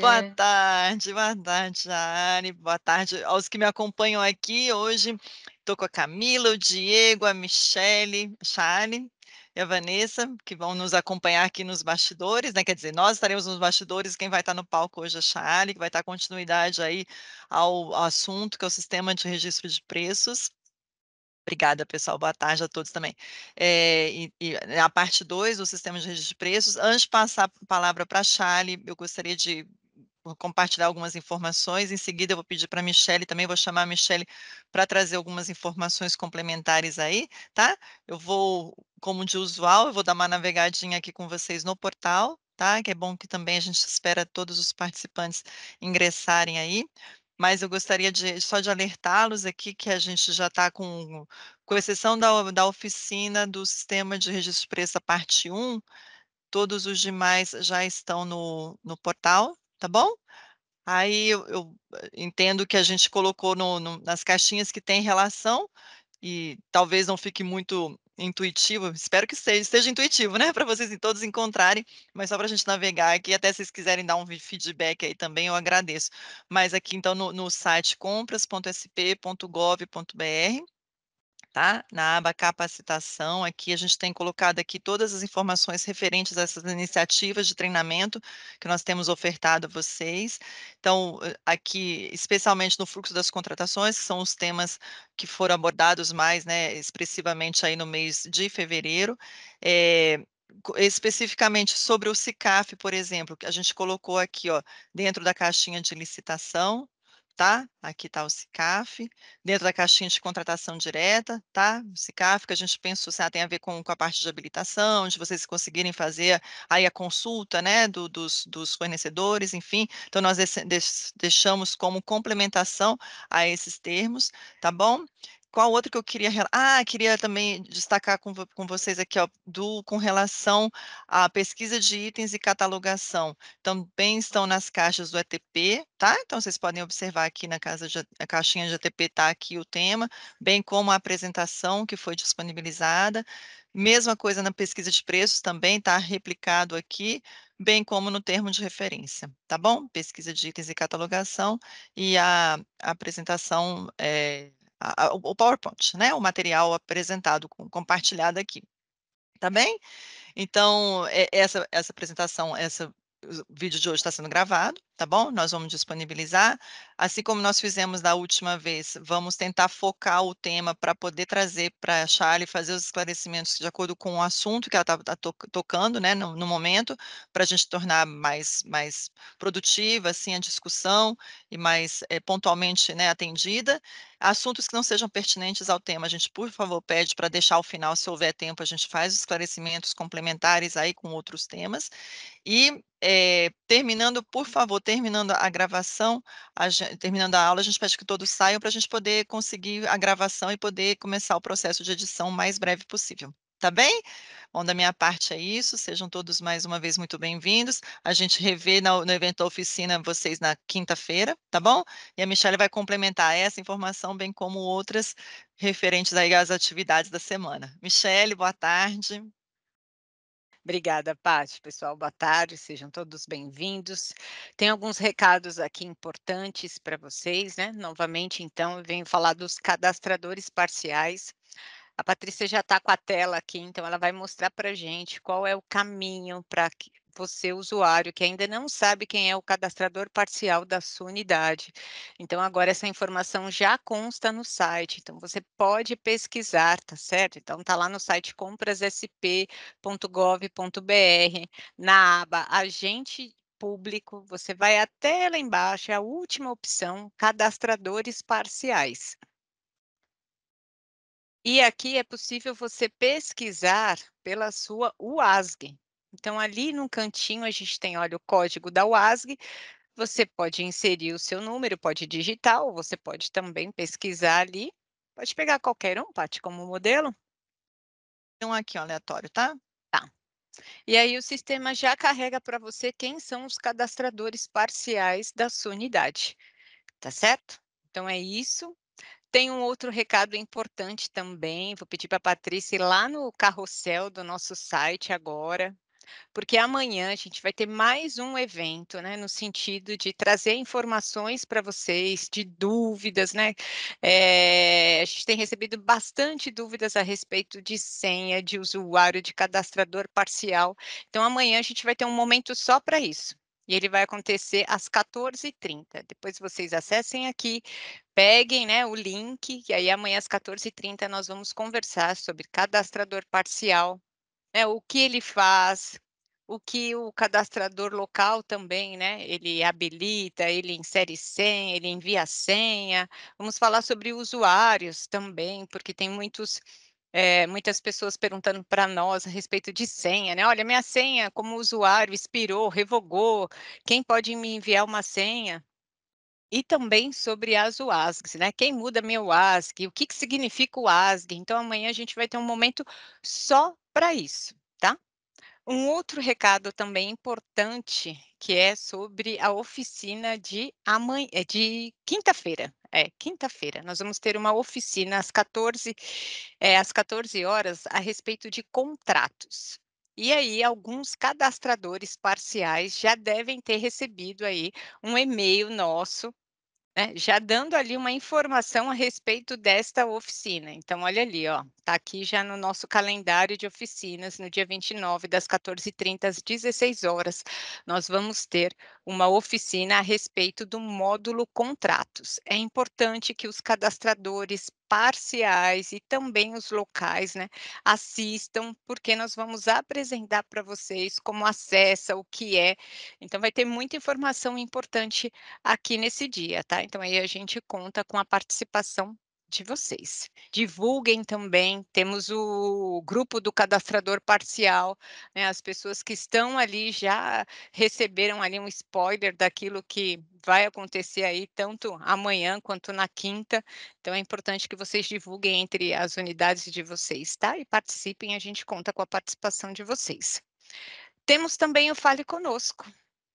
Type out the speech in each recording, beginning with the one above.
Boa é. tarde, boa tarde, Jari. Boa tarde aos que me acompanham aqui hoje. Estou com a Camila, o Diego, a Michele, Charlie e a Vanessa, que vão nos acompanhar aqui nos bastidores, né? Quer dizer, nós estaremos nos bastidores, quem vai estar no palco hoje é a Charlie, que vai estar continuidade aí ao assunto, que é o sistema de registro de preços. Obrigada, pessoal. Boa tarde a todos também. É, e, e, né, a parte 2 do sistema de registro de preços. Antes de passar a palavra para a Charlie, eu gostaria de vou compartilhar algumas informações. Em seguida, eu vou pedir para a Michelle também, vou chamar a Michelle para trazer algumas informações complementares aí, tá? Eu vou, como de usual, eu vou dar uma navegadinha aqui com vocês no portal, tá? Que é bom que também a gente espera todos os participantes ingressarem aí. Mas eu gostaria de, só de alertá-los aqui que a gente já está com, com exceção da, da oficina do sistema de registro de preço, a parte 1, todos os demais já estão no, no portal, tá bom? Aí eu, eu eh, entendo que a gente colocou no, no, nas caixinhas que tem relação e talvez não fique muito intuitivo, espero que seja, seja intuitivo, né, para vocês todos encontrarem, mas só para a gente navegar aqui, até se vocês quiserem dar um feedback aí também, eu agradeço. Mas aqui, então, no, no site compras.sp.gov.br, tá? Na aba capacitação, aqui a gente tem colocado aqui todas as informações referentes a essas iniciativas de treinamento que nós temos ofertado a vocês. Então, eh, aqui, especialmente no fluxo das contratações, que são os temas que foram abordados mais, né, expressivamente aí no mês de fevereiro. É, especificamente sobre o CICAF, por exemplo, que a gente colocou aqui, ó, dentro da caixinha de licitação, tá? Aqui está o CICAF, dentro da caixinha de contratação direta, tá? O CICAF, que a gente pensou, se tem a ver com, com a parte de habilitação, de vocês conseguirem fazer aí a consulta, né, do, dos, dos fornecedores, enfim. Então, nós deixamos como complementação a esses termos, tá bom? qual outro que eu queria. Ah, queria também destacar com, com vocês aqui, ó, do, com relação à pesquisa de itens e catalogação. Também estão nas caixas do ETP tá? Então, vocês podem observar aqui na casa de, a caixinha de ETP está aqui o tema, bem como a apresentação que foi disponibilizada. Mesma coisa na pesquisa de preços também está replicado aqui, bem como no termo de referência, tá bom? Pesquisa de itens e catalogação e a, a apresentação. É, a, o PowerPoint, né? O material apresentado, compartilhado aqui. Tá bem? Então, é, essa, essa apresentação, esse vídeo de hoje está sendo gravado tá bom? Nós vamos disponibilizar. Assim como nós fizemos da última vez, vamos tentar focar o tema para poder trazer para a Charlie fazer os esclarecimentos de acordo com o assunto que ela está tá, tá tocando né, no, no momento, para a gente tornar mais, mais produtiva assim, a discussão e mais é, pontualmente né, atendida. Assuntos que não sejam pertinentes ao tema, a gente, por favor, pede para deixar ao final, se houver tempo, a gente faz os esclarecimentos complementares aí com outros temas. E é, terminando, por favor, terminando a gravação, a gente, terminando a aula, a gente pede que todos saiam para a gente poder conseguir a gravação e poder começar o processo de edição o mais breve possível. Tá bem? Bom, da minha parte é isso. Sejam todos mais uma vez muito bem-vindos. A gente revê no, no evento da oficina vocês na quinta-feira, tá bom? E a Michelle vai complementar essa informação, bem como outras referentes aí às atividades da semana. Michelle, boa tarde. Obrigada, Paty. Pessoal, boa tarde, sejam todos bem-vindos. Tem alguns recados aqui importantes para vocês, né? Novamente, então, eu venho falar dos cadastradores parciais. A Patrícia já está com a tela aqui, então ela vai mostrar para a gente qual é o caminho para você, tipo, usuário, que ainda não sabe quem é o cadastrador parcial da sua unidade. Então, agora essa informação já consta no site, então você pode pesquisar, tá certo? Então, tá lá no site comprasSP.gov.br, na aba Agente Público, você vai até lá embaixo, é a última opção, cadastradores parciais. E aqui é possível você pesquisar pela sua UASG, então, ali no cantinho, a gente tem, olha, o código da UASG, você pode inserir o seu número, pode digitar, ou você pode também pesquisar ali. Pode pegar qualquer um, pode como modelo. Um aqui, aleatório, tá? Tá. E aí o sistema já carrega para você quem são os cadastradores parciais da sua unidade, tá certo? Então é isso. Tem um outro recado importante também, vou pedir para a Patrícia ir lá no carrossel do nosso site agora, porque amanhã a gente vai ter mais um evento, né, no sentido de trazer informações para vocês, de dúvidas, né? É, a gente tem recebido bastante dúvidas a respeito de senha, de usuário, de cadastrador parcial. Então, amanhã a gente vai ter um momento só para isso. E ele vai acontecer às 14h30. Depois vocês acessem aqui, peguem né, o link, e aí amanhã às 14h30 nós vamos conversar sobre cadastrador parcial, né, o que ele faz, o que o cadastrador local também, né? Ele habilita, ele insere senha, ele envia senha. Vamos falar sobre usuários também, porque tem muitos é, muitas pessoas perguntando para nós a respeito de senha, né? Olha, minha senha como usuário expirou, revogou, quem pode me enviar uma senha? E também sobre as UASGs, né? Quem muda meu ASG, o que, que significa o ASG? Então, amanhã a gente vai ter um momento só para isso, tá? Um outro recado também importante que é sobre a oficina de amanhã, eh, de quinta-feira. É, quinta-feira. Nós vamos ter uma oficina às 14, é, eh, às 14 horas a respeito de contratos. E aí, alguns cadastradores parciais já devem ter recebido aí um e-mail nosso né? já dando ali uma informação a respeito desta oficina. Então, olha ali, ó, tá aqui já no nosso calendário de oficinas, no dia 29, das 14h30 às 16 horas, nós vamos ter uma oficina a respeito do módulo contratos. É importante que os cadastradores parciais e também os locais, né? Assistam, porque nós vamos apresentar para vocês como acessa, o que é. Então, vai ter muita informação importante aqui nesse dia, tá? Então, aí a gente conta com a participação de vocês. Divulguem também, temos o grupo do cadastrador parcial, né? as pessoas que estão ali já receberam ali um spoiler daquilo que vai acontecer aí, tanto amanhã quanto na quinta, então é importante que vocês divulguem entre as unidades de vocês, tá? E participem, a gente conta com a participação de vocês. Temos também o Fale Conosco,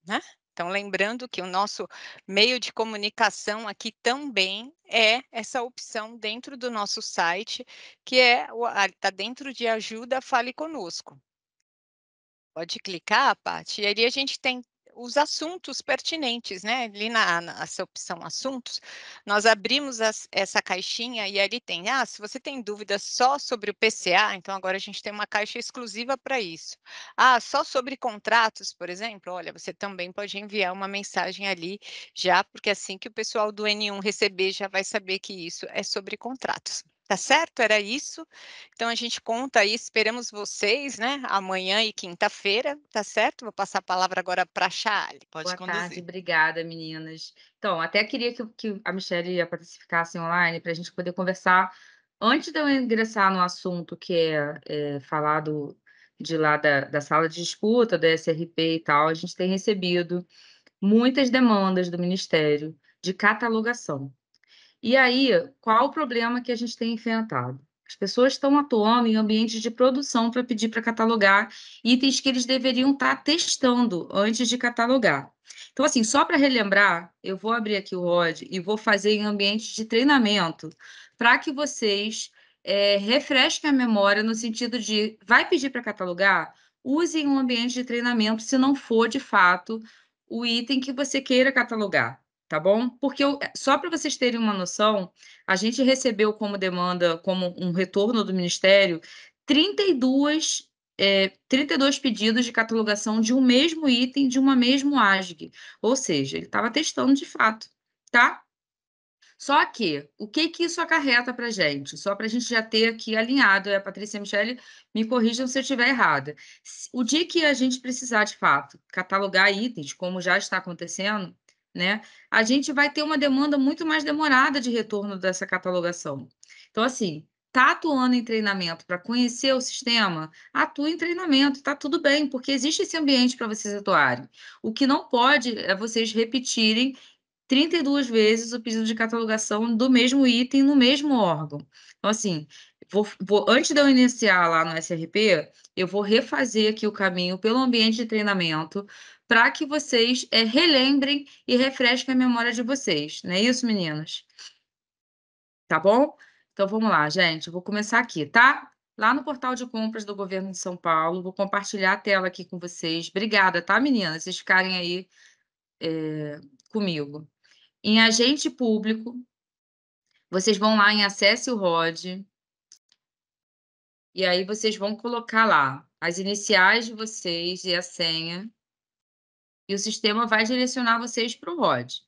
né? Então, lembrando que o nosso meio de comunicação aqui também é essa opção dentro do nosso site, que é está dentro de ajuda, fale conosco. Pode clicar, Paty. E aí a gente tem os assuntos pertinentes, né? Ali na, essa opção assuntos, nós abrimos as, essa caixinha e ali tem, ah, se você tem dúvidas só sobre o PCA, então agora a gente tem uma caixa exclusiva para isso. Ah, só sobre contratos, por exemplo, olha, você também pode enviar uma mensagem ali já, porque assim que o pessoal do N1 receber, já vai saber que isso é sobre contratos. Tá certo? Era isso. Então a gente conta aí, esperamos vocês, né? Amanhã e quinta-feira, tá certo? Vou passar a palavra agora para a Charlie. Pode Boa conduzir. tarde, obrigada, meninas. Então, até queria que, que a Michelle e a Patrícia ficassem online para a gente poder conversar. Antes de eu ingressar no assunto que é, é falado de lá da, da sala de disputa, da SRP e tal, a gente tem recebido muitas demandas do Ministério de catalogação. E aí, qual o problema que a gente tem enfrentado? As pessoas estão atuando em ambientes de produção para pedir para catalogar itens que eles deveriam estar tá testando antes de catalogar. Então, assim, só para relembrar, eu vou abrir aqui o ROD e vou fazer em ambiente de treinamento para que vocês é, refresquem a memória no sentido de vai pedir para catalogar, usem um ambiente de treinamento se não for de fato o item que você queira catalogar tá bom? Porque eu, é, só para vocês terem uma noção, a gente recebeu como demanda, como um retorno do Ministério, 32 é, 32 pedidos de catalogação de um mesmo item de uma mesma ASG, ou seja, ele estava testando de fato, tá? Só que, o que que isso acarreta para gente? Só para a gente já ter aqui alinhado, a é, Patrícia e a Michelle me corrijam se eu estiver errada. O dia que a gente precisar, de fato, catalogar itens, como já está acontecendo, né? A gente vai ter uma demanda muito mais demorada de retorno dessa catalogação. Então, assim, tá atuando em treinamento para conhecer o sistema, atua em treinamento, tá tudo bem, porque existe esse ambiente para vocês atuarem. O que não pode é vocês repetirem 32 vezes o pedido de catalogação do mesmo item no mesmo órgão. Então, assim, vou, vou, antes de eu iniciar lá no SRP, eu vou refazer aqui o caminho pelo ambiente de treinamento para que vocês é, relembrem e refresquem a memória de vocês. Não é isso, meninas? Tá bom? Então, vamos lá, gente. Eu vou começar aqui, tá? lá no portal de compras do governo de São Paulo. Vou compartilhar a tela aqui com vocês. Obrigada, tá, meninas? Vocês ficarem aí é, comigo em agente público. Vocês vão lá em acesse o ROD. E aí vocês vão colocar lá as iniciais de vocês e a senha. E o sistema vai direcionar vocês para o ROD.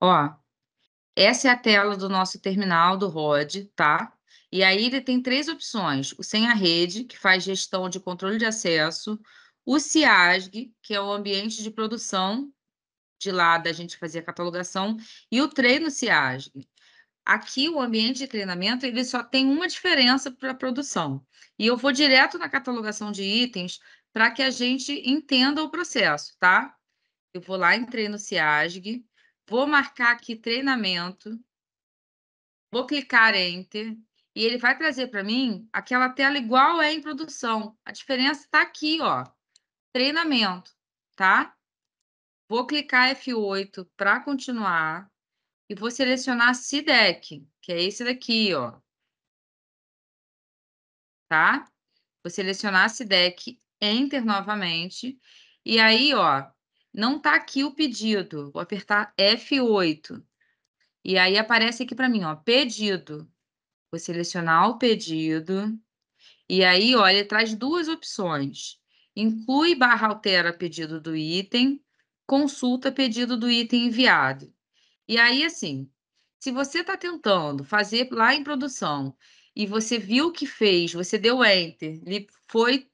Ó, essa é a tela do nosso terminal do ROD, tá? E aí ele tem três opções. O Senha rede, que faz gestão de controle de acesso. O CIASG, que é o ambiente de produção, de lá da gente fazer a catalogação, e o treino CIASG. Aqui, o ambiente de treinamento, ele só tem uma diferença para a produção. E eu vou direto na catalogação de itens para que a gente entenda o processo, tá? Eu vou lá em treino CIASG, vou marcar aqui treinamento, vou clicar Enter, e ele vai trazer para mim aquela tela igual é em produção. A diferença está aqui, ó treinamento, tá? Vou clicar F8 para continuar e vou selecionar SIDEC, que é esse daqui, ó. Tá? Vou selecionar SIDEC, Enter novamente. E aí, ó, não tá aqui o pedido. Vou apertar F8. E aí aparece aqui para mim, ó, pedido. Vou selecionar o pedido. E aí, ó, ele traz duas opções. Inclui barra altera pedido do item, consulta pedido do item enviado. E aí, assim, se você está tentando fazer lá em produção e você viu o que fez, você deu enter, foi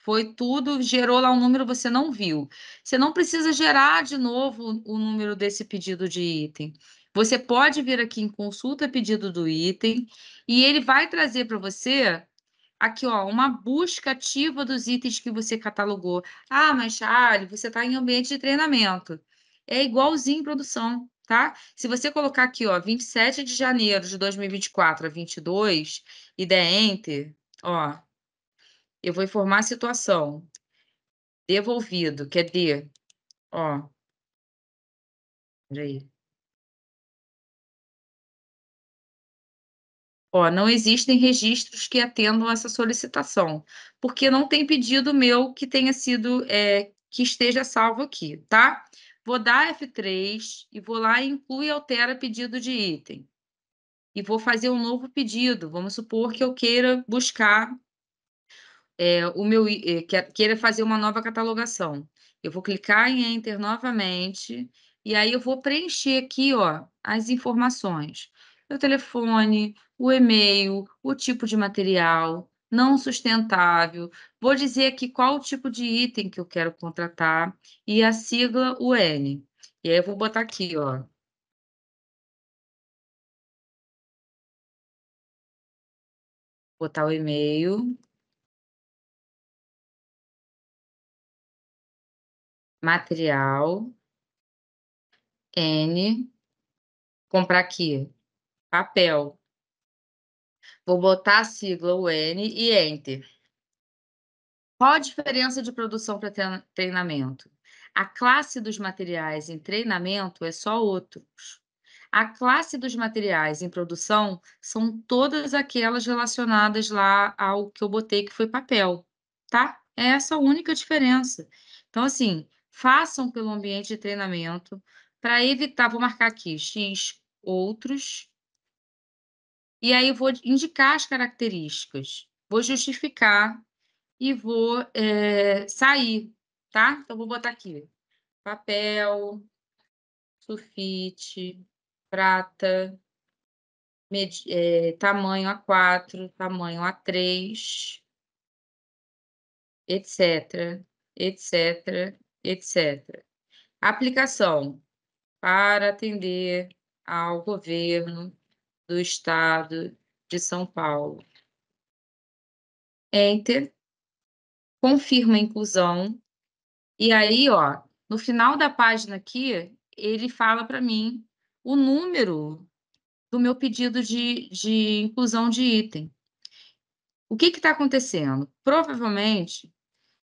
foi tudo, gerou lá um número, você não viu. Você não precisa gerar de novo o número desse pedido de item. Você pode vir aqui em consulta pedido do item e ele vai trazer para você aqui, ó, uma busca ativa dos itens que você catalogou. Ah, mas Charlie, você está em ambiente de treinamento. É igualzinho em produção, tá? Se você colocar aqui, ó, 27 de janeiro de 2024 a 22 e der Enter, ó, eu vou informar a situação. Devolvido, quer dizer, ó, peraí. Ó, não existem registros que atendam essa solicitação, porque não tem pedido meu que tenha sido, é, que esteja salvo aqui, tá? Vou dar F3 e vou lá e inclui e altera pedido de item. E vou fazer um novo pedido. Vamos supor que eu queira buscar é, o meu é, queira fazer uma nova catalogação. Eu vou clicar em Enter novamente e aí eu vou preencher aqui, ó, as informações o telefone, o e-mail, o tipo de material, não sustentável. Vou dizer aqui qual o tipo de item que eu quero contratar e a sigla UN. E aí eu vou botar aqui, ó. Botar o e-mail. Material. N. Comprar aqui papel. Vou botar a sigla UN e Enter. Qual a diferença de produção para treinamento? A classe dos materiais em treinamento é só outros. A classe dos materiais em produção são todas aquelas relacionadas lá ao que eu botei que foi papel, tá? É essa a única diferença. Então, assim, façam pelo ambiente de treinamento para evitar, vou marcar aqui, X outros, e aí vou indicar as características, vou justificar e vou é, sair, tá? Então, vou botar aqui papel, sulfite, prata, é, tamanho A4, tamanho A3, etc, etc, etc. Aplicação para atender ao governo do Estado de São Paulo. Enter. Confirma a inclusão. E aí, ó, no final da página aqui, ele fala para mim o número do meu pedido de, de inclusão de item. O que está acontecendo? Provavelmente,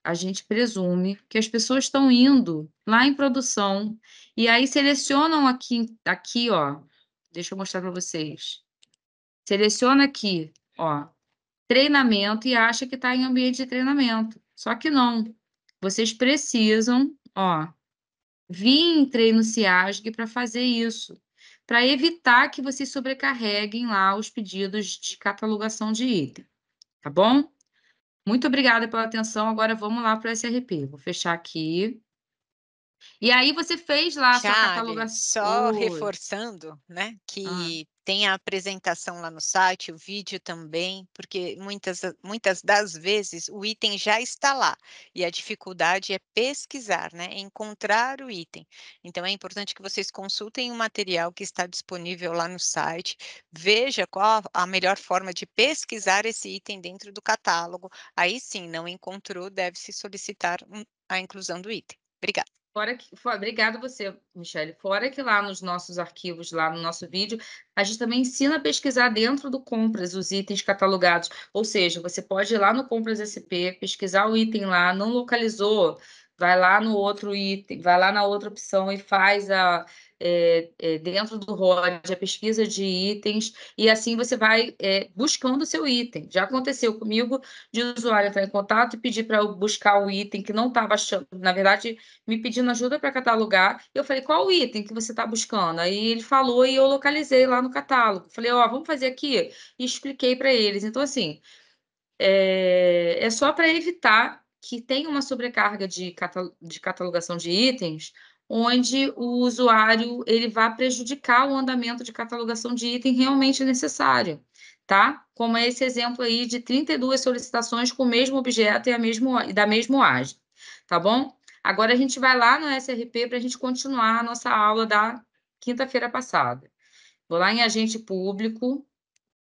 a gente presume que as pessoas estão indo lá em produção e aí selecionam aqui, aqui ó, Deixa eu mostrar para vocês. Seleciona aqui, ó, treinamento e acha que está em ambiente de treinamento. Só que não. Vocês precisam, ó, vir em treino CIASG para fazer isso, para evitar que vocês sobrecarreguem lá os pedidos de catalogação de item. Tá bom? Muito obrigada pela atenção. Agora vamos lá para o SRP. Vou fechar aqui. E aí você fez lá a sua catalogação. Só reforçando, né, que ah. tem a apresentação lá no site, o vídeo também, porque muitas, muitas das vezes o item já está lá e a dificuldade é pesquisar, né, é encontrar o item. Então é importante que vocês consultem o material que está disponível lá no site, veja qual a melhor forma de pesquisar esse item dentro do catálogo. Aí sim, não encontrou, deve se solicitar a inclusão do item. Obrigada. Fora que, for, obrigado você, Michele. Fora que lá nos nossos arquivos, lá no nosso vídeo, a gente também ensina a pesquisar dentro do compras os itens catalogados. Ou seja, você pode ir lá no compras SP, pesquisar o item lá, não localizou, vai lá no outro item, vai lá na outra opção e faz a, é, é, dentro do ROD, a pesquisa de itens, e assim você vai é, buscando o seu item. Já aconteceu comigo de um usuário entrar em contato e pedir para eu buscar o item que não estava achando, na verdade, me pedindo ajuda para catalogar. Eu falei, qual o item que você está buscando? Aí ele falou e eu localizei lá no catálogo. Falei, ó, oh, vamos fazer aqui? E expliquei para eles. Então, assim, é, é só para evitar que tenha uma sobrecarga de, catalog... de catalogação de itens onde o usuário ele vai prejudicar o andamento de catalogação de item realmente necessário, tá? Como é esse exemplo aí de 32 solicitações com o mesmo objeto e a mesmo, da mesma agem, tá bom? Agora a gente vai lá no SRP para a gente continuar a nossa aula da quinta-feira passada. Vou lá em agente público.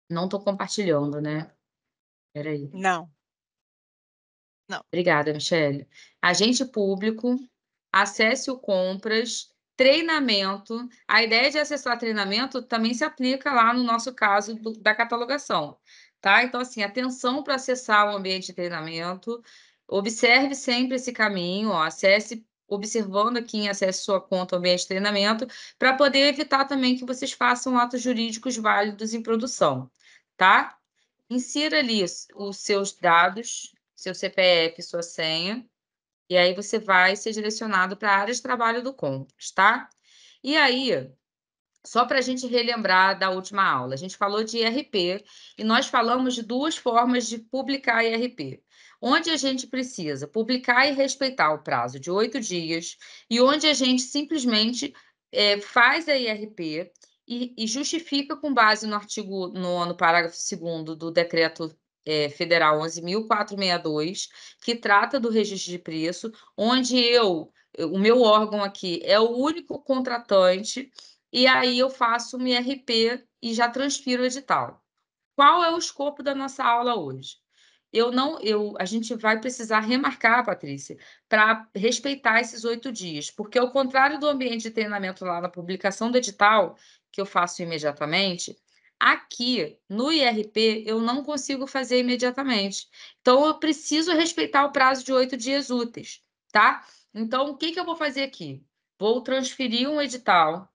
Não estou compartilhando, né? Peraí. Não. Não. Obrigada, Michelle. Agente público acesse o compras, treinamento. A ideia de acessar treinamento também se aplica lá no nosso caso do, da catalogação, tá? Então, assim, atenção para acessar o ambiente de treinamento. Observe sempre esse caminho, ó, acesse observando aqui em acesso sua conta ambiente de treinamento, para poder evitar também que vocês façam atos jurídicos válidos em produção, tá? Insira ali os seus dados, seu CPF, sua senha, e aí você vai ser direcionado para a área de trabalho do Compass, tá? E aí, só para a gente relembrar da última aula, a gente falou de IRP e nós falamos de duas formas de publicar IRP. Onde a gente precisa publicar e respeitar o prazo de oito dias, e onde a gente simplesmente é, faz a IRP e, e, justifica com base no artigo 9, parágrafo 2 do decreto é, Federal 11.462, que trata do registro de preço, onde eu, eh, o meu órgão aqui, é o único contratante, e aí eu faço um IRP e já transfiro o edital. Qual é o escopo da nossa aula hoje? eu não, eu, a gente vai precisar remarcar, Patrícia, para respeitar esses oito dias, porque ao contrário do ambiente de treinamento lá na publicação do edital, que eu faço imediatamente, Aqui no IRP eu não consigo fazer imediatamente. Então eu preciso respeitar o prazo de oito dias úteis, tá? Então o que, que eu vou fazer aqui? Vou transferir um edital,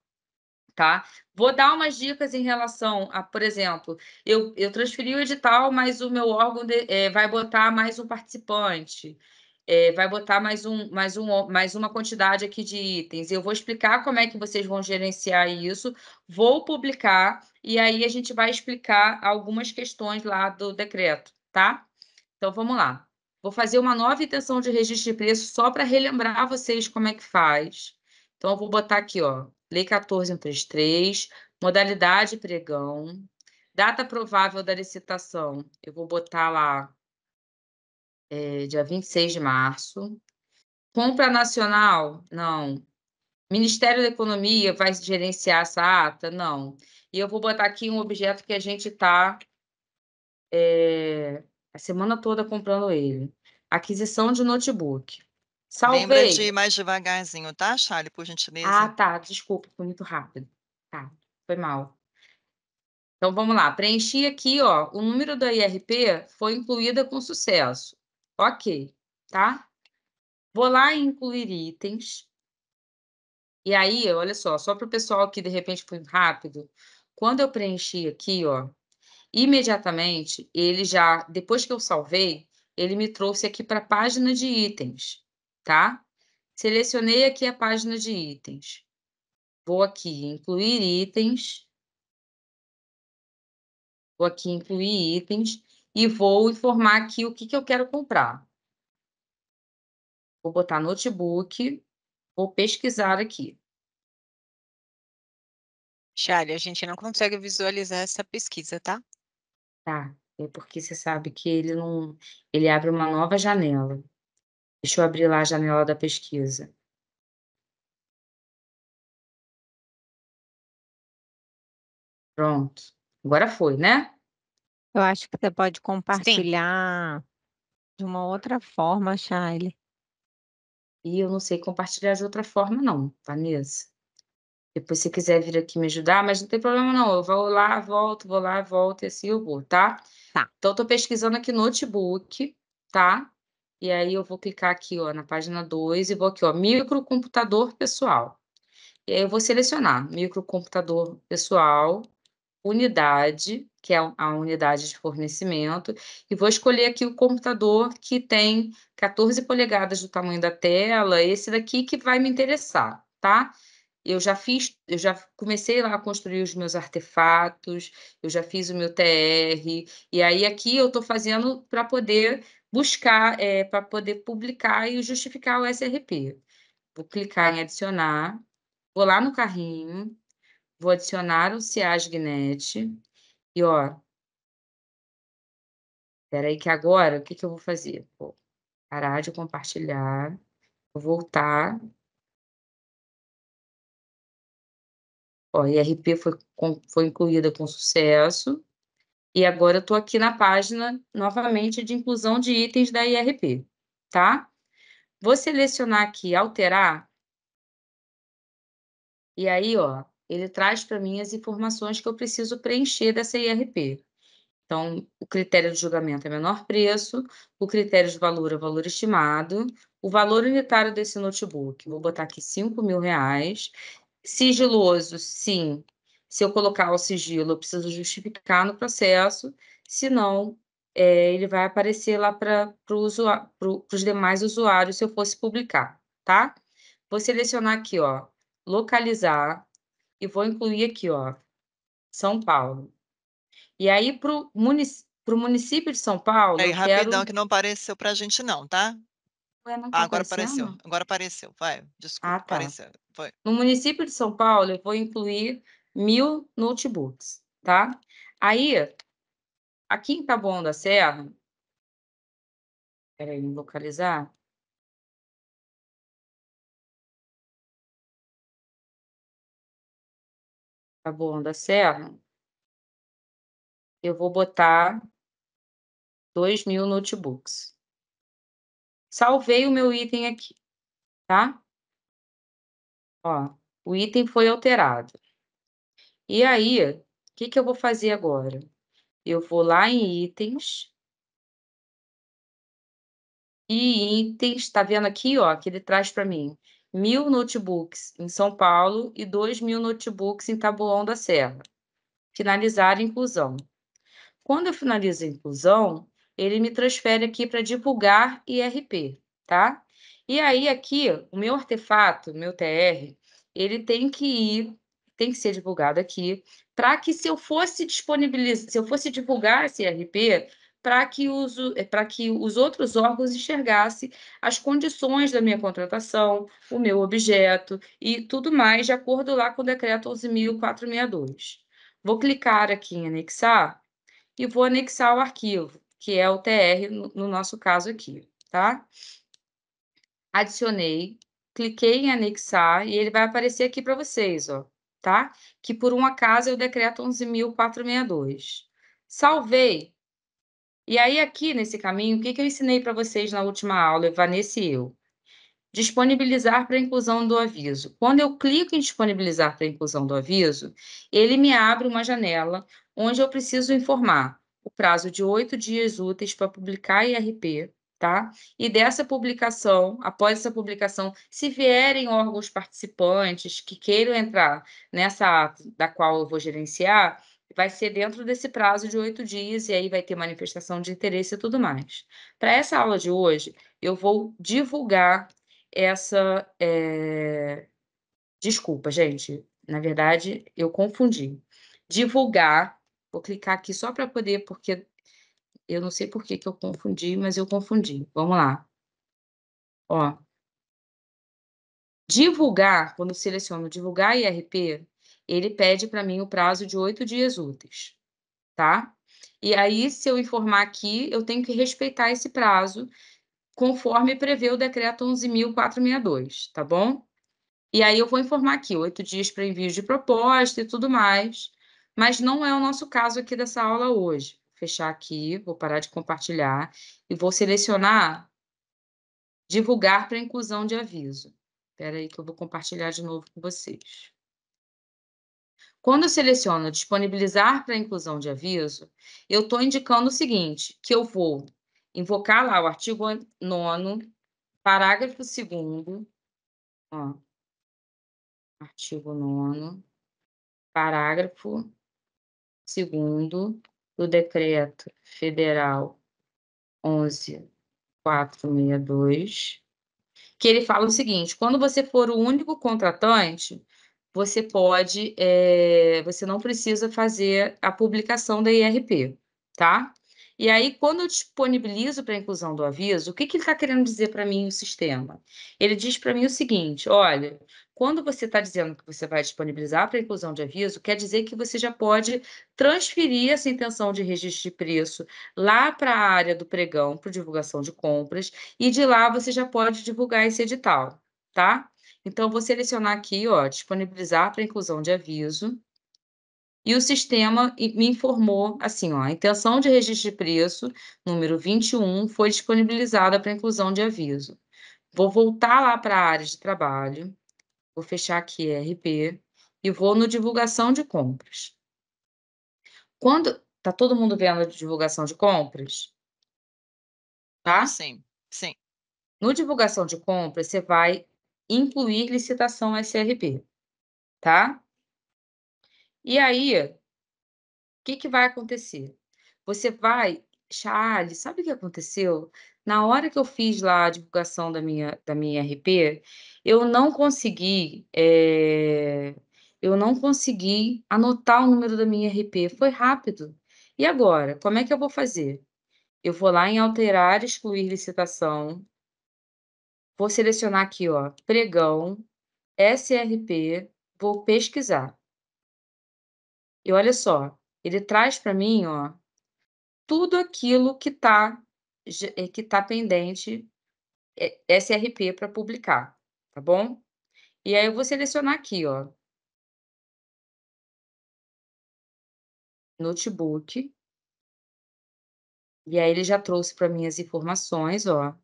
tá? Vou dar umas dicas em relação a, por exemplo, eu, eu transferi o edital, mas o meu órgão de, é, vai botar mais um participante é, vai botar mais, um, mais, um, mais uma quantidade aqui de itens. Eu vou explicar como é que vocês vão gerenciar isso, vou publicar e aí a gente vai explicar algumas questões lá do decreto, tá? Então, vamos lá. Vou fazer uma nova intenção de registro de preço só para relembrar vocês como é que faz. Então, eu vou botar aqui, ó, Lei 14.133, modalidade pregão, data provável da licitação, eu vou botar lá é, dia 26 de março. Compra Nacional? Não. Ministério da Economia vai gerenciar essa ata? Não. E eu vou botar aqui um objeto que a gente está é, a semana toda comprando ele. Aquisição de notebook. Salvei. Lembra de ir mais devagarzinho, tá, Charlie, por gentileza? Ah, tá. Desculpa, foi muito rápido. Tá, foi mal. Então, vamos lá. Preenchi aqui, ó. O número da IRP foi incluída com sucesso. Ok, tá? Vou lá incluir itens. E aí, olha só, só para o pessoal que de repente foi rápido, quando eu preenchi aqui, ó, imediatamente ele já, depois que eu salvei, ele me trouxe aqui para a página de itens, tá? Selecionei aqui a página de itens. Vou aqui incluir itens. Vou aqui incluir itens e vou informar aqui o que, que eu quero comprar. Vou botar notebook, vou pesquisar aqui. Charlie, a gente não consegue visualizar essa pesquisa, tá? Tá, é porque você sabe que ele não. Ele abre uma nova janela. Deixa eu abrir lá a janela da pesquisa. Pronto. Agora foi, né? Eu acho que você pode Sim. compartilhar de uma outra forma, Shirley. E eu não sei compartilhar de outra forma, não, Vanessa. Tá, Depois, se quiser vir aqui me ajudar, mas não tem problema, não. Eu vou lá, volto, vou lá, volto, e assim eu vou, tá? Tá. Então, eu tô pesquisando aqui notebook, tá? E aí, eu vou clicar aqui, ó, na página 2 e vou aqui, ó, microcomputador pessoal. E aí, eu vou selecionar microcomputador pessoal unidade, que é a unidade de fornecimento, e vou escolher aqui o computador que tem 14 polegadas do tamanho da tela, esse daqui que vai me interessar, tá? Eu já fiz, eu já comecei lá a construir os meus artefatos, eu já fiz o meu TR, e aí aqui eu estou fazendo para poder buscar, é, para poder publicar e justificar o SRP. Vou clicar em adicionar, vou lá no carrinho, Vou adicionar o CIASGNET. E, ó, Espera aí que agora, o que, que eu vou fazer? Vou parar de compartilhar, vou voltar. Ó, IRP foi, foi incluída com sucesso. E agora eu estou aqui na página, novamente, de inclusão de itens da IRP, tá? Vou selecionar aqui, alterar. E aí, ó, ele traz para mim as informações que eu preciso preencher dessa IRP. Então, o critério de julgamento é menor preço, o critério de valor é valor estimado, o valor unitário desse notebook, vou botar aqui 5 mil reais. Sigiloso, sim. Se eu colocar o sigilo, eu preciso justificar no processo, senão é, ele vai aparecer lá para pro pro, os demais usuários se eu fosse publicar, tá? Vou selecionar aqui, ó, localizar, e vou incluir aqui, ó, São Paulo. E aí, para o munic município de São Paulo. É, rapidão, quero... que não apareceu para a gente, não, tá? Ué, não tá ah, agora apareceu. Agora apareceu, vai. Desculpa, ah, tá. apareceu. Foi. No município de São Paulo, eu vou incluir mil notebooks, tá? Aí, aqui em Taboão da Serra, peraí, localizar. Taboão tá da Serra, eu vou botar 2 mil notebooks. Salvei o meu item aqui, tá? Ó, o item foi alterado. E aí, o que, que eu vou fazer agora? Eu vou lá em itens. E itens, tá vendo aqui, ó, que ele traz para mim mil notebooks em São Paulo e 2 mil notebooks em Taboão da Serra. Finalizar a inclusão. Quando eu finalizo a inclusão, ele me transfere aqui para divulgar IRP, tá? E aí aqui, o meu artefato, meu TR, ele tem que ir, tem que ser divulgado aqui, para que se eu fosse disponibilizar, se eu fosse divulgar esse IRP, para que, os, eh, para que os outros órgãos enxergassem as condições da minha contratação, o meu objeto e tudo mais, de acordo lá com o decreto 11.462. Vou clicar aqui em anexar e vou anexar o arquivo, que é o TR no, no nosso caso aqui, tá? Adicionei, cliquei em anexar e ele vai aparecer aqui para vocês, ó, tá? Que por um acaso é o decreto 11.462. Salvei e aí, aqui nesse caminho, o que, que eu ensinei para vocês na última aula, Vanessa e eu? Disponibilizar para inclusão do aviso. Quando eu clico em disponibilizar para inclusão do aviso, ele me abre uma janela onde eu preciso informar o prazo de oito dias úteis para publicar IRP, tá? E dessa publicação, após essa publicação, se vierem órgãos participantes que queiram entrar nessa ata da qual eu vou gerenciar, vai ser dentro desse prazo de oito dias, e aí vai ter manifestação de interesse e tudo mais. Para essa aula de hoje, eu vou divulgar essa. É... Desculpa, gente, na verdade eu confundi. Divulgar, vou clicar aqui só para poder, porque eu não sei por que, que eu confundi, mas eu confundi. Vamos lá. Ó. Divulgar, quando seleciono divulgar IRP, ele pede para mim o prazo de oito dias úteis, tá? E aí, se eu informar aqui, eu tenho que respeitar esse prazo, conforme prevê o decreto 11.462, tá bom? E aí eu vou informar aqui, oito dias para envio de proposta e tudo mais, mas não é o nosso caso aqui dessa aula hoje. Vou fechar aqui, vou parar de compartilhar e vou selecionar divulgar para inclusão de aviso. Espera aí que eu vou compartilhar de novo com vocês. Quando eu seleciono disponibilizar para inclusão de aviso, eu estou indicando o seguinte, que eu vou invocar lá o artigo 9 parágrafo 2 ó, artigo 9 parágrafo 2 do Decreto Federal 11462, que ele fala o seguinte, quando você for o único contratante, você pode, é, você não precisa fazer a publicação da IRP, tá? E aí, quando eu disponibilizo para a inclusão do aviso, o que, que ele está querendo dizer para mim o sistema? Ele diz para mim o seguinte: olha, quando você está dizendo que você vai disponibilizar para inclusão de aviso, quer dizer que você já pode transferir essa intenção de registro de preço lá para a área do pregão, para divulgação de compras, e de lá você já pode divulgar esse edital, tá? Então, vou selecionar aqui, ó, disponibilizar para inclusão de aviso. E o sistema me informou assim, ó, a intenção de registro de preço, número 21, foi disponibilizada para inclusão de aviso. Vou voltar lá para a área de trabalho, vou fechar aqui RP e vou no divulgação de compras. Quando tá todo mundo vendo a divulgação de compras? Tá? Sim, sim. No divulgação de compras, você vai incluir licitação SRP, tá? E aí, o que, que vai acontecer? Você vai, Charles, sabe o que aconteceu? Na hora que eu fiz lá a divulgação da minha, da minha RP, eu não consegui, é... eu não consegui anotar o número da minha RP. Foi rápido. E agora, como é que eu vou fazer? Eu vou lá em alterar, excluir licitação, Vou selecionar aqui, ó, pregão, SRP, vou pesquisar. E olha só, ele traz para mim, ó, tudo aquilo que está eh, que tá pendente é, SRP para publicar, tá bom? E aí eu vou selecionar aqui, ó, notebook. E aí ele já trouxe para mim as informações, ó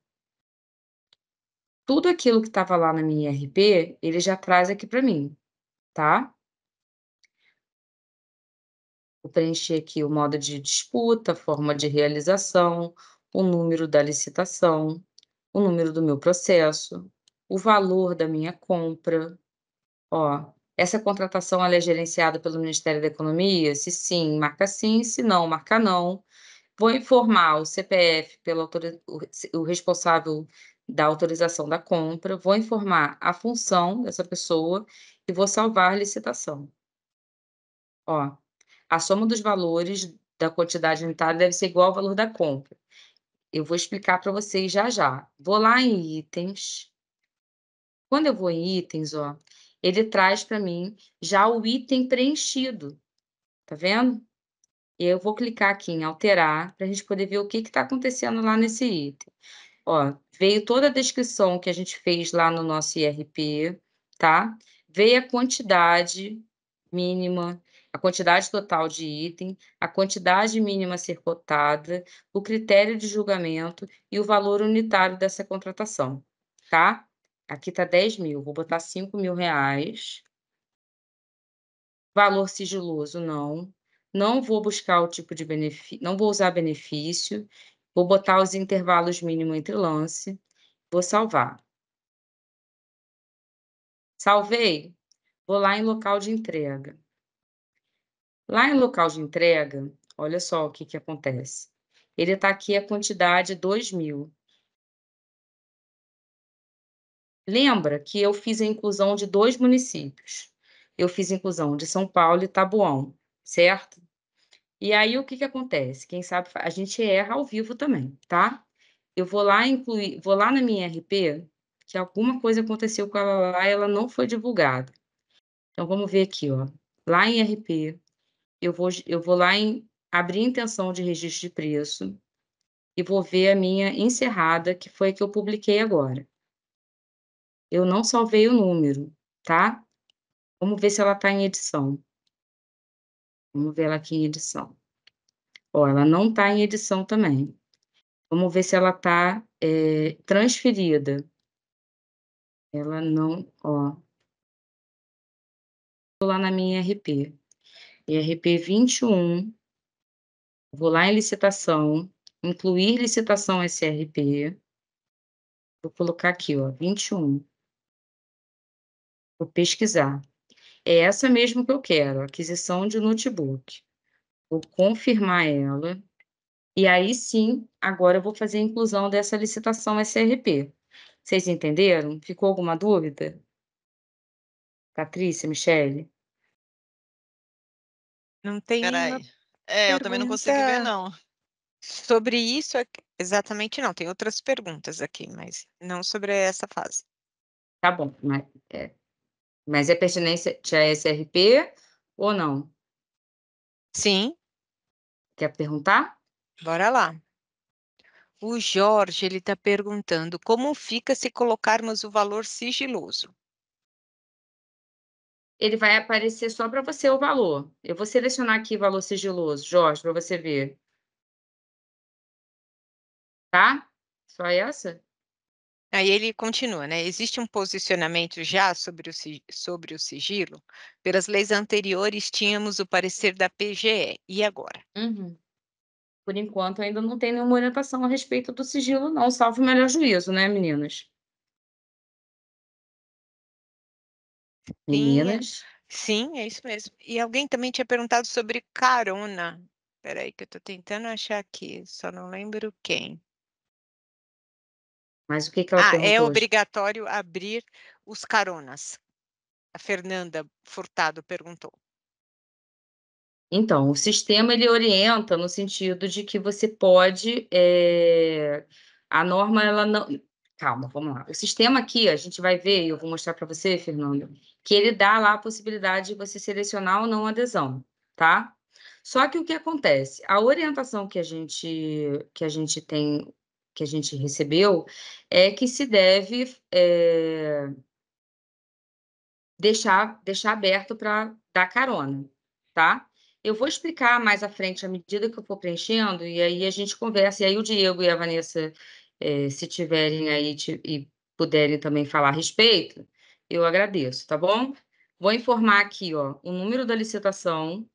tudo aquilo que estava lá na minha RP, ele já traz aqui para mim, tá? Vou preencher aqui o modo de disputa, forma de realização, o número da licitação, o número do meu processo, o valor da minha compra. Ó, essa contratação é gerenciada pelo Ministério da Economia? Se sim, marca sim, se não, marca não. Vou informar o CPF pelo o responsável da autorização da compra, vou informar a função dessa pessoa e vou salvar a licitação. Ó, a soma dos valores da quantidade unitária deve ser igual ao valor da compra. Eu vou explicar para vocês já já. Vou lá em itens. Quando eu vou em itens, ó, ele traz para mim já o item preenchido. Tá vendo? Eu vou clicar aqui em alterar para a gente poder ver o que está acontecendo lá nesse item. Ó, veio toda a descrição que a gente fez lá no nosso IRP, tá? Veio a quantidade mínima, a quantidade total de item, a quantidade mínima a ser cotada, o critério de julgamento e o valor unitário dessa contratação, tá? Aqui tá 10 mil, vou botar 5 mil reais. Valor sigiloso, não. Não vou buscar o tipo de benefício, não vou usar benefício Vou botar os intervalos mínimo entre lance. Vou salvar. Salvei. Vou lá em local de entrega. Lá em local de entrega, olha só o que, que acontece. Ele está aqui a quantidade 2.000. Lembra que eu fiz a inclusão de dois municípios. Eu fiz inclusão de São Paulo e Tabuão, certo? E aí o que que acontece? Quem sabe a gente erra ao vivo também, tá? Eu vou lá incluir, vou lá na minha RP que alguma coisa aconteceu com ela lá e ela não foi divulgada. Então vamos ver aqui, ó. Lá em RP, eu vou eu vou lá em abrir intenção de registro de preço e vou ver a minha encerrada, que foi a que eu publiquei agora. Eu não salvei o número, tá? Vamos ver se ela está em edição. Vamos ver ela aqui em edição. Ó, ela não está em edição também. Vamos ver se ela está é, transferida. Ela não, ó. Vou lá na minha RP. IRP 21. Vou lá em licitação. Incluir licitação SRP. Vou colocar aqui, ó, 21. Vou pesquisar. É essa mesmo que eu quero, aquisição de notebook. Vou confirmar ela. E aí sim, agora eu vou fazer a inclusão dessa licitação SRP. Vocês entenderam? Ficou alguma dúvida? Patrícia, Michele? Não tem. Peraí. É, eu também não consigo ver, não. Sobre isso, exatamente não. Tem outras perguntas aqui, mas não sobre essa fase. Tá bom, mas é, mas é pertinente à SRP ou não? Sim. Quer perguntar? Bora lá. O Jorge ele está perguntando como fica se colocarmos o valor sigiloso. Ele vai aparecer só para você o valor. Eu vou selecionar aqui valor sigiloso, Jorge, para você ver. Tá? Só essa? Aí ele continua, né? Existe um posicionamento já sobre o, sobre o sigilo? Pelas leis anteriores, tínhamos o parecer da PGE. E agora? Uhum. Por enquanto, ainda não tem nenhuma orientação a respeito do sigilo, não, salvo o melhor juízo, né, meninas? É. Meninas? Sim, sim, é isso mesmo. E alguém também tinha perguntado sobre carona. Peraí, que eu estou tentando achar aqui, só não lembro quem. Mas o que, que ela ah, é hoje? obrigatório abrir os caronas. A Fernanda Furtado perguntou. Então, o sistema ele orienta no sentido de que você pode. É... A norma, ela não. Calma, vamos lá. O sistema aqui, a gente vai ver, e eu vou mostrar para você, Fernando, que ele dá lá a possibilidade de você selecionar ou não adesão, tá? Só que o que acontece? A orientação que a gente, que a gente tem que a gente recebeu é que se deve é, deixar, deixar aberto para dar carona, tá? Eu vou explicar mais à frente, à medida que eu for preenchendo, e aí a gente conversa, e aí o Diego e a Vanessa, é, se tiverem aí e puderem também falar a respeito, eu agradeço, tá bom? Vou informar aqui, ó, o número da licitação,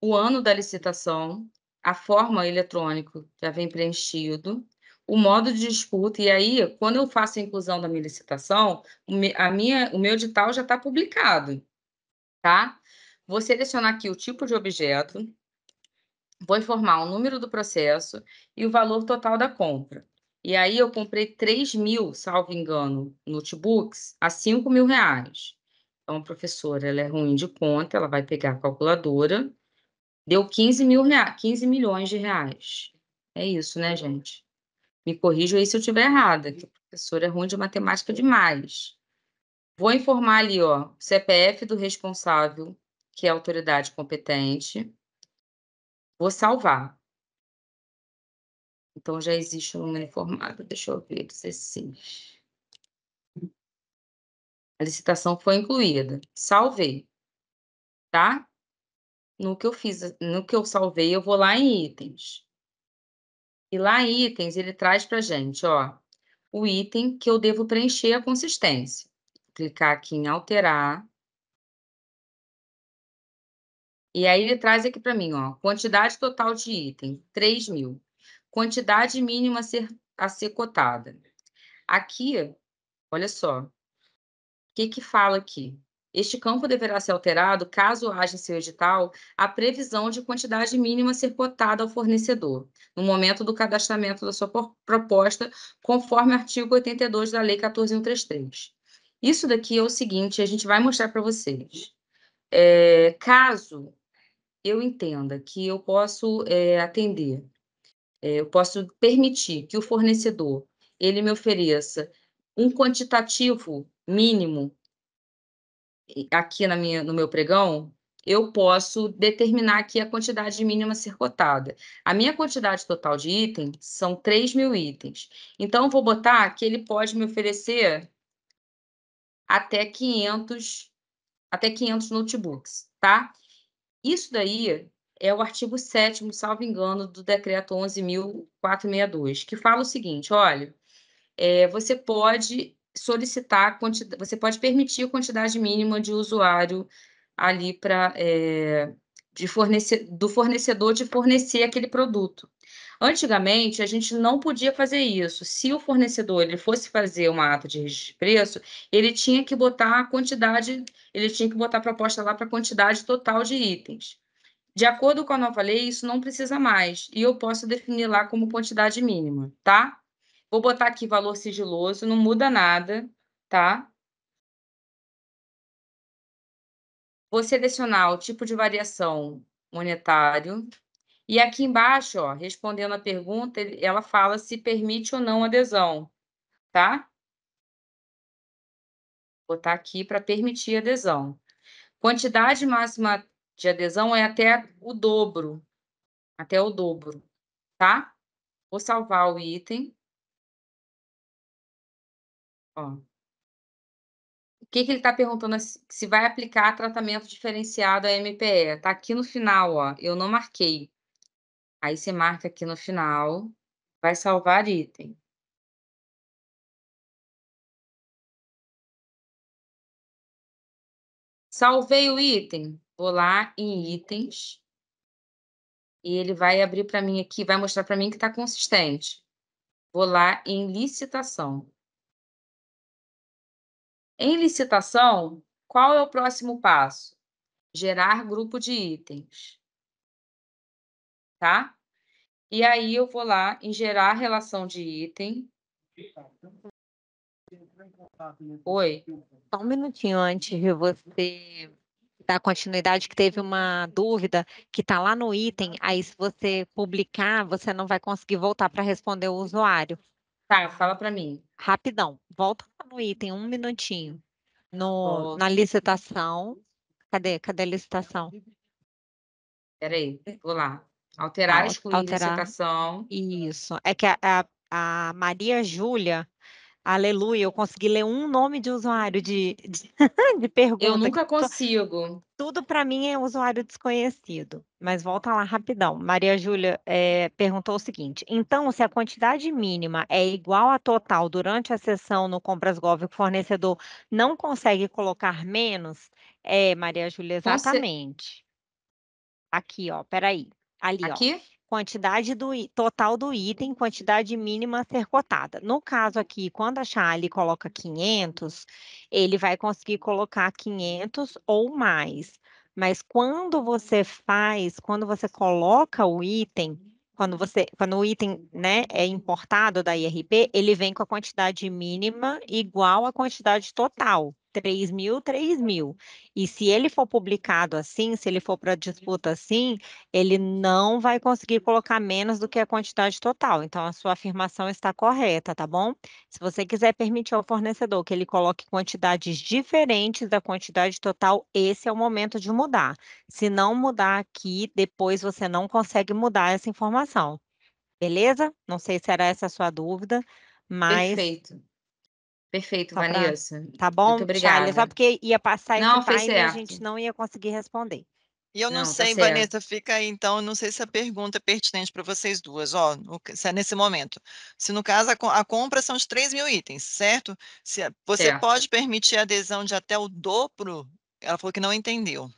o ano da licitação, a forma eletrônico já vem preenchido, o modo de disputa, e aí, quando eu faço a inclusão da minha licitação, a minha, o meu edital já está publicado, tá? Vou selecionar aqui o tipo de objeto, vou informar o número do processo e o valor total da compra. E aí eu comprei 3 mil, salvo engano, notebooks a 5 mil reais. Então, a professora ela é ruim de conta, ela vai pegar a calculadora Deu 15, mil reais, 15 milhões de reais. É isso, né, gente? Me corrijo aí se eu estiver errada, que o professor é ruim de matemática demais. Vou informar ali, ó, CPF do responsável, que é a autoridade competente. Vou salvar. Então, já existe o número informado. Deixa eu ver, 16. A licitação foi incluída. Salvei. Tá? no que eu fiz, eh, no que eu salvei, eu vou lá em itens. E lá em itens, ele traz para gente, ó, o item que eu devo preencher a consistência. Clicar aqui em alterar. E aí ele traz aqui para mim, ó, quantidade total de item, 3 mil. Quantidade mínima a ser, a ser cotada. Aqui, olha só, o que que fala aqui? Este campo deverá ser alterado caso haja em seu edital a previsão de quantidade mínima ser cotada ao fornecedor, no momento do cadastramento da sua proposta, conforme o artigo 82 da Lei 14133. Isso daqui é o seguinte, a gente vai mostrar para vocês. É, caso eu entenda que eu posso é, atender, é, eu posso permitir que o fornecedor ele me ofereça um quantitativo mínimo aqui na minha, no meu pregão, eu posso determinar aqui a quantidade mínima circotada. A minha quantidade total de item são 3 mil itens. Então, vou botar que ele pode me oferecer até 500, até 500 notebooks, tá? Isso daí é o artigo 7 salvo engano, do Decreto 11.462, que fala o seguinte, olha, é, você pode solicitar, você pode permitir a quantidade mínima de usuário ali para é, eh, de fornecer, do fornecedor de fornecer aquele produto. Antigamente, a gente não podia fazer isso. Se o fornecedor ele fosse fazer uma ata de registro de preço, ele tinha que botar a quantidade, ele tinha que botar a proposta lá para a quantidade total de itens. De acordo com a nova lei, isso não precisa mais, e eu posso definir lá como quantidade mínima, tá? Vou botar aqui valor sigiloso, não muda nada, tá? Vou selecionar o tipo de variação monetário. E aqui embaixo, ó, respondendo a pergunta, ela fala se permite ou não adesão, tá? Vou botar aqui para permitir adesão. Quantidade máxima de adesão é até o dobro, até o dobro, tá? Vou salvar o item. Ó. O que, que ele está perguntando se vai aplicar tratamento diferenciado à MPE? Está aqui no final, ó. Eu não marquei. Aí você marca aqui no final, vai salvar item. Salvei o item. Vou lá em itens. E ele vai abrir para mim aqui, vai mostrar para mim que está consistente. Vou lá em licitação. Em licitação, qual é o próximo passo? Gerar grupo de itens. Tá? E aí eu vou lá em gerar relação de item. Oi. Só um minutinho antes de você dar continuidade, que teve uma dúvida que está lá no item, aí se você publicar, você não vai conseguir voltar para responder o usuário. Tá, fala para mim. Rapidão, volta no item, um minutinho. No, na licitação. Cadê? Cadê a licitação? Peraí, é. vou lá. Alterar, excluir Alterar. licitação. Isso. É que a, a, a Maria Júlia Aleluia, eu consegui ler um nome de usuário de, de, de pergunta. Eu nunca consigo. Tudo para mim é usuário desconhecido. Mas volta lá rapidão. Maria Júlia é, perguntou o seguinte: então, se a quantidade mínima é igual à total durante a sessão no Compras Gov, o fornecedor não consegue colocar menos? É, Maria Júlia, exatamente. Você... Aqui, ó, peraí. Ali, Aqui? ó. Aqui? quantidade do total do item, quantidade mínima a ser cotada. No caso aqui, quando a Charlie coloca 500, ele vai conseguir colocar 500 ou mais. Mas quando você faz, quando você coloca o item, quando você, quando o item, né, é importado da IRP, ele vem com a quantidade mínima igual à quantidade total. 3 mil, 3 mil. E se ele for publicado assim, se ele for para disputa assim, ele não vai conseguir colocar menos do que a quantidade total. Então, a sua afirmação está correta, tá bom? Se você quiser permitir ao fornecedor que ele coloque quantidades diferentes da quantidade total, esse é o momento de mudar. Se não mudar aqui, depois você não consegue mudar essa informação. Beleza? Não sei se era essa a sua dúvida, mas. Perfeito. Perfeito, Vanessa. Tá bom? Muito obrigada. Charles, só porque ia passar não, esse time e a gente não ia conseguir responder. E eu não, não tá sei, tá Vanessa, fica aí, então, eu não sei se a pergunta é pertinente para vocês duas, ó, se é nesse momento. Se no caso a, a compra são os 3 mil itens, certo? Se, você certo. pode permitir a adesão de até o dobro? Ela falou que não entendeu.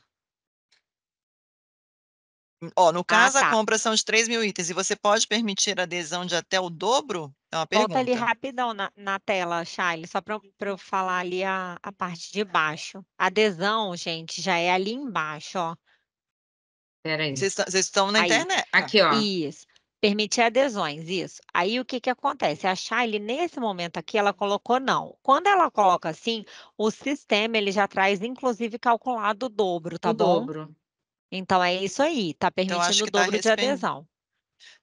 Ó, no ah, caso ah, tá. a compra são os 3 mil itens e você pode permitir a adesão de até o dobro? É uma pergunta. ali rapidão na, na tela, Charles, só para eu falar ali a, a parte de baixo. Adesão, gente, já é ali embaixo, ó. Peraí. Vocês estão na aí. internet. Aqui, ó. Isso. Permitir adesões, isso. Aí o que, que acontece? A Shile, nesse momento aqui, ela colocou não. Quando ela coloca assim, o sistema ele já traz, inclusive, calculado o dobro, tá o bom? dobro. Então é isso aí, tá então, permitindo então, o tá dobro de adesão.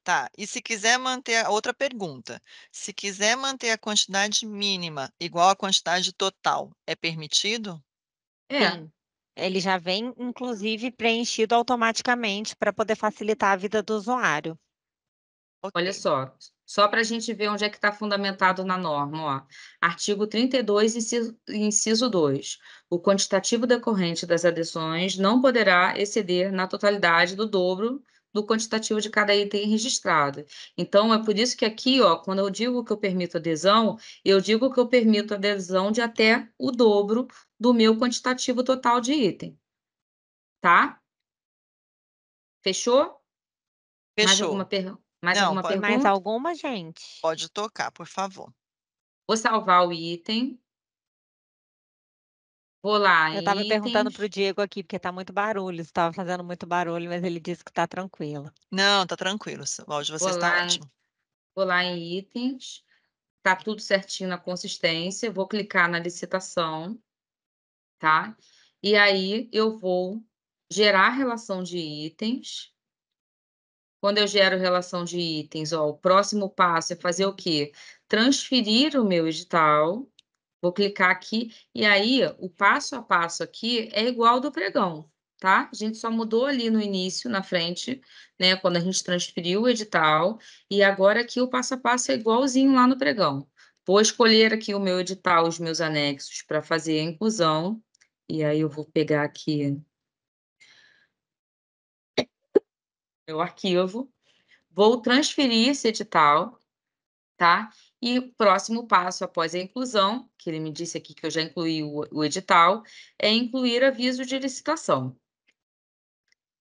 Tá, e se quiser manter a outra pergunta, se quiser manter a quantidade mínima igual à quantidade total, é permitido? É. Sim. Ele já vem, inclusive, preenchido automaticamente para poder facilitar a vida do usuário. Okay. Olha só, só para a gente ver onde é que está fundamentado na norma, ó. Artigo 32, inciso, inciso 2. O quantitativo decorrente das adições não poderá exceder na totalidade do dobro do quantitativo de cada item registrado. Então, é por isso que aqui, ó, quando eu digo que eu permito adesão, eu digo que eu permito adesão de até o dobro do meu quantitativo total de item. Tá? Fechou? Fechou. Mais alguma, per... mais Não, alguma pode... pergunta? Mais alguma, gente? Pode tocar, por favor. Vou salvar o item. Vou lá. Eu estava perguntando para o Diego aqui, porque está muito barulho, estava fazendo muito barulho, mas ele disse que está tranquilo. Não, está tranquilo. O áudio de vocês está ótimo. Vou lá em itens, está tudo certinho na consistência, vou clicar na licitação, tá? E aí eu vou gerar relação de itens. Quando eu gero relação de itens, ó, o próximo passo é fazer o quê? Transferir o meu edital Vou clicar aqui e aí o passo a passo aqui é igual do pregão, tá? A gente só mudou ali no início, na frente, né, quando a gente transferiu o edital, e agora aqui o passo a passo é igualzinho lá no pregão. Vou escolher aqui o meu edital, os meus anexos para fazer a inclusão, e aí eu vou pegar aqui meu arquivo, vou transferir esse edital, tá? E o próximo passo após a inclusão, que ele me disse aqui que eu já incluí o, o edital, é incluir aviso de licitação.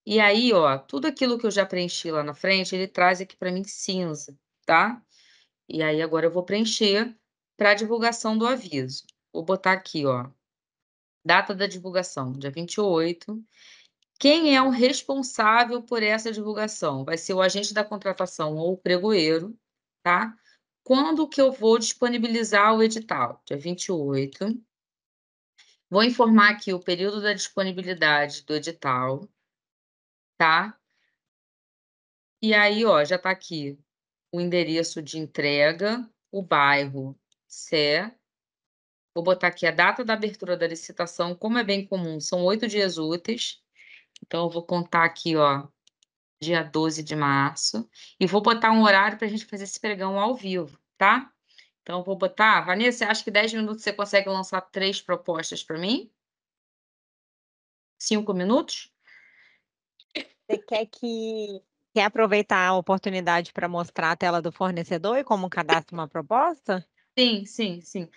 E aí, ó, tudo aquilo que eu já preenchi lá na frente, ele traz aqui para mim cinza, tá? E aí agora eu vou preencher para divulgação do aviso. Vou botar aqui, ó, data da divulgação, dia 28. Quem é o responsável por essa divulgação? Vai ser o agente da contratação ou o pregoeiro, tá? quando que eu vou disponibilizar o edital? Dia 28. Vou informar aqui o período da disponibilidade do edital, tá? E aí, ó, já está aqui o endereço de entrega, o bairro Sé. Vou botar aqui a data da abertura da licitação, como é bem comum, são oito dias úteis. Então, eu vou contar aqui, ó, dia 12 de março, e vou botar um horário para a gente fazer esse pregão ao vivo, tá? Então, vou botar. Vanessa, você acha que 10 minutos você consegue lançar três propostas para mim? Cinco minutos? Você quer que quer aproveitar a oportunidade para mostrar a tela do fornecedor e como cadastra uma proposta? Sim, sim, sim.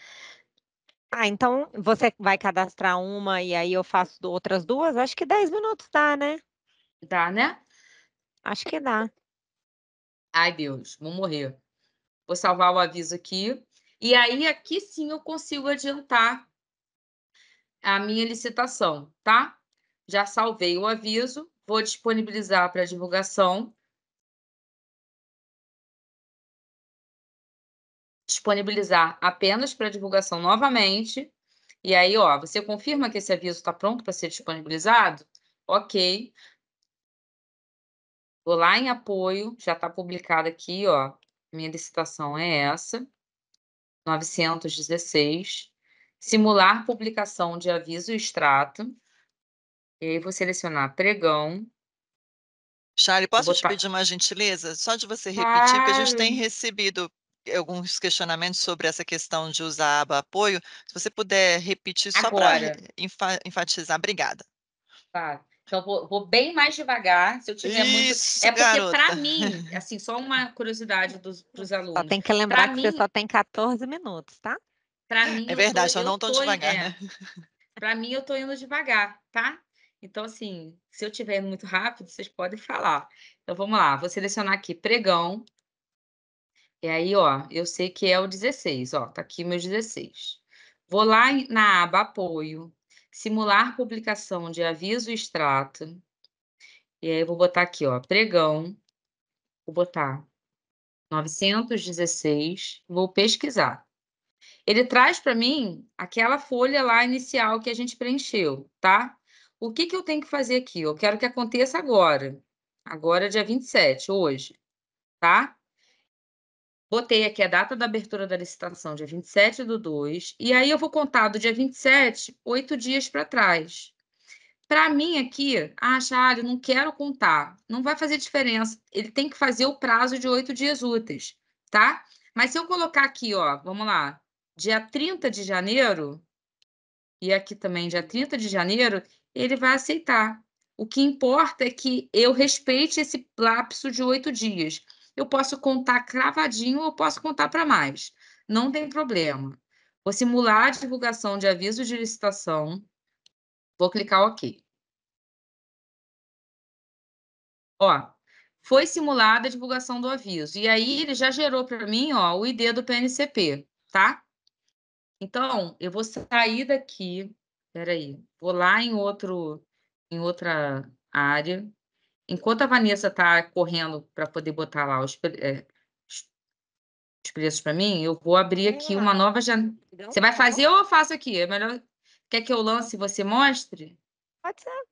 Ah, então você vai cadastrar uma e aí eu faço outras duas? Acho que 10 minutos dá, né? Dá, né? Acho que dá. Ai, Deus, vou morrer. Vou salvar o aviso aqui. E aí, aqui sim eu consigo adiantar a minha licitação, tá? Já salvei o aviso, vou disponibilizar para divulgação. Disponibilizar apenas para divulgação novamente. E aí, ó, você confirma que esse aviso está pronto para ser disponibilizado? Ok. Vou lá em apoio, já está publicada aqui, ó. Minha licitação é essa, 916. Simular publicação de aviso extrato. E aí vou selecionar pregão. Charlie, posso botar... te pedir uma gentileza? Só de você repetir, porque a gente tem recebido alguns questionamentos sobre essa questão de usar a aba apoio. Se você puder repetir só para enfatizar. Obrigada. Tá. Então, vou, vou, bem mais devagar, se eu tiver Isso, muito. É porque, para mim, assim, só uma curiosidade para os alunos. Só tem que lembrar pra que mim... você só tem 14 minutos, tá? Para mim. É verdade, tô, não estou tô, devagar. É, né? Para mim, eu tô indo devagar, tá? Então, assim, se eu tiver muito rápido, vocês podem falar. Então, vamos lá, vou selecionar aqui pregão. E aí, ó, eu sei que é o 16, ó, tá aqui meus 16. Vou lá na aba apoio, simular publicação de aviso extrato. E aí eu vou botar aqui, ó, pregão. Vou botar 916, vou pesquisar. Ele traz para mim aquela folha lá inicial que a gente preencheu, tá? O que, que eu tenho que fazer aqui? Eu quero que aconteça agora. Agora é dia 27, hoje, tá? Botei aqui a data da abertura da licitação, dia 27 do 2, e aí eu vou contar do dia 27, oito dias para trás. Para mim aqui, ah, Charlie, não quero contar, não vai fazer diferença. Ele tem que fazer o prazo de oito dias úteis, tá? Mas se eu colocar aqui, ó, vamos lá, dia 30 de janeiro, e aqui também dia 30 de janeiro, ele vai aceitar. O que importa é que eu respeite esse lapso de oito dias eu posso contar cravadinho ou posso contar para mais. Não tem problema. Vou simular a divulgação de aviso de licitação. Vou clicar OK. Ó, foi simulada a divulgação do aviso. E aí ele já gerou para mim ó, o ID do PNCP, tá? Então, eu vou sair daqui. Espera aí. Vou lá em, outro, em outra área enquanto a Vanessa está correndo para poder botar lá os, é, os preços para mim, eu vou abrir aqui uma nova janela. Você vai fazer ou eu faço aqui? É melhor. Quer que eu lance e você mostre? Pode ser.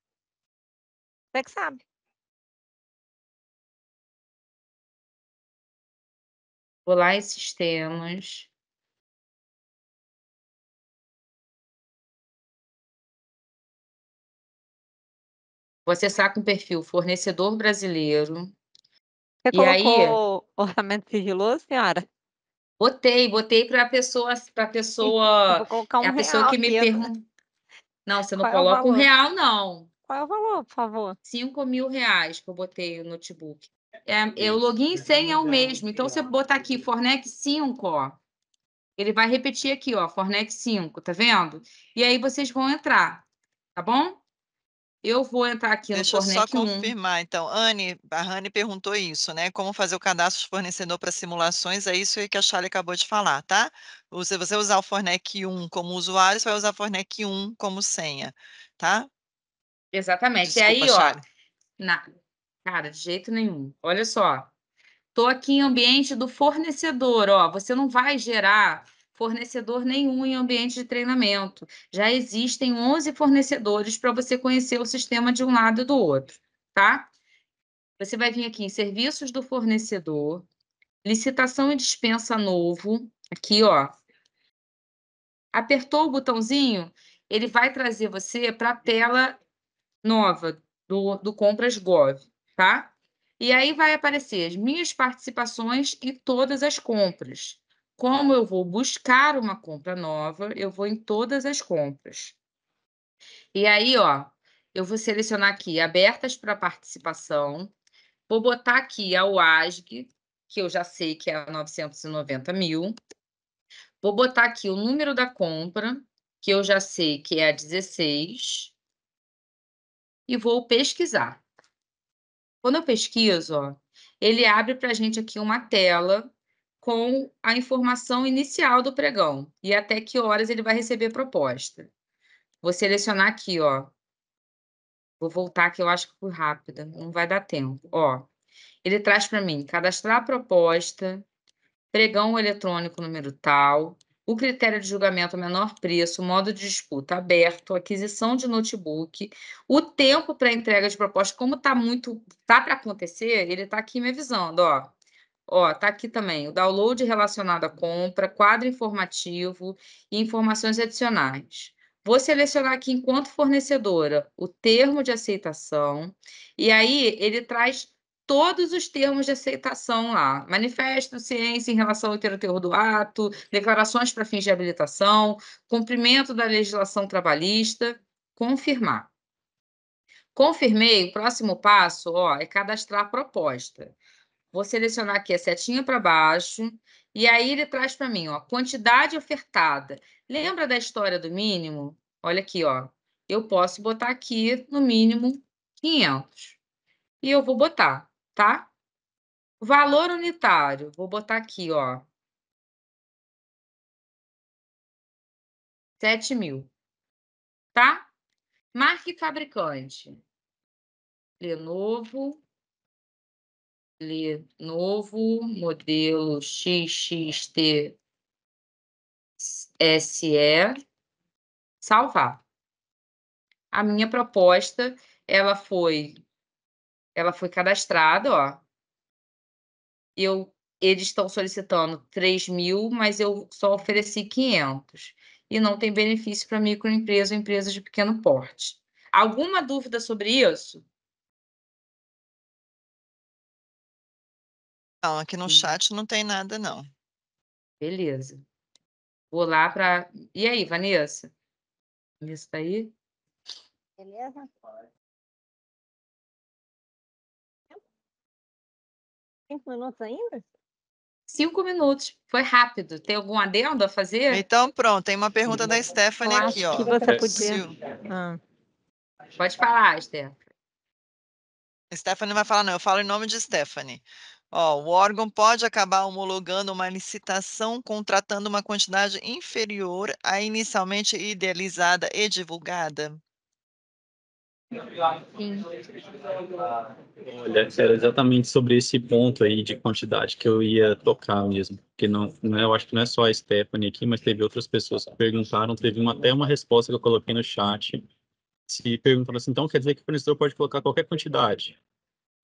Você que sabe. Vou lá em sistemas. Você saca um perfil fornecedor brasileiro. Você e colocou aí, orçamento sigiloso, senhora? Botei, botei para então, é a pessoa, para pessoa, vou colocar um é a pessoa que me pergunta. Não, você não Qual coloca é o, real, não. Qual é o valor, por favor? Cinco mil reais que eu botei no notebook. É, é o login e senha é o mesmo. Então, você botar aqui Fornec 5, ó. Ele vai repetir aqui, ó, Fornec 5, tá vendo? E aí vocês vão entrar, tá bom? Eu vou entrar aqui Deixa no Fornec Deixa eu só confirmar, 1. então. Anne, a Anne perguntou isso, né? Como fazer o cadastro de fornecedor para simulações, é isso que a Charlie acabou de falar, tá? Se você usar o Fornec 1 como usuário, você vai usar o Fornec 1 como senha, tá? Exatamente. Desculpa, e aí, Charlie. ó... Na... Cara, de jeito nenhum. Olha só. Estou aqui em ambiente do fornecedor, ó. Você não vai gerar fornecedor nenhum em ambiente de treinamento. Já existem 11 fornecedores para você conhecer o sistema de um lado e do outro, tá? Você vai vir aqui em serviços do fornecedor, licitação e dispensa novo, aqui, ó. Apertou o botãozinho, ele vai trazer você para a tela nova do, do Compras Gov, tá? E aí vai aparecer as minhas participações e todas as compras como eu vou buscar uma compra nova, eu vou em todas as compras. E aí, ó, eu vou selecionar aqui abertas para participação, vou botar aqui a UASG, que eu já sei que é 990 mil, vou botar aqui o número da compra, que eu já sei que é a 16, e vou pesquisar. Quando eu pesquiso, ó, ele abre para a gente aqui uma tela com a informação inicial do pregão e até que horas ele vai receber proposta. Vou selecionar aqui, ó. Vou voltar que eu acho que foi rápida, não vai dar tempo. Ó, ele traz para mim cadastrar a proposta, pregão eletrônico número tal, o critério de julgamento menor preço, modo de disputa aberto, aquisição de notebook, o tempo para entrega de proposta, como está muito, tá para acontecer, ele está aqui me avisando, ó. Ó, tá aqui também, o download relacionado à compra, quadro informativo e informações adicionais. Vou selecionar aqui, enquanto fornecedora, o termo de aceitação, e aí ele traz todos os termos de aceitação lá. Manifesto, ciência em relação ao teor do ato, declarações para fins de habilitação, cumprimento da legislação trabalhista, confirmar. Confirmei, o próximo passo ó, é cadastrar a proposta vou selecionar aqui a setinha para baixo, e aí ele traz para mim, ó, quantidade ofertada. Lembra da história do mínimo? Olha aqui, ó. Eu posso botar aqui no mínimo 500. E eu vou botar, tá? Valor unitário, vou botar aqui, ó. 7 mil, tá? Marque fabricante. Lenovo, novo, modelo XXT SE, salvar. A minha proposta, ela foi ela foi cadastrada, ó. Eu eles estão solicitando 3 mil, mas eu só ofereci 500. E não tem benefício para microempresa ou empresas de pequeno porte. Alguma dúvida sobre isso? Não, aqui no uhum. chat não tem nada, não. Beleza. Vou lá para. E aí, Vanessa? Vanessa tá aí? Beleza? Cinco minutos ainda? Cinco minutos. Foi rápido. Tem algum adendo a fazer? Então, pronto. Tem uma pergunta da Stephanie aqui, ó. Que você podia. Ah. Pode falar, Stephanie. Stephanie vai falar, não. Eu falo em nome de Stephanie. Ó, o órgão pode acabar homologando uma licitação contratando uma quantidade inferior à inicialmente idealizada e divulgada. Sim. Olha, era exatamente sobre esse ponto aí de quantidade que eu ia tocar mesmo, porque não, não é, eu acho que não é só a Stephanie aqui, mas teve outras pessoas que perguntaram, teve uma, até uma resposta que eu coloquei no chat, se perguntando assim, então quer dizer que o fornecedor pode colocar qualquer quantidade?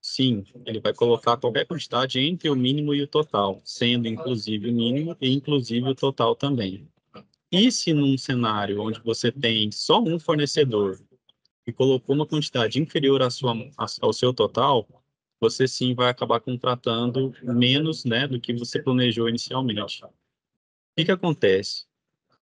Sim, ele vai colocar qualquer quantidade entre o mínimo e o total, sendo inclusive o mínimo e inclusive o total também. E se num cenário onde você tem só um fornecedor e colocou uma quantidade inferior à sua, ao seu total, você sim vai acabar contratando menos né, do que você planejou inicialmente. O que, que acontece?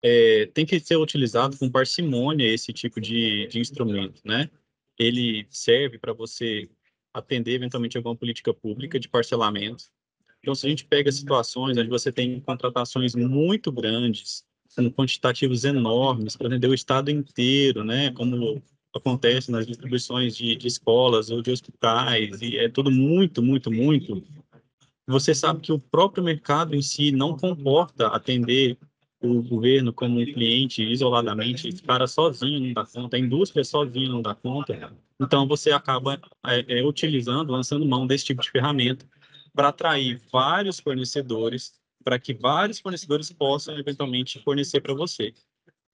É, tem que ser utilizado com parcimônia esse tipo de, de instrumento, né? Ele serve para você atender eventualmente alguma política pública de uhum. parcelamento. Então, se a gente pega situações onde você tem contratações muito grandes, sendo quantitativos enormes, para atender o estado inteiro, né, como acontece nas distribuições de, de escolas ou de hospitais, e é tudo muito, muito, muito, você sabe que o próprio mercado em si não comporta atender o governo como um cliente isoladamente, esse cara sozinho não dá conta, a indústria sozinha não dá conta. Então você acaba é, é, utilizando, lançando mão desse tipo de ferramenta para atrair vários fornecedores, para que vários fornecedores possam eventualmente fornecer para você.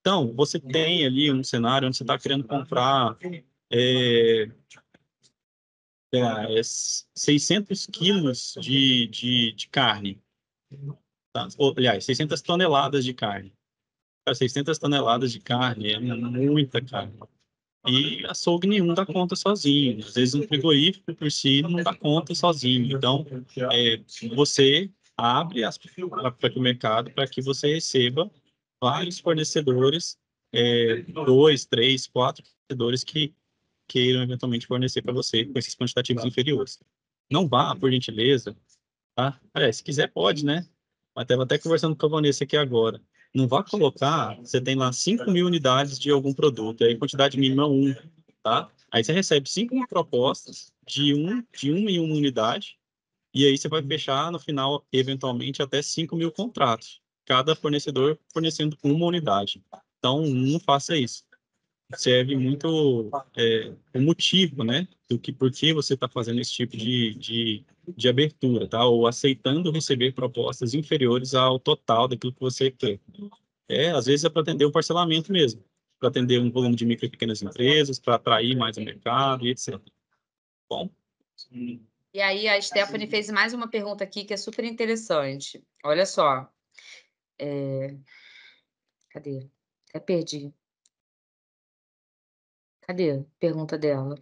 Então você tem ali um cenário onde você está querendo comprar é, é, 600 quilos de, de, de carne ou, aliás, 600 toneladas de carne. Cara, 600 toneladas de carne é muita carne. E açougue nenhum dá conta sozinho. Às vezes um frigorífico por si não dá conta sozinho. Então, é, você abre as para o mercado para que você receba vários fornecedores, é, dois, três, quatro fornecedores que queiram eventualmente fornecer para você com esses quantitativos inferiores. Não vá, por gentileza. Tá? Olha, se quiser, pode, né? estava até conversando com a Vanessa aqui agora. Não vá colocar, você tem lá 5 mil unidades de algum produto, aí quantidade mínima 1, um, tá? Aí você recebe cinco propostas de um, de uma em uma unidade, e aí você vai fechar no final, eventualmente, até 5 mil contratos, cada fornecedor fornecendo uma unidade. Então, não faça isso. Serve muito é, o motivo, né? do que por que você está fazendo esse tipo de, de, de abertura, tá? Ou aceitando receber propostas inferiores ao total daquilo que você quer. É, às vezes é para atender o parcelamento mesmo, para atender um volume de micro e pequenas empresas, para atrair mais o mercado e etc. Bom. E aí a Stephanie fez mais uma pergunta aqui que é super interessante. Olha só. É... Cadê? Até perdi. Cadê a pergunta dela?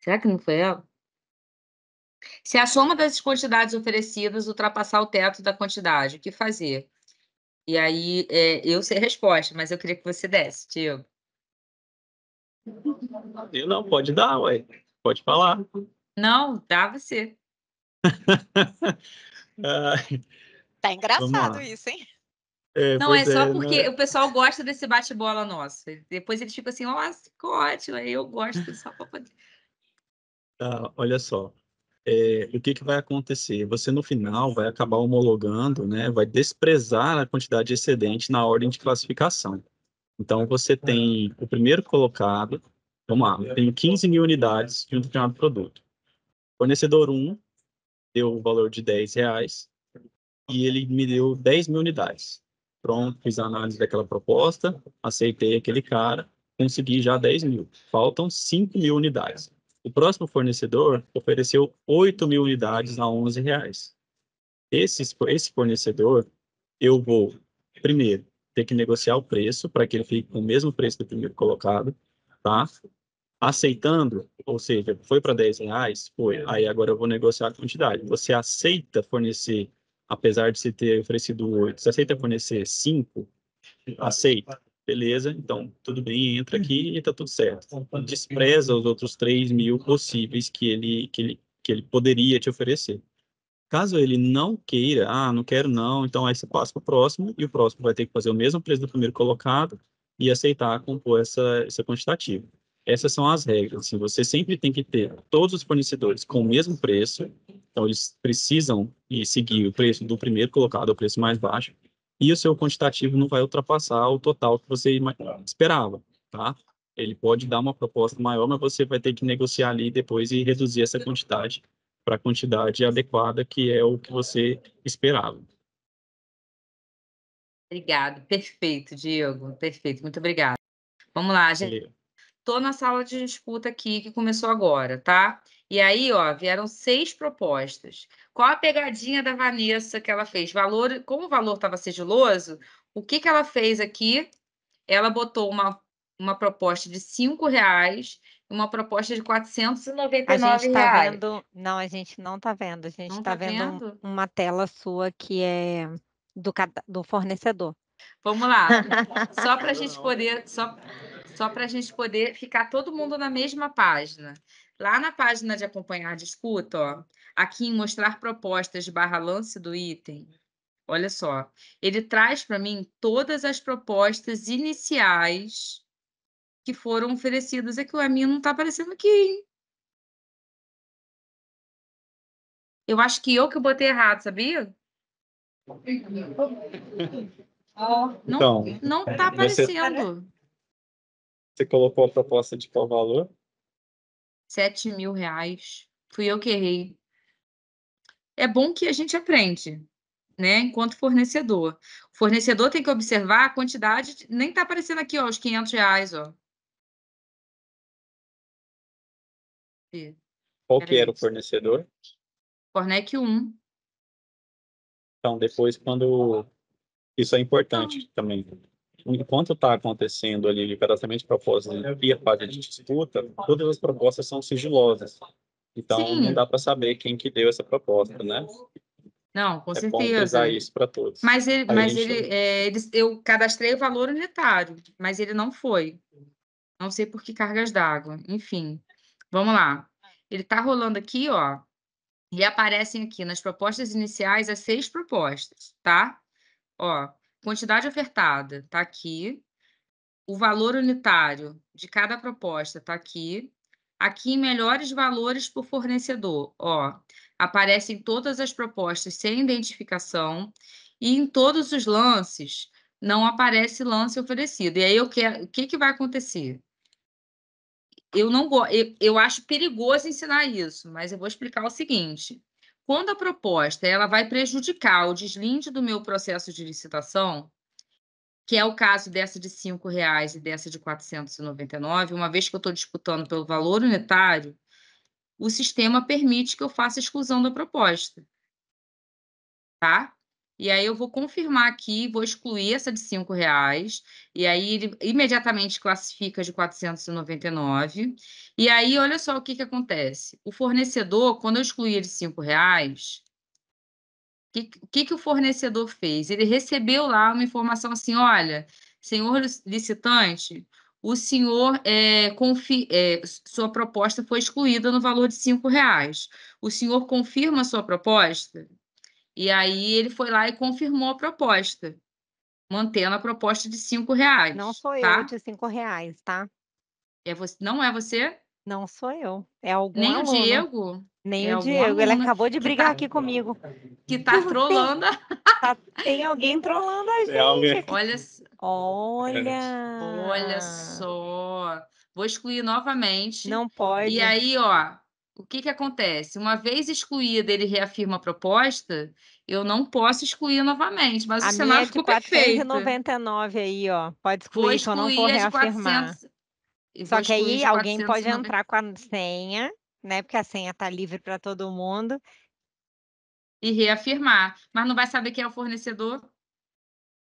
Será que não foi ela? Se a soma das quantidades oferecidas ultrapassar o teto da quantidade, o que fazer? E aí, é, eu sei a resposta, mas eu queria que você desse, tio. Eu não, pode dar, ué. Pode falar. Não, dá você. tá engraçado isso, hein? É, não, é só é, porque né? o pessoal gosta desse bate-bola nosso. Depois eles ficam assim, ó, ficou ótimo, eu gosto só para poder. Ah, olha só, é, o que, que vai acontecer? Você, no final, vai acabar homologando, né, vai desprezar a quantidade excedente na ordem de classificação. Então, você é. tem o primeiro colocado, vamos lá, é. tem 15 mil unidades de um determinado produto. Fornecedor 1 deu o valor de 10 reais e ele me deu 10 mil unidades. Pronto, fiz a análise daquela proposta, aceitei aquele cara, consegui já 10 mil. Faltam 5 mil unidades. O próximo fornecedor ofereceu 8 mil unidades a 11 reais. Esse, esse fornecedor, eu vou, primeiro, ter que negociar o preço para que ele fique com o mesmo preço do primeiro colocado, tá? Aceitando, ou seja, foi para 10 reais, foi. Aí agora eu vou negociar a quantidade. Você aceita fornecer, apesar de se ter oferecido 8, você aceita fornecer 5? Aceita beleza, então tudo bem, entra uhum. aqui e está tudo certo. Tá, tá. Despreza os outros 3 mil possíveis que ele, que, ele, que ele poderia te oferecer. Caso ele não queira, ah, não quero não, então aí você passa para o próximo e o próximo vai ter que fazer o mesmo preço do primeiro colocado e aceitar compor essa, essa quantitativa. Essas são as regras. Assim, você sempre tem que ter todos os fornecedores com o mesmo preço, então eles precisam seguir o preço do primeiro colocado, o preço mais baixo, e o seu quantitativo não vai ultrapassar o total que você esperava, tá? Ele pode dar uma proposta maior, mas você vai ter que negociar ali depois e reduzir essa quantidade para a quantidade adequada que é o que você esperava. Obrigado, perfeito, Diego, perfeito, muito obrigado. Vamos lá, gente. Estou na sala de disputa aqui que começou agora, tá? E aí, ó, vieram seis propostas. Qual a pegadinha da Vanessa que ela fez? Valor, como o valor estava sigiloso, o que, que ela fez aqui? Ela botou uma, uma proposta de cinco reais uma proposta de 499 a gente tá Vendo... Não, a gente não está vendo. A gente está tá vendo, vendo, uma tela sua que é do, do fornecedor. Vamos lá. só para a gente poder, só, só para a gente poder ficar todo mundo na mesma página. Lá na página de acompanhar de escuta, ó, aqui em mostrar propostas barra lance do item, olha só, ele traz para mim todas as propostas iniciais que foram oferecidas. É que o minha não está aparecendo aqui, hein? Eu acho que eu que botei errado, sabia? Não, então, não é, tá aparecendo. você colocou a proposta de qual valor? 7 mil reais. Fui eu que errei. É bom que a gente aprende, né? Enquanto fornecedor. O fornecedor tem que observar a quantidade. Nem tá aparecendo aqui, ó, os 500 reais, ó. Qual que era o fornecedor? Fornec 1. Então, depois, quando. Isso é importante então, também enquanto está acontecendo ali o de propostas e a fase de disputa, todas as propostas são sigilosas. Então, Sim. não dá para saber quem que deu essa proposta, né? Não, com é certeza. Bom isso para todos. Mas, ele, mas ele, é, ele, eu cadastrei o valor unitário, mas ele não foi. Não sei por que cargas d'água. Enfim, vamos lá. Ele está rolando aqui, ó. E aparecem aqui nas propostas iniciais as seis propostas, tá? Ó, quantidade ofertada está aqui, o valor unitário de cada proposta está aqui, aqui em melhores valores por fornecedor, ó, aparecem todas as propostas sem identificação e em todos os lances não aparece lance oferecido. E aí eu quero, o que, que vai acontecer? Eu não eu, eu acho perigoso ensinar isso, mas eu vou explicar o seguinte. Quando a proposta ela vai prejudicar o deslinde do meu processo de licitação, que é o caso dessa de R$ reais e dessa de 499, uma vez que eu estou disputando pelo valor unitário, o sistema permite que eu faça exclusão da proposta. Tá? E aí eu vou confirmar aqui, vou excluir essa de R$ reais. E aí ele imediatamente classifica de 499. E aí, olha só o que, que acontece. O fornecedor, quando eu excluí de R$ reais, o que, que, que o fornecedor fez? Ele recebeu lá uma informação assim: olha, senhor licitante, o senhor é, confi, é, sua proposta foi excluída no valor de cinco reais. O senhor confirma a sua proposta? E aí ele foi lá e confirmou a proposta, mantendo a proposta de cinco reais. Não sou tá? eu de cinco reais, tá? É você, não é você? Não sou eu. É algum Nem aluno. o Diego? Nem é o Diego. Ele acabou de brigar tá, aqui comigo. Que tá trolando. Tá, tem alguém trolando a gente. É Olha. Olha. Olha só. Vou excluir novamente. Não pode. E aí, ó, o que, que acontece? Uma vez excluída, ele reafirma a proposta, eu não posso excluir novamente, mas a o cenário minha ficou de 499 perfeito. aí, ó. Pode excluir, excluir eu não vou reafirmar. 400... Só que aí alguém pode entrar com a senha, né? Porque a senha está livre para todo mundo. E reafirmar, mas não vai saber quem é o fornecedor.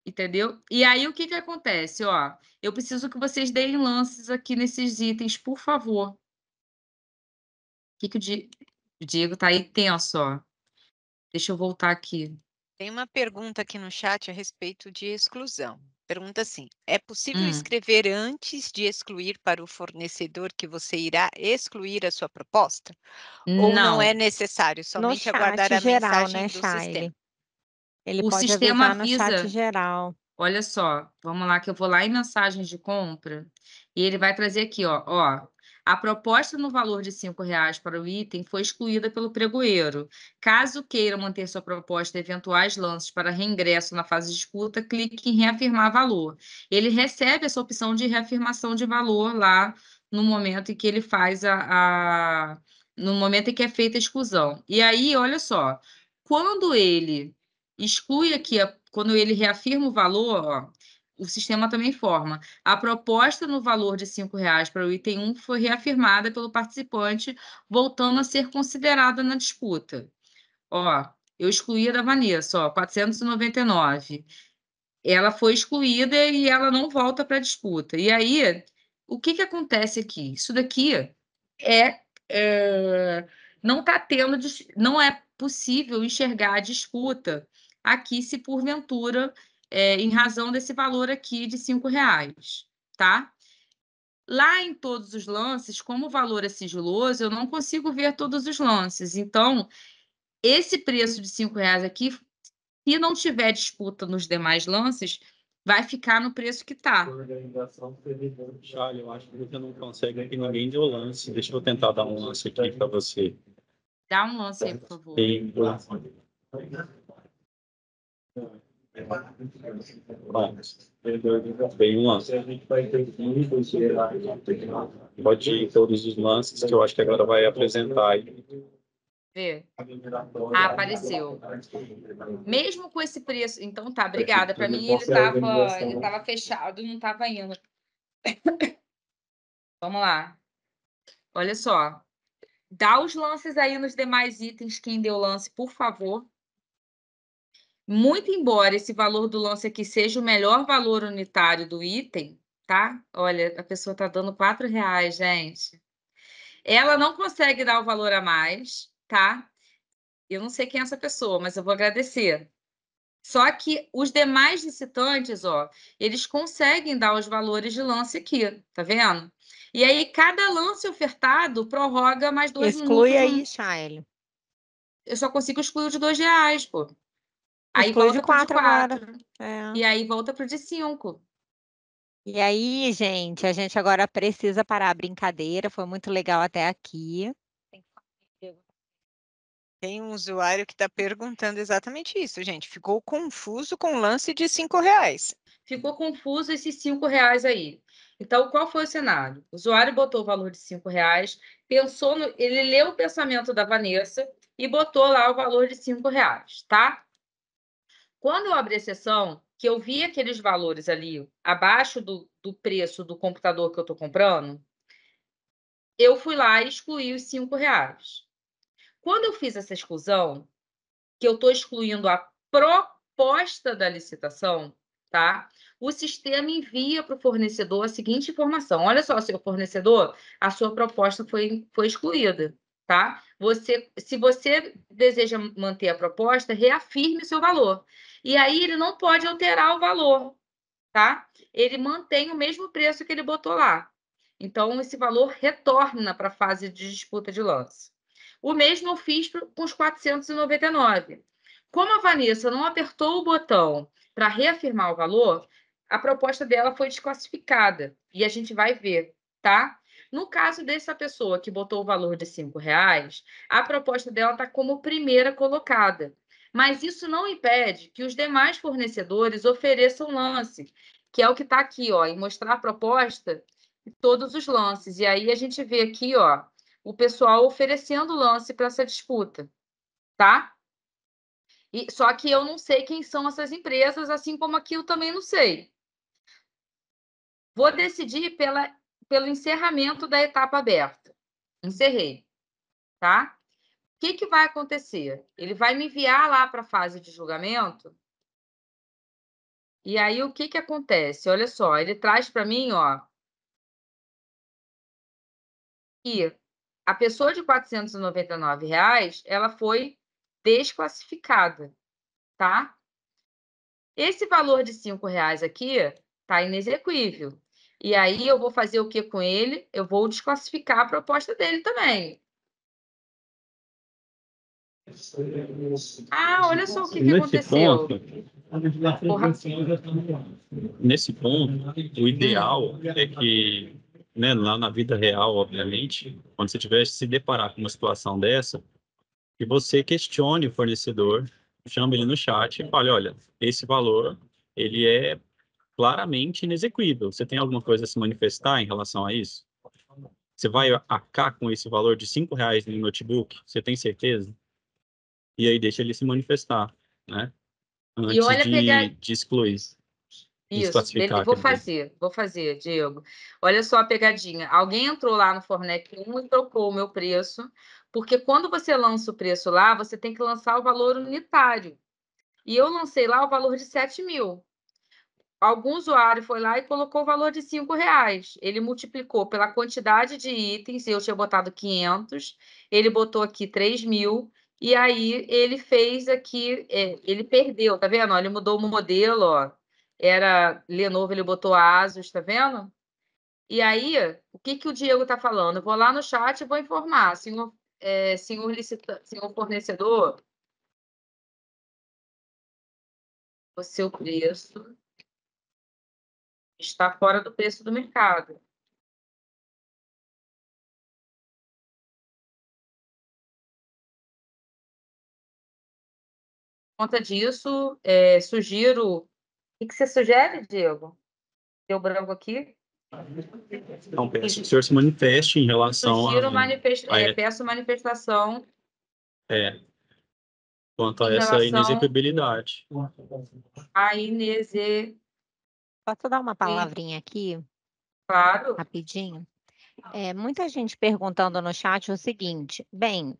Entendeu? E aí o que, que acontece? Ó, eu preciso que vocês deem lances aqui nesses itens, por favor que, que o, Di... o Diego tá aí tenso, ó. Deixa eu voltar aqui. Tem uma pergunta aqui no chat a respeito de exclusão. Pergunta assim: é possível hum. escrever antes de excluir para o fornecedor que você irá excluir a sua proposta? Não. Ou não é necessário somente no aguardar a geral, mensagem né, do Shire? sistema? Ele o pode sistema avisa. No chat geral. Olha só, vamos lá que eu vou lá em mensagem de compra e ele vai trazer aqui, ó, ó, a proposta no valor de R$ 5,00 para o item foi excluída pelo pregoeiro. Caso queira manter sua proposta eventuais lances para reingresso na fase de disputa, clique em reafirmar valor. Ele recebe essa opção de reafirmação de valor lá no momento em que ele faz a, a no momento em que é feita a exclusão. E aí, olha só, quando ele exclui aqui, quando ele reafirma o valor, ó, o sistema também forma. A proposta no valor de R$ reais para o item 1 foi reafirmada pelo participante, voltando a ser considerada na disputa. Ó, eu excluí a da Vanessa, ó, 499. Ela foi excluída e ela não volta para a disputa. E aí, o que, que acontece aqui? Isso daqui é, é não está tendo, não é possível enxergar a disputa aqui se porventura é, em razão desse valor aqui de cinco reais, tá? Lá em todos os lances, como o valor é sigiloso, eu não consigo ver todos os lances. Então, esse preço de cinco reais aqui, se não tiver disputa nos demais lances, vai ficar no preço que tá. Charlie, eu acho que você não consegue aqui, ninguém deu lance. Deixa eu tentar dar um lance aqui para você. Dá um lance aí, por favor. Tem... Bem, um lance. Pode ir todos os lances que eu acho que agora vai apresentar. Vê. É. Ah, apareceu. Mesmo com esse preço. Então tá, obrigada. Para mim ele estava ele tava fechado, não estava indo. Vamos lá. Olha só. Dá os lances aí nos demais itens, quem deu lance, por favor. Muito embora esse valor do lance aqui seja o melhor valor unitário do item, tá? Olha, a pessoa está dando R$ reais, gente. Ela não consegue dar o valor a mais, tá? Eu não sei quem é essa pessoa, mas eu vou agradecer. Só que os demais licitantes, ó, eles conseguem dar os valores de lance aqui, tá vendo? E aí, cada lance ofertado prorroga mais dois Exclui minutos. Exclui aí, Shaile. Eu só consigo excluir o de dois reais, pô. Aí volta de quatro, quatro. É. E aí volta pro de cinco. E aí, gente, a gente agora precisa parar a brincadeira. Foi muito legal até aqui. Tem um usuário que está perguntando exatamente isso, gente. Ficou confuso com o lance de cinco reais. Ficou confuso esses cinco reais aí. Então, qual foi o cenário? O usuário botou o valor de cinco reais, pensou no... ele leu o pensamento da Vanessa e botou lá o valor de cinco reais, tá? Quando eu abri a sessão, que eu vi aqueles valores ali abaixo do, do preço do computador que eu estou comprando, eu fui lá e excluí os cinco reais. Quando eu fiz essa exclusão, que eu estou excluindo a proposta da licitação, tá? O sistema envia para o fornecedor a seguinte informação: olha só, seu fornecedor, a sua proposta foi, foi excluída, tá? Você, se você deseja manter a proposta, reafirme seu valor. E aí ele não pode alterar o valor, tá? Ele mantém o mesmo preço que ele botou lá. Então, esse valor retorna para a fase de disputa de lance. O mesmo eu fiz com os 499. Como a Vanessa não apertou o botão para reafirmar o valor, a proposta dela foi desclassificada. E a gente vai ver, tá? No caso dessa pessoa que botou o valor de cinco reais, a proposta dela está como primeira colocada. Mas isso não impede que os demais fornecedores ofereçam lance, que é o que está aqui, ó, e mostrar a proposta e todos os lances. E aí a gente vê aqui, ó, o pessoal oferecendo lance para essa disputa, tá? E, só que eu não sei quem são essas empresas, assim como aqui eu também não sei. Vou decidir pela pelo encerramento da etapa aberta. Encerrei, tá? O que, que vai acontecer? Ele vai me enviar lá para a fase de julgamento. E aí, o que, que acontece? Olha só, ele traz para mim, ó, que a pessoa de R$ 499, reais, ela foi desclassificada, tá? Esse valor de R$ reais aqui tá inexequível. E aí eu vou fazer o que com ele? Eu vou desclassificar a proposta dele também. Ah, olha só o que, que aconteceu. Ponto, Nesse ponto, o ideal é que, né, lá na vida real, obviamente, quando você tiver se deparar com uma situação dessa, que você questione o fornecedor, chame ele no chat e fale, olha, esse valor, ele é claramente inexequível. Você tem alguma coisa a se manifestar em relação a isso? Você vai acabar com esse valor de cinco reais no notebook? Você tem certeza? E aí deixa ele se manifestar, né? Antes e olha de, pegar... de excluir. Isso, dele, vou fazer, vou fazer, Diego. Olha só a pegadinha. Alguém entrou lá no Fornec 1 e trocou o meu preço, porque quando você lança o preço lá, você tem que lançar o valor unitário. E eu lancei lá o valor de 7 mil algum usuário foi lá e colocou o valor de cinco reais. Ele multiplicou pela quantidade de itens, eu tinha botado 500, ele botou aqui 3 mil, e aí ele fez aqui, é, ele perdeu, tá vendo? ele mudou o modelo, ó. Era Lenovo, ele botou Asus, tá vendo? E aí, o que, que o Diego está falando? Eu vou lá no chat e vou informar. Senhor, é, senhor, licita, senhor fornecedor, o seu preço está fora do preço do mercado. Por conta disso, é, sugiro. O que você sugere, Diego? Deu branco aqui? Não, peço que o senhor se manifeste em relação Sugiro a... Manifest... É, a... É, peço manifestação... É, quanto a essa inexigibilidade. A inese... Posso dar uma Sim, palavrinha aqui, claro. rapidinho? É, muita gente perguntando no chat o seguinte: bem,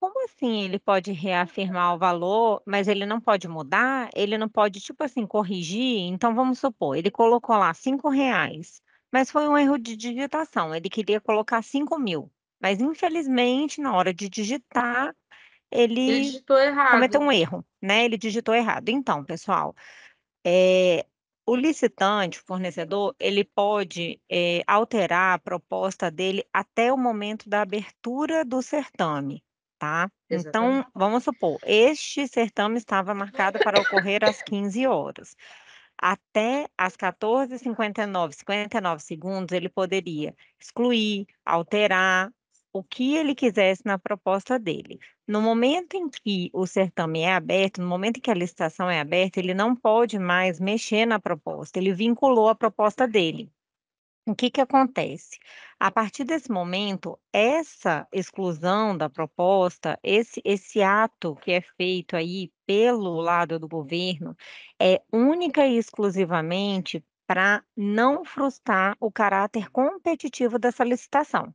como assim ele pode reafirmar o valor, mas ele não pode mudar? Ele não pode, tipo assim, corrigir? Então, vamos supor, ele colocou lá cinco reais, mas foi um erro de digitação, ele queria colocar cinco mil. Mas, infelizmente, na hora de digitar, ele Digitou errado. cometeu um erro, né? Ele digitou errado. Então, pessoal, é, o licitante, o fornecedor, ele pode é, alterar a proposta dele até o momento da abertura do certame, tá? Então, Exatamente. Então, vamos supor, este certame estava marcado para ocorrer às 15 horas. Até às 14h59, 59 segundos, ele poderia excluir, alterar o que ele quisesse na proposta dele. No momento em que o certame é aberto, no momento em que a licitação é aberta, ele não pode mais mexer na proposta, ele vinculou a proposta dele. O que, que acontece? A partir desse momento, essa exclusão da proposta, esse, esse ato que é feito aí pelo lado do governo, é única e exclusivamente para não frustrar o caráter competitivo dessa licitação.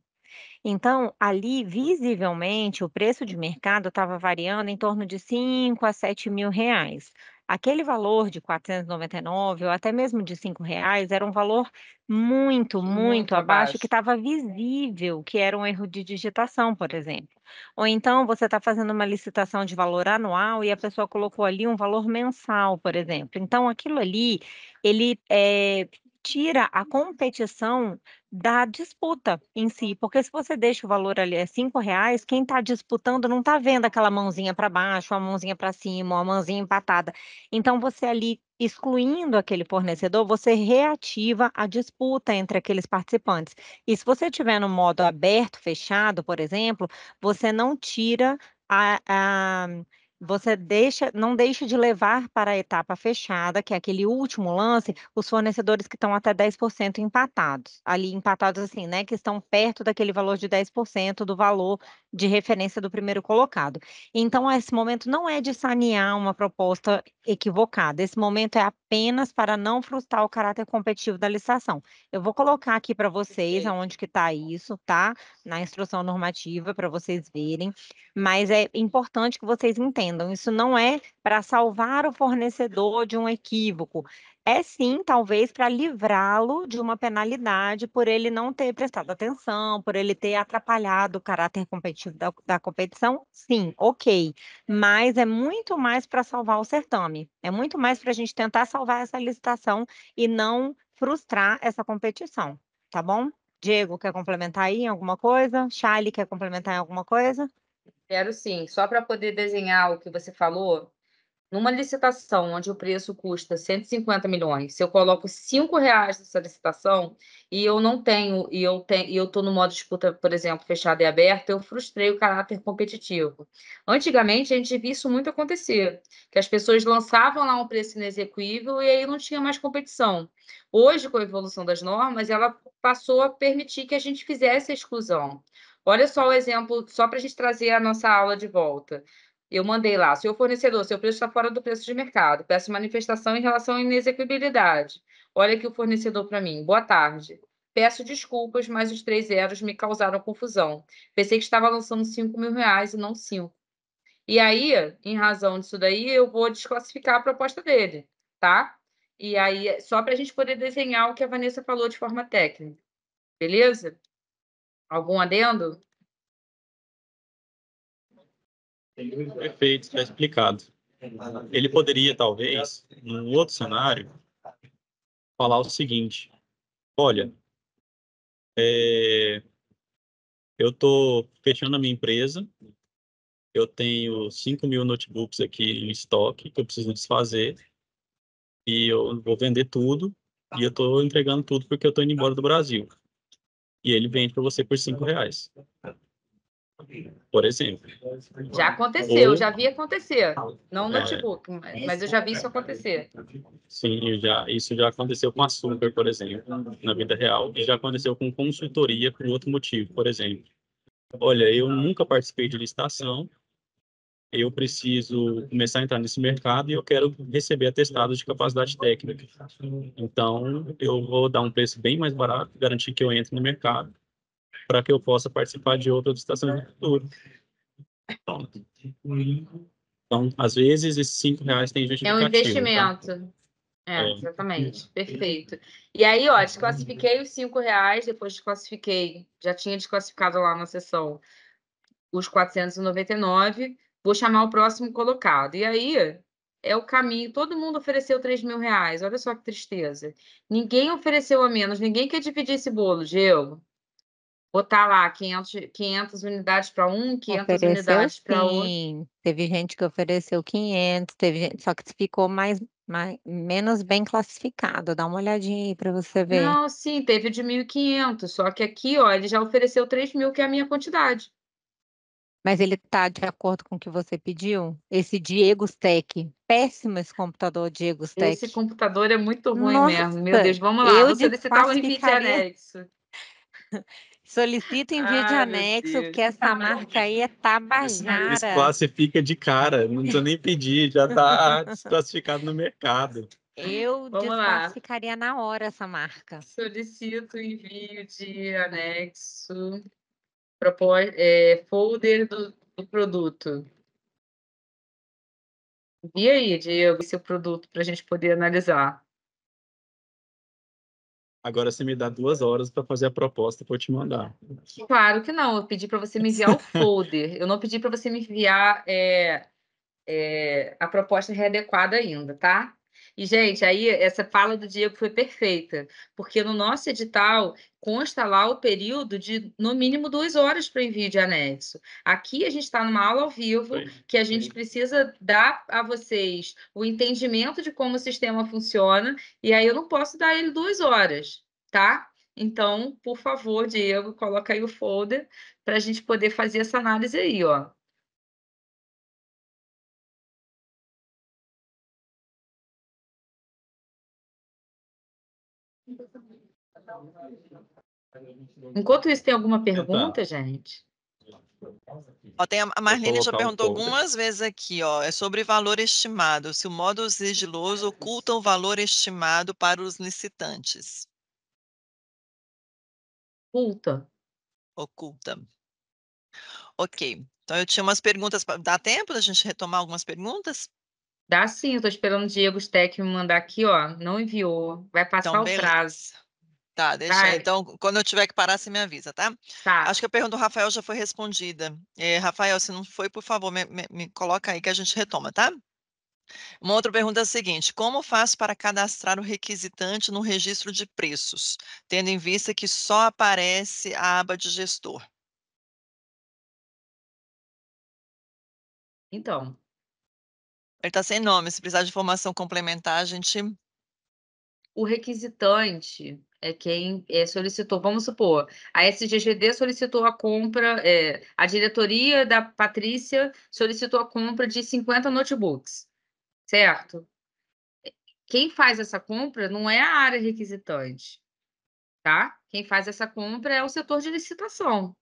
Então, ali, visivelmente, o preço de mercado estava variando em torno de 5 a 7 mil reais. Aquele valor de 499 ou até mesmo de 5 reais era um valor muito, muito, muito abaixo, abaixo, que estava visível que era um erro de digitação, por exemplo. Ou então você está fazendo uma licitação de valor anual e a pessoa colocou ali um valor mensal, por exemplo. Então, aquilo ali, ele é, tira a competição da disputa em si, porque se você deixa o valor ali é cinco reais, quem está disputando não está vendo aquela mãozinha para baixo, a mãozinha para cima, a mãozinha empatada. Então você ali excluindo aquele fornecedor, você reativa a disputa entre aqueles participantes. E se você tiver no modo aberto, fechado, por exemplo, você não tira a, a você deixa, não deixa de levar para a etapa fechada, que é aquele último lance, os fornecedores que estão até 10% empatados. Ali empatados assim, né, que estão perto daquele valor de 10% do valor de referência do primeiro colocado. Então, esse momento não é de sanear uma proposta equivocada. Esse momento é apenas para não frustrar o caráter competitivo da licitação. Eu vou colocar aqui para vocês aonde que está isso, tá? Na instrução normativa para vocês verem, mas é importante que vocês entendam entendam, isso não é para salvar o fornecedor de um equívoco. É sim, talvez, para livrá-lo de uma penalidade por ele não ter prestado atenção, por ele ter atrapalhado o caráter competitivo da, da competição. Sim, ok. Mas é muito mais para salvar o certame. É muito mais para a gente tentar salvar essa licitação e não frustrar essa competição. Tá bom? Diego, quer complementar aí em alguma coisa? Charlie, quer complementar em alguma coisa? Quero sim, só para poder desenhar o que você falou. Numa licitação onde o preço custa 150 milhões, se eu coloco cinco reais nessa licitação e eu não tenho, e eu tenho, e eu estou no modo disputa, por exemplo, fechada e aberta, eu frustrei o caráter competitivo. Antigamente a gente via isso muito acontecer, que as pessoas lançavam lá um preço inexequível e aí não tinha mais competição. Hoje, com a evolução das normas, ela passou a permitir que a gente fizesse a exclusão. Olha só o exemplo, só para a gente trazer a nossa aula de volta. Eu mandei lá, seu fornecedor, seu preço está fora do preço de mercado, peço manifestação em relação à inexequibilidade. Olha aqui o fornecedor para mim, boa tarde. Peço desculpas, mas os três zeros me causaram confusão. Pensei que estava lançando 5 mil reais e não 5. E aí, em razão disso daí, eu vou desclassificar a proposta dele, tá? E aí, só para a gente poder desenhar o que a Vanessa falou de forma técnica. Beleza? Algum adendo? Perfeito, está explicado. Ele poderia, talvez, num outro cenário, falar o seguinte: olha, é, eu estou fechando a minha empresa, eu tenho 5 mil notebooks aqui em estoque que eu preciso desfazer, e eu vou vender tudo, e eu estou entregando tudo porque eu estou indo embora do Brasil e ele vende para você por cinco reais. Por exemplo. Já aconteceu, Ou... já vi acontecer. Não no é, notebook, mas eu já vi isso acontecer. Sim, já, isso já aconteceu com açúcar, por exemplo, na vida real, e já aconteceu com consultoria por outro motivo, por exemplo. Olha, eu nunca participei de licitação, eu preciso começar a entrar nesse mercado e eu quero receber atestados de capacidade técnica. Então, eu vou dar um preço bem mais barato, garantir que eu entre no mercado, para que eu possa participar de outras estações no futuro. Pronto. Então, às vezes, esses cinco reais tem gente É um tá? investimento. Tá? É, exatamente. Perfeito. E aí, ó, desclassifiquei os cinco reais, depois desclassifiquei, já tinha desclassificado lá na sessão os 499 vou chamar o próximo colocado. E aí é o caminho. Todo mundo ofereceu 3 mil reais. Olha só que tristeza. Ninguém ofereceu a menos. Ninguém quer dividir esse bolo, Diego. Botar tá lá 500, 500 unidades para um, 500 ofereceu unidades para outro. Teve gente que ofereceu 500, teve gente, só que ficou mais, mais menos bem classificado. Dá uma olhadinha aí para você ver. Não, sim, teve de 1.500, só que aqui, ó, ele já ofereceu 3 mil, que é a minha quantidade mas ele está de acordo com o que você pediu? Esse Diego Steck Péssimo esse computador, Diego Steck. Esse computador é muito ruim Nossa, mesmo. Meu Deus, vamos lá, vou solicitar o envio ficaria... de anexo. Solicita envio ah, de anexo, porque essa tá marca aí é tabajara. Desclassifica de cara, não precisa nem pedir, já está desclassificado no mercado. Eu desclassificaria na hora essa marca. Solicito envio de anexo é, folder do, do produto. E aí, Diego, seu é produto para a gente poder analisar? Agora você me dá duas horas para fazer a proposta para eu te mandar. Claro que não. Eu pedi para você me enviar o folder. Eu não pedi para você me enviar é, é, a proposta readequada ainda, tá? E, gente, aí essa fala do Diego foi perfeita, porque no nosso edital consta lá o período de no mínimo duas horas para envio de anexo. Aqui a gente está numa aula ao vivo Sim. que a gente Sim. precisa dar a vocês o entendimento de como o sistema funciona, e aí eu não posso dar ele duas horas, tá? Então, por favor, Diego, coloca aí o folder para a gente poder fazer essa análise aí, ó. Enquanto isso, tem alguma tá. pergunta, gente? Ó, tem a, Marlene já perguntou um algumas vezes aqui, ó, é sobre valor estimado, se o modo sigiloso oculta o valor estimado para os licitantes. Oculta. Oculta. Ok. Então eu tinha umas perguntas. Pra... Dá tempo da gente retomar algumas perguntas? Dá sim, estou esperando o Diego Steck me mandar aqui, ó. Não enviou. Vai passar então, o prazo. Tá, deixa. Tá. Então, quando eu tiver que parar, você me avisa, tá? Tá. Acho que a pergunta do Rafael já foi respondida. É, Rafael, se não foi, por favor, me, me, me coloca aí que a gente retoma, tá? Uma outra pergunta é a seguinte: como faço para cadastrar o requisitante no registro de preços, tendo em vista que só aparece a aba de gestor? Então. Ele está sem nome, se precisar de informação complementar, a gente. O requisitante, é quem é, solicitou, vamos supor, a SGGD solicitou a compra, é, a diretoria da Patrícia solicitou a compra de 50 notebooks, certo? Quem faz essa compra não é a área requisitante, tá? Quem faz essa compra é o setor de licitação.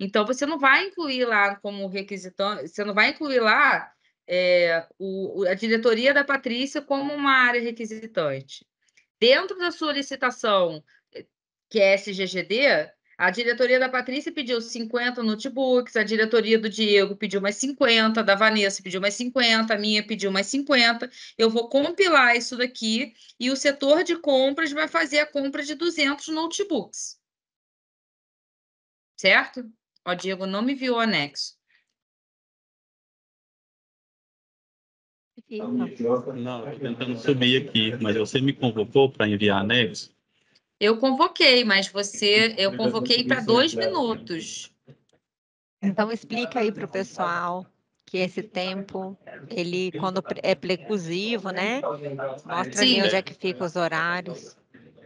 Então, você não vai incluir lá como requisitante, você não vai incluir lá é, o, a diretoria da Patrícia como uma área requisitante. Dentro da sua licitação, eh, que é SGGD, a diretoria da Patrícia pediu 50 notebooks, a diretoria do Diego pediu mais 50, da Vanessa pediu mais 50, a minha pediu mais 50. Eu vou compilar isso daqui e o setor de compras vai fazer a compra de 200 notebooks. Certo? Ó, Diego não me viu o anexo. Não, estou tentando subir aqui, mas você me convocou para enviar anexo? Eu convoquei, mas você, eu convoquei para né, dois minutos. Então explica aí para o pessoal que esse tempo, ele quando é preclusivo, né? Mostra Sim. onde é que ficam os horários.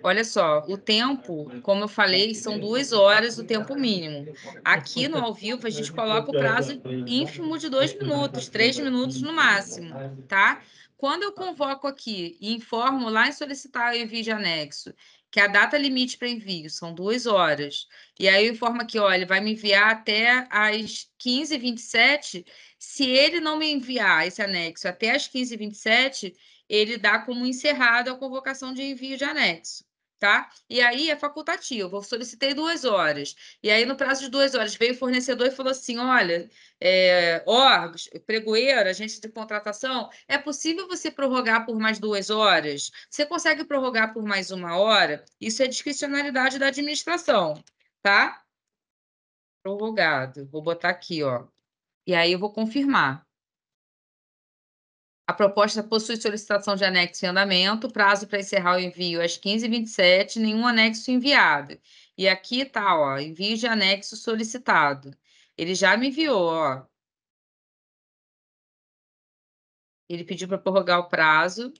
Olha só, o tempo, como eu falei, são duas horas o tempo mínimo. Aqui no ao vivo a gente coloca o prazo ínfimo de dois minutos, três minutos no máximo, tá? Quando eu convoco aqui e informo lá em solicitar o envio de anexo, que a data limite para envio são duas horas, e aí eu informo aqui, olha, vai me enviar até às 15h27, se ele não me enviar esse anexo até às 15h27, ele dá como encerrado a convocação de envio de anexo tá? E aí é facultativo, eu solicitei duas horas. E aí, no prazo de duas horas, veio o fornecedor e falou assim: olha, é, órgãos, pregoeiro, agente de contratação, é possível você prorrogar por mais duas horas? Você consegue prorrogar por mais uma hora? Isso é discricionalidade da administração, tá? Prorrogado. Vou botar aqui, ó. E aí eu vou confirmar. A proposta possui solicitação de anexo em andamento, prazo para encerrar o envio às 15h27, nenhum anexo enviado. E aqui tá, ó, envio de anexo solicitado. Ele já me enviou, ó. Ele pediu para prorrogar o prazo.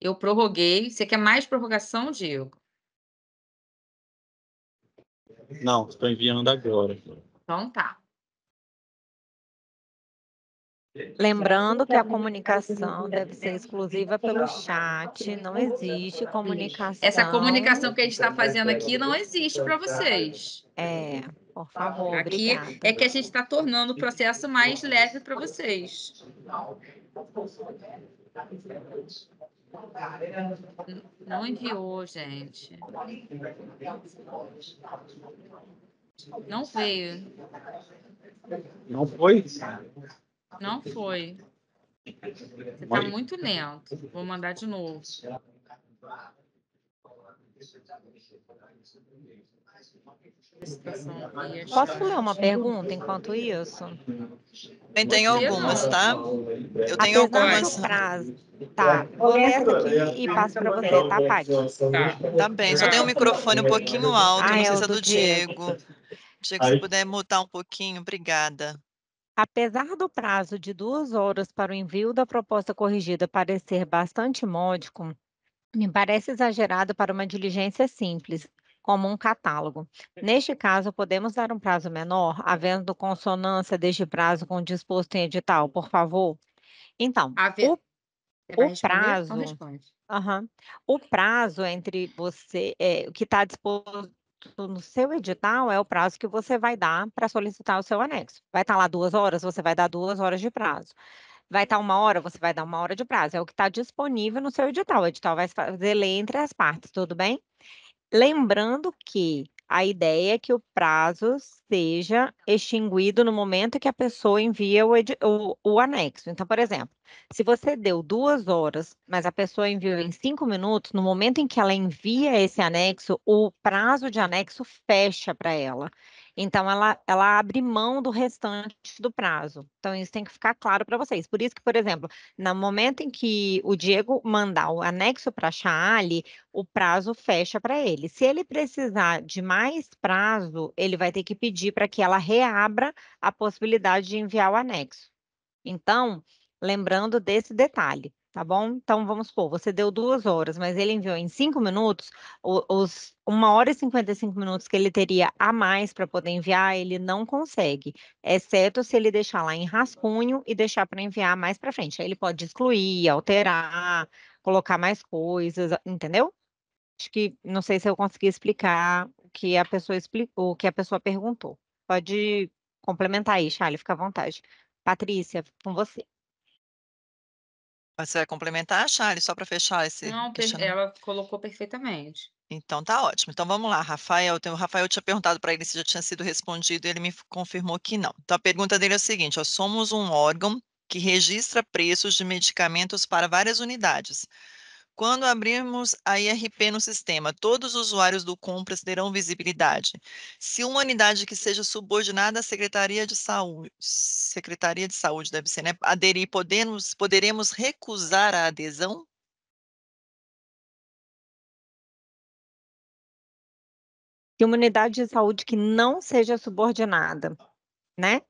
Eu prorroguei. Você quer mais prorrogação, Diego? Não, estou enviando agora. Então tá. Lembrando que a comunicação deve ser exclusiva pelo chat, não existe comunicação. Essa comunicação que a gente está tá fazendo aqui não existe para vocês. É, por tá favor. Aqui é obrigada. é que a gente está tornando o processo mais leve para vocês. Não enviou, gente. Não veio. Não foi? Não foi. Você está muito lento. Vou mandar de novo. Posso ler uma pergunta enquanto isso? Bem, tenho algumas, tá? Eu tenho Apesar algumas. Prazo. Tá, vou ler essa aqui e passo para você, tá, Pai? Tá. tá bem, só tem o um microfone um pouquinho ah, alto, ah, não é sei se é do Diego. Diego, Diego se puder mutar um pouquinho, obrigada. Apesar do prazo de duas horas para o envio da proposta corrigida parecer bastante módico, me parece exagerado para uma diligência simples, como um catálogo. Neste caso, podemos dar um prazo menor, havendo consonância deste prazo com o disposto em edital, por favor? Então, o, o então prazo. Uhum, o prazo entre você, é, que está disposto no seu edital é o prazo que você vai dar para solicitar o seu anexo. Vai estar tá lá duas horas, você vai dar duas horas de prazo. Vai estar tá uma hora, você vai dar uma hora de prazo. É o que está disponível no seu edital. O edital vai fazer lei entre as partes, tudo bem? Lembrando que a ideia é que o prazo seja extinguido no momento que a pessoa envia o, o, o anexo. Então, por exemplo, se você deu duas horas, mas a pessoa enviou em cinco minutos, no momento em que ela envia esse anexo, o prazo de anexo fecha para ela. Então, ela, ela abre mão do restante do prazo. Então, isso tem que ficar claro para vocês. Por isso que, por exemplo, no momento em que o Diego mandar o anexo para a Chale, o prazo fecha para ele. Se ele precisar de mais prazo, ele vai ter que pedir para que ela reabra a possibilidade de enviar o anexo. Então, lembrando desse detalhe, tá bom? Então, vamos supor, você deu duas horas, mas ele enviou em cinco minutos, os uma hora e 55 minutos que ele teria a mais para poder enviar, ele não consegue, exceto se ele deixar lá em rascunho e deixar para enviar mais para frente. Aí ele pode excluir, alterar, colocar mais coisas, entendeu? Acho que não sei se eu consegui explicar o que a pessoa explicou, o que a pessoa perguntou. Pode complementar aí, Charlie, fica à vontade. Patrícia, com você você vai complementar, Charles, só para fechar esse. Não, ela colocou perfeitamente. Então tá ótimo. Então vamos lá, Rafael. O Rafael tinha perguntado para ele se já tinha sido respondido e ele me confirmou que não. Então a pergunta dele é o seguinte: ó, somos um órgão que registra preços de medicamentos para várias unidades. Quando abrirmos a IRP no sistema, todos os usuários do Compras terão visibilidade. Se uma unidade que seja subordinada à Secretaria de Saúde, Secretaria de Saúde deve ser, né, aderir, podemos, poderemos recusar a adesão? E uma unidade de saúde que não seja subordinada, né?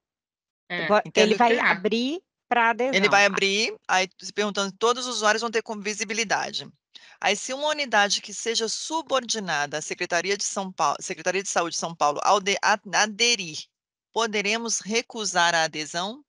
É, ele vai é. abrir para adesão. Ele vai ah. abrir, aí se perguntando, todos os usuários vão ter como visibilidade. Aí, se uma unidade que seja subordinada à Secretaria de, São Paulo, Secretaria de Saúde de São Paulo ao de, a, aderir, poderemos recusar a adesão?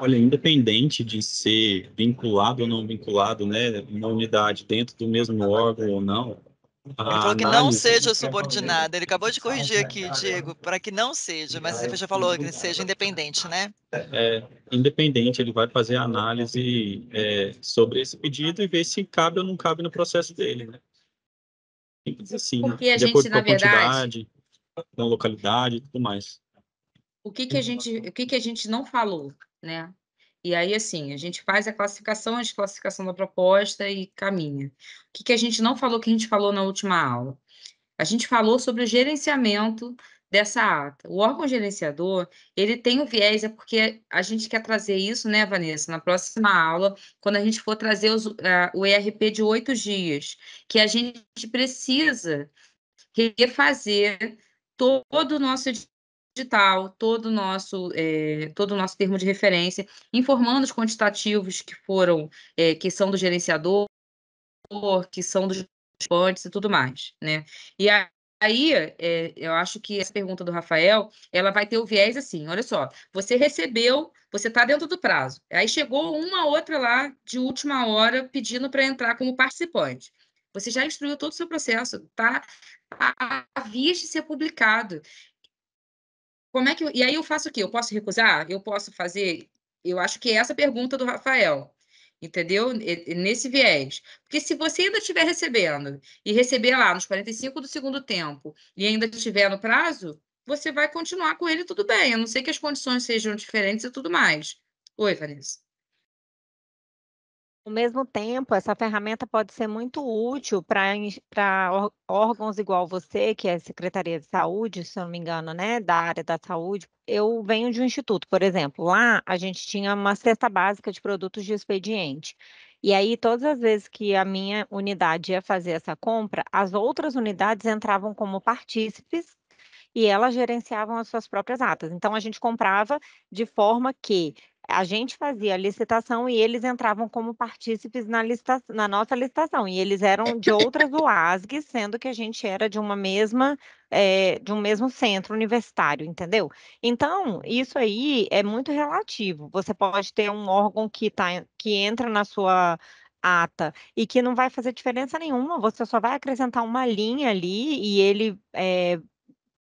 Olha, independente de ser vinculado ou não vinculado, né, uma unidade dentro do mesmo órgão ou não, ele falou que não seja é subordinada. Ele acabou de corrigir é, aqui, é. Diego, para que não seja, mas você já falou que seja independente, né? É, independente, ele vai fazer a análise é, sobre esse pedido e ver se cabe ou não cabe no processo dele, né? Simples assim, né? Porque a gente, na verdade, na localidade e tudo mais. O que que a gente, o que que a gente não falou, né? E aí, assim, a gente faz a classificação, a desclassificação da proposta e caminha. O que, que a gente não falou que a gente falou na última aula? A gente falou sobre o gerenciamento dessa ata. O órgão gerenciador, ele tem o viés, é porque a gente quer trazer isso, né, Vanessa, na próxima aula, quando a gente for trazer os, uh, o ERP de oito dias, que a gente precisa refazer todo o nosso digital, todo o nosso, é, todo o nosso termo de referência, informando os quantitativos que foram, é, que são do gerenciador, que são dos participantes e tudo mais, né? E aí, aí eh, é, eu acho que essa pergunta do Rafael, ela vai ter o viés assim, olha só, você recebeu, você está dentro do prazo, aí chegou uma outra lá de última hora pedindo para entrar como participante. Você já instruiu todo o seu processo, tá à vista de ser publicado. Como é que eu, e aí eu faço o quê? Eu posso recusar? Eu posso fazer? Eu acho que é essa pergunta do Rafael, entendeu? Nesse viés. Porque se você ainda estiver recebendo e receber lá nos 45 do segundo tempo e ainda estiver no prazo, você vai continuar com ele tudo bem, a não ser que as condições sejam diferentes e tudo mais. Oi, Vanessa. Ao mesmo tempo, essa ferramenta pode ser muito útil para órgãos igual você, que é Secretaria de Saúde, se eu não me engano, né, da área da saúde. Eu venho de um instituto, por exemplo, lá a gente tinha uma cesta básica de produtos de expediente. E aí, todas as vezes que a minha unidade ia fazer essa compra, as outras unidades entravam como partícipes e elas gerenciavam as suas próprias atas. Então, a gente comprava de forma que a gente fazia a licitação e eles entravam como partícipes na, na nossa licitação. E eles eram de outras UASG, sendo que a gente era de uma mesma, é, de um mesmo centro universitário, entendeu? Então, isso aí é muito relativo. Você pode ter um órgão que, tá, que entra na sua ata e que não vai fazer diferença nenhuma, você só vai acrescentar uma linha ali e ele é,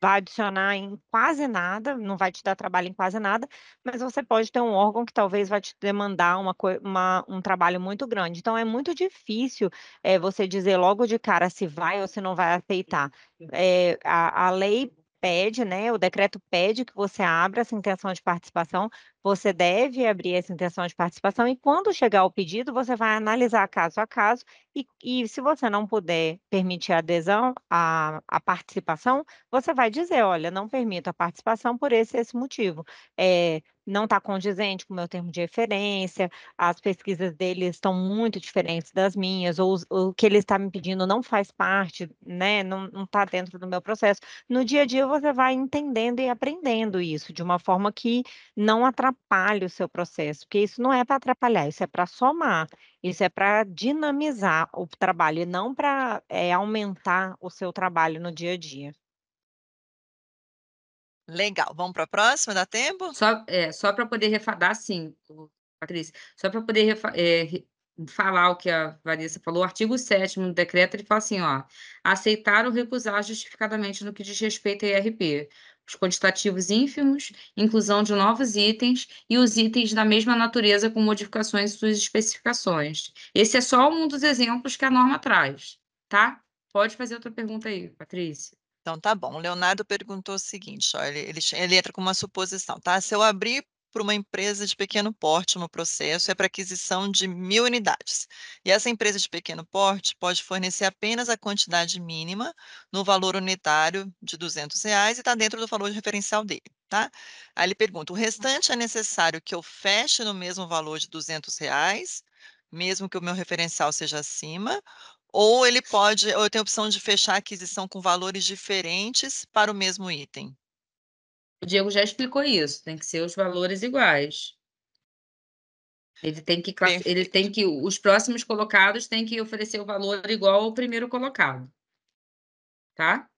vai adicionar em quase nada, não vai te dar trabalho em quase nada, mas você pode ter um órgão que talvez vai te demandar uma, uma um trabalho muito grande. Então, é muito difícil é, você dizer logo de cara se vai ou se não vai aceitar. É, a, a lei pede, né? O decreto pede que você abra essa intenção de participação, você deve abrir essa intenção de participação e quando chegar o pedido, você vai analisar caso a caso e, e se você não puder permitir a adesão, à participação, você vai dizer, olha, não permito a participação por esse esse motivo. É, não está condizente com o meu termo de referência, as pesquisas dele estão muito diferentes das minhas, ou o que ele está me pedindo não faz parte, né, não está dentro do meu processo. No dia a dia você vai entendendo e aprendendo isso de uma forma que não atrapalhe o seu processo, porque isso não é para atrapalhar, isso é para somar, isso é para dinamizar o trabalho e não para é, eh, aumentar o seu trabalho no dia a dia. Legal. Vamos para a próxima? Dá tempo? Só, é, só para poder refadar, sim, Patrícia. Só para poder refa, é, falar o que a Vanessa falou, o artigo 7 do decreto, ele fala assim, ó, aceitar ou recusar justificadamente no que diz respeito a IRP, os quantitativos ínfimos, inclusão de novos itens e os itens da mesma natureza com modificações em suas especificações. Esse é só um dos exemplos que a norma traz, tá? Pode fazer outra pergunta aí, Patrícia. Então tá bom. O Leonardo perguntou o seguinte, ó, ele, ele, ele entra com uma suposição, tá? Se eu abrir para uma empresa de pequeno porte no processo é para aquisição de mil unidades. E essa empresa de pequeno porte pode fornecer apenas a quantidade mínima no valor unitário de 200 reais e está dentro do valor de referencial dele. Tá? Aí ele pergunta, o restante é necessário que eu feche no mesmo valor de 200 reais, mesmo que o meu referencial seja acima, ou ele pode, ou eu tenho a opção de fechar a aquisição com valores diferentes para o mesmo item. O Diego já explicou isso, tem que ser os valores iguais. Ele tem que Perfeito. ele tem que os próximos colocados têm que oferecer o valor igual ao primeiro colocado. Tá?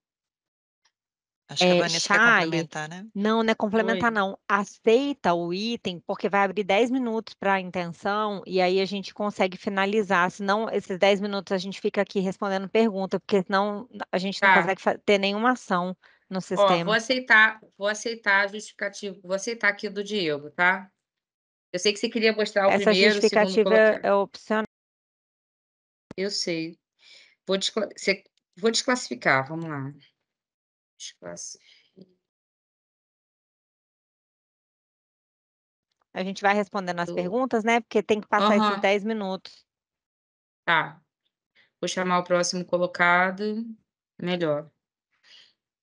Acho que a É, Vanessa quer é complementar, né? não, não é complementar, Oi. não. Aceita o item, porque vai abrir 10 minutos para a intenção, e aí a gente consegue finalizar. Senão, esses 10 minutos a gente fica aqui respondendo pergunta, porque senão a gente não tá. consegue ter nenhuma ação no Ó, vou sistema. aceitar, vou aceitar a justificativa, vou aceitar aqui do Diego, tá? Eu sei que você queria mostrar o Essa primeiro, Essa justificativa é, é? é opcional. Eu sei. Vou, você- vou desclassificar, vamos lá. A gente vai respondendo as perguntas, né? Porque tem que passar uhum. esses 10 minutos. Tá. Vou chamar o próximo colocado. Melhor.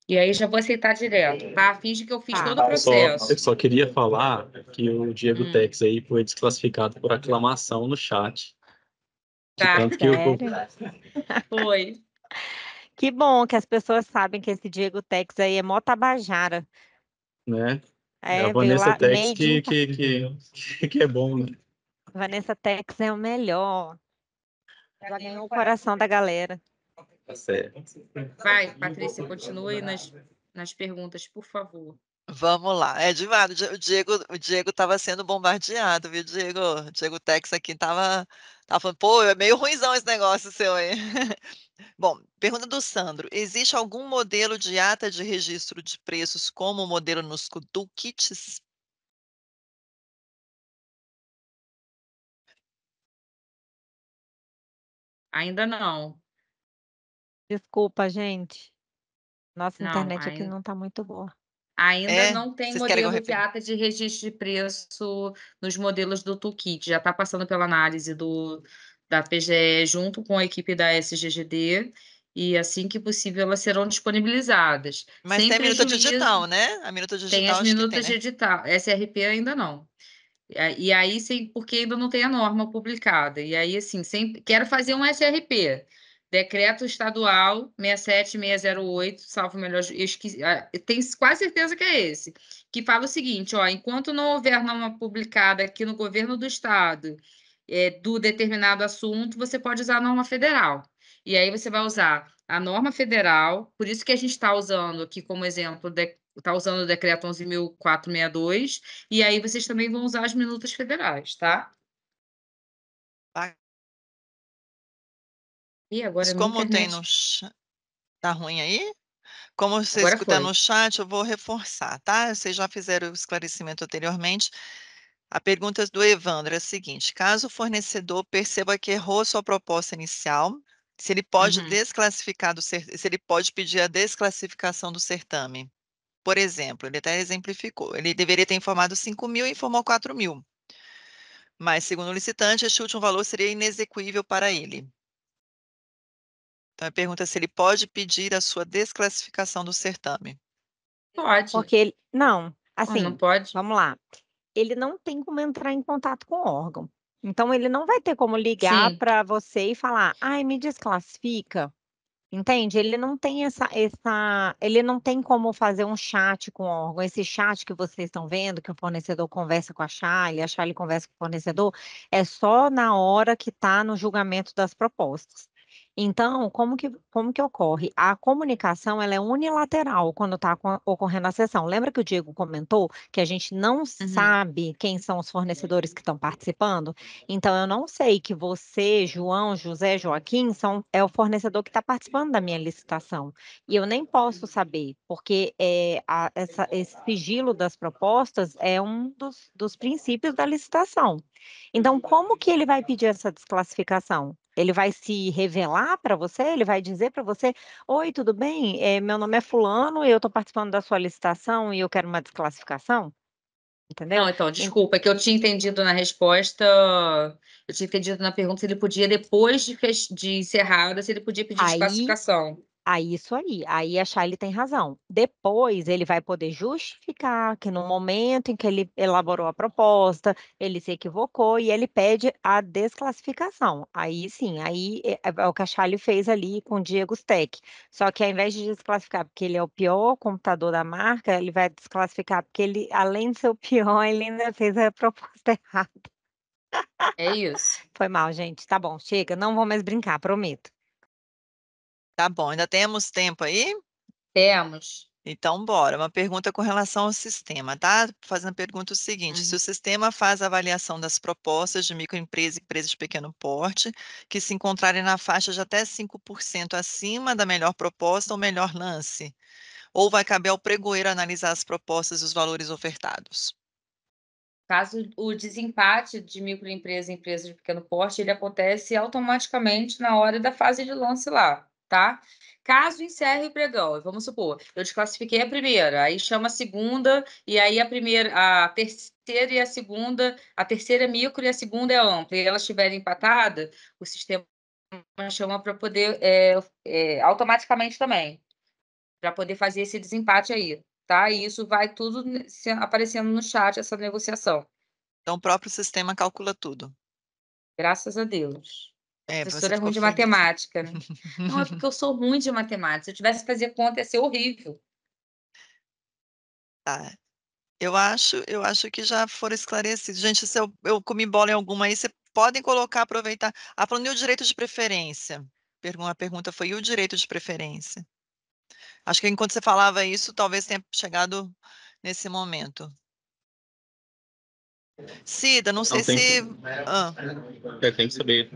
E aí já vou aceitar direto, tá? Finge que eu fiz ah, todo o processo. Só, eu só queria falar que o Diego hum. Tex aí foi desclassificado por aclamação no chat. Tá. Tanto que eu... Foi. Que bom que as pessoas sabem que esse Diego Tex aí é mó tabajara. Né? É, é a Vanessa lá, Tex que, que, que, que, é bom, né? Vanessa Tex é o melhor. Ela ganhou o coração da galera. Tá certo. Vai, Patrícia, continue nas, nas perguntas, por favor. Vamos lá. É demais. O Diego, o Diego estava sendo bombardeado, viu, Diego? O Diego Tex aqui estava tava falando, pô, é meio ruimzão esse negócio seu aí. Bom, pergunta do Sandro. Existe algum modelo de ata de registro de preços como o modelo nos do kits? Ainda não. Desculpa, gente. Nossa não, internet ainda... aqui não está muito boa. Ainda é? não tem Vocês modelo de ata de registro de preço nos modelos do Toolkit. Já está passando pela análise do, da PGE junto com a equipe da SGGD e assim que possível elas serão disponibilizadas. Mas Sem tem a minuta digital, né? A minuta digital. Tem as minutas tem, né? digital, SRP ainda não. E aí, porque ainda não tem a norma publicada. E aí, assim, sempre, quero fazer um SRP. Decreto Estadual 67608, salvo melhor, esqueci, tenho quase certeza que é esse, que fala o seguinte, ó, enquanto não houver norma publicada aqui no governo do estado é, do determinado assunto, você pode usar a norma federal. E aí você vai usar a norma federal, por isso que a gente está usando aqui como exemplo, está usando o decreto 11.462, e aí vocês também vão usar as minutas federais, tá? E agora Mas é como tem no tá ruim aí? Como você agora no chat, eu vou reforçar, tá? Vocês já fizeram o esclarecimento anteriormente. A pergunta do Evandro é a seguinte: caso o fornecedor perceba que errou sua proposta inicial, se ele pode uhum. desclassificar do se ele pode pedir a desclassificação do certame. Por exemplo, ele até exemplificou. Ele deveria ter informado 5 mil e informou 4 mil. Mas, segundo o licitante, este último valor seria inexequível para ele. Então, a pergunta é se ele pode pedir a sua desclassificação do certame. Pode. Porque ele... Não, assim, não pode. vamos lá ele não tem como entrar em contato com o órgão. Então, ele não vai ter como ligar para você e falar, ai, me desclassifica. Entende? Ele não tem essa, essa. Ele não tem como fazer um chat com o órgão. Esse chat que vocês estão vendo, que o fornecedor conversa com a Charlie, a Charlie conversa com o fornecedor, é só na hora que está no julgamento das propostas. Então, como que, como que ocorre? A comunicação ela é unilateral quando está ocorrendo a sessão. Lembra que o Diego comentou que a gente não uhum. sabe quem são os fornecedores que estão participando? Então, eu não sei que você, João, José, Joaquim, são, é o fornecedor que está participando da minha licitação. E eu nem posso uhum. saber, porque é, a, essa, esse sigilo das propostas é um dos, dos princípios da licitação. Então, como que ele vai pedir essa desclassificação? Ele vai se revelar para você, ele vai dizer para você: Oi, tudo bem? É, meu nome é Fulano, eu estou participando da sua licitação e eu quero uma desclassificação? Entendeu? Não, então, desculpa, é que eu tinha entendido na resposta, eu tinha entendido na pergunta se ele podia, depois de, de encerrada, se ele podia pedir Aí, desclassificação. Aí, ah, isso aí. Aí a Shaylee tem razão. Depois ele vai poder justificar que no momento em que ele elaborou a proposta, ele se equivocou e ele pede a desclassificação. Aí sim, aí é, é, é o que a Shaylee fez ali com o Diego Steck. Só que ao invés de desclassificar porque ele é o pior computador da marca, ele vai desclassificar porque ele, além de ser o pior, ele ainda fez a proposta errada. É isso. Foi mal, gente. Tá bom, chega. Não vou mais brincar, prometo. Tá bom, ainda temos tempo aí? Temos. Então, bora. Uma pergunta com relação ao sistema, tá? Fazendo a pergunta o seguinte: uhum. se o sistema faz a avaliação das propostas de microempresa e empresas de pequeno porte, que se encontrarem na faixa de até 5% acima da melhor proposta ou melhor lance, ou vai caber ao pregoeiro analisar as propostas e os valores ofertados? Caso o desempate de microempresa e empresa de pequeno porte, ele acontece automaticamente na hora da fase de lance lá tá? Caso encerre o pregão, vamos supor, eu desclassifiquei a primeira, aí chama a segunda, e aí a primeira, a terceira e a segunda, a terceira é micro e a segunda é ampla, e elas estiverem empatadas, o sistema chama para poder é, é, automaticamente também, para poder fazer esse desempate aí, tá? E isso vai tudo aparecendo no chat, essa negociação. Então, o próprio sistema calcula tudo. Graças a Deus. É, professora ruim de matemática, né? Não, é porque eu sou ruim de matemática. Se eu tivesse que fazer conta, ia ser horrível. Tá. Eu acho, eu acho que já foram esclarecidos. Gente, se eu, eu comi bola em alguma aí, vocês podem colocar, aproveitar. Ah, falando, e o direito de preferência? A pergunta foi, e o direito de preferência? Acho que enquanto você falava isso, talvez tenha chegado nesse momento. Cida, não sei não, se. Que... Ah. É, tem que saber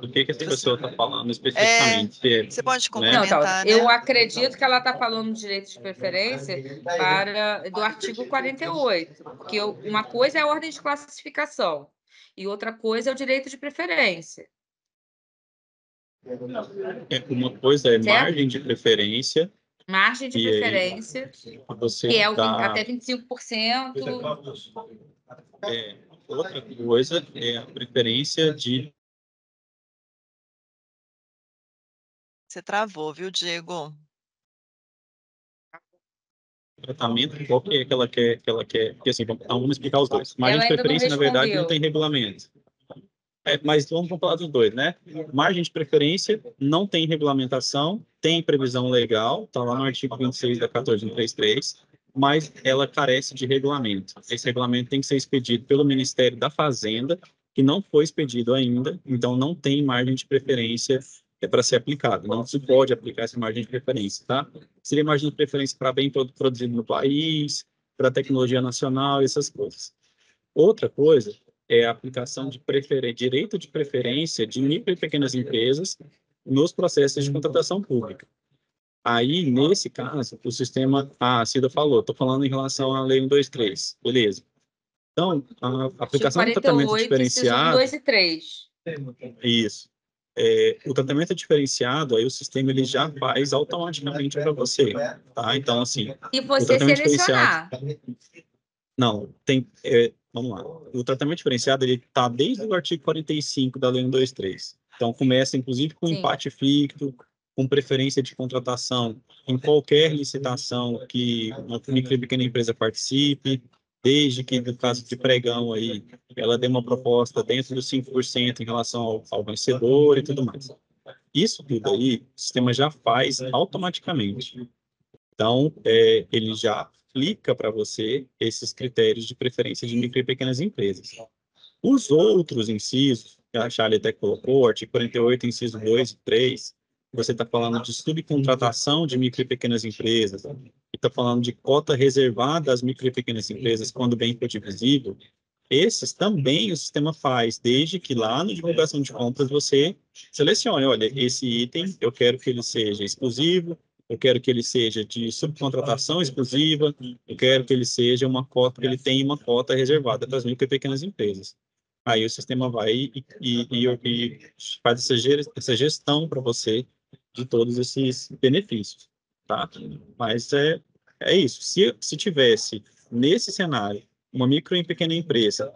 do que, que essa pessoa está falando especificamente. É, é você pode complementar. Não, então, né? Eu acredito que ela está falando de direito de preferência para, do artigo 48, porque uma coisa é a ordem de classificação e outra coisa é o direito de preferência. É, uma coisa é certo? margem de preferência margem de preferência, aí, que é o, tá... até 25%. É, outra coisa é a preferência de. Você travou, viu, Diego? tratamento, qual que é que ela quer, que ela quer, porque assim, vamos, então, explicar os dois. Margem ela de preferência, na verdade, não tem regulamento. É, mas vamos, vamos falar dos dois, né? Margem de preferência não tem regulamentação, tem previsão legal, está lá no artigo 26 da 1433, mas ela carece de regulamento. Esse regulamento tem que ser expedido pelo Ministério da Fazenda, que não foi expedido ainda, então não tem margem de preferência é para ser aplicado. Não se pode aplicar essa margem de preferência, tá? Seria margem de preferência para bem todo produzido no país, para tecnologia nacional, essas coisas. Outra coisa é a aplicação de direito de preferência de micro e pequenas empresas nos processos de contratação pública. Aí, nesse caso, o sistema, a Cida falou, estou falando em relação à lei 123, beleza. Então, a aplicação do tratamento diferenciado... 2 e 3. Isso. É, o tratamento diferenciado, aí o sistema ele já faz automaticamente para você, tá? Então, assim... E você selecionar. Não, tem... É, vamos lá. O tratamento diferenciado, ele está desde o artigo 45 da lei 123. Então, começa, inclusive, com Sim. empate ficto, com preferência de contratação em qualquer licitação que uma micro e pequena empresa participe, desde que, no caso de pregão, aí, ela dê uma proposta dentro dos 5% em relação ao, ao, vencedor e tudo mais. Isso tudo aí, o sistema já faz automaticamente. Então, é, ele já aplica para você esses critérios de preferência de micro e pequenas empresas. Os outros incisos, que a Charlie até colocou, artigo 48, inciso 2 e 3, você está falando de subcontratação de micro e pequenas empresas, né? está falando de cota reservada às micro e pequenas empresas quando bem divisível, Esses também o sistema faz, desde que lá no divulgação de contas você selecione, olha, esse item eu quero que ele seja exclusivo, eu quero que ele seja de subcontratação exclusiva, eu quero que ele seja uma cota, que ele tenha uma cota reservada para as micro e pequenas empresas. Aí o sistema vai e, e, e, e faz essa gestão para você de todos esses benefícios, tá? Mas é, é isso. Se, se tivesse, nesse cenário, uma micro e pequena empresa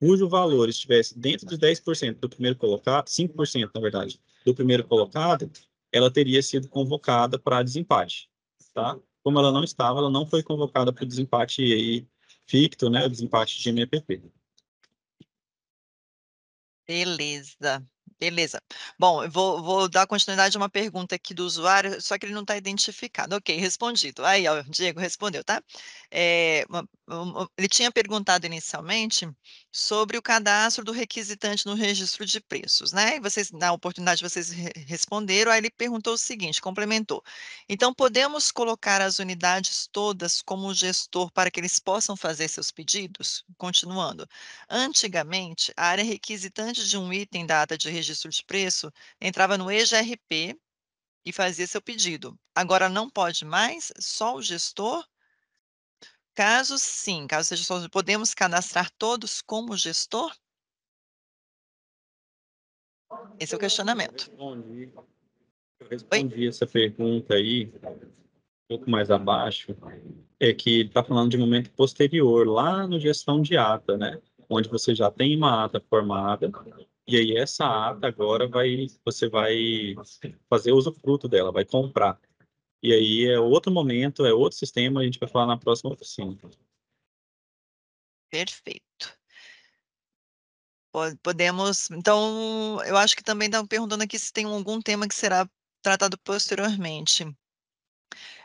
cujo valor estivesse dentro dos 10% do primeiro colocado, 5%, na verdade, do primeiro colocado, ela teria sido convocada para desempate, tá? Como ela não estava, ela não foi convocada para o desempate aí, ficto, né? O desempate de MPP. Beleza. Beleza. Bom, eu vou, vou dar continuidade a uma pergunta aqui do usuário, só que ele não está identificado. Ok, respondido. Aí, ó, o Diego respondeu, tá? É, ele tinha perguntado inicialmente sobre o cadastro do requisitante no registro de preços, né? E vocês, na oportunidade, vocês responderam, aí ele perguntou o seguinte, complementou. Então, podemos colocar as unidades todas como gestor para que eles possam fazer seus pedidos? Continuando. Antigamente, a área requisitante de um item data de registro registro de preço, entrava no EGRP e fazia seu pedido. Agora não pode mais, só o gestor? Caso sim, caso seja só, podemos cadastrar todos como gestor? Esse é o questionamento. Eu respondi, eu respondi essa pergunta aí, um pouco mais abaixo, é que ele está falando de momento posterior, lá no gestão de ata, né? Onde você já tem uma ata formada, e aí essa ata agora vai, você vai fazer uso fruto dela, vai comprar. E aí é outro momento, é outro sistema, a gente vai falar na próxima oficina. Perfeito. Podemos, então, eu acho que também estão perguntando aqui se tem algum tema que será tratado posteriormente.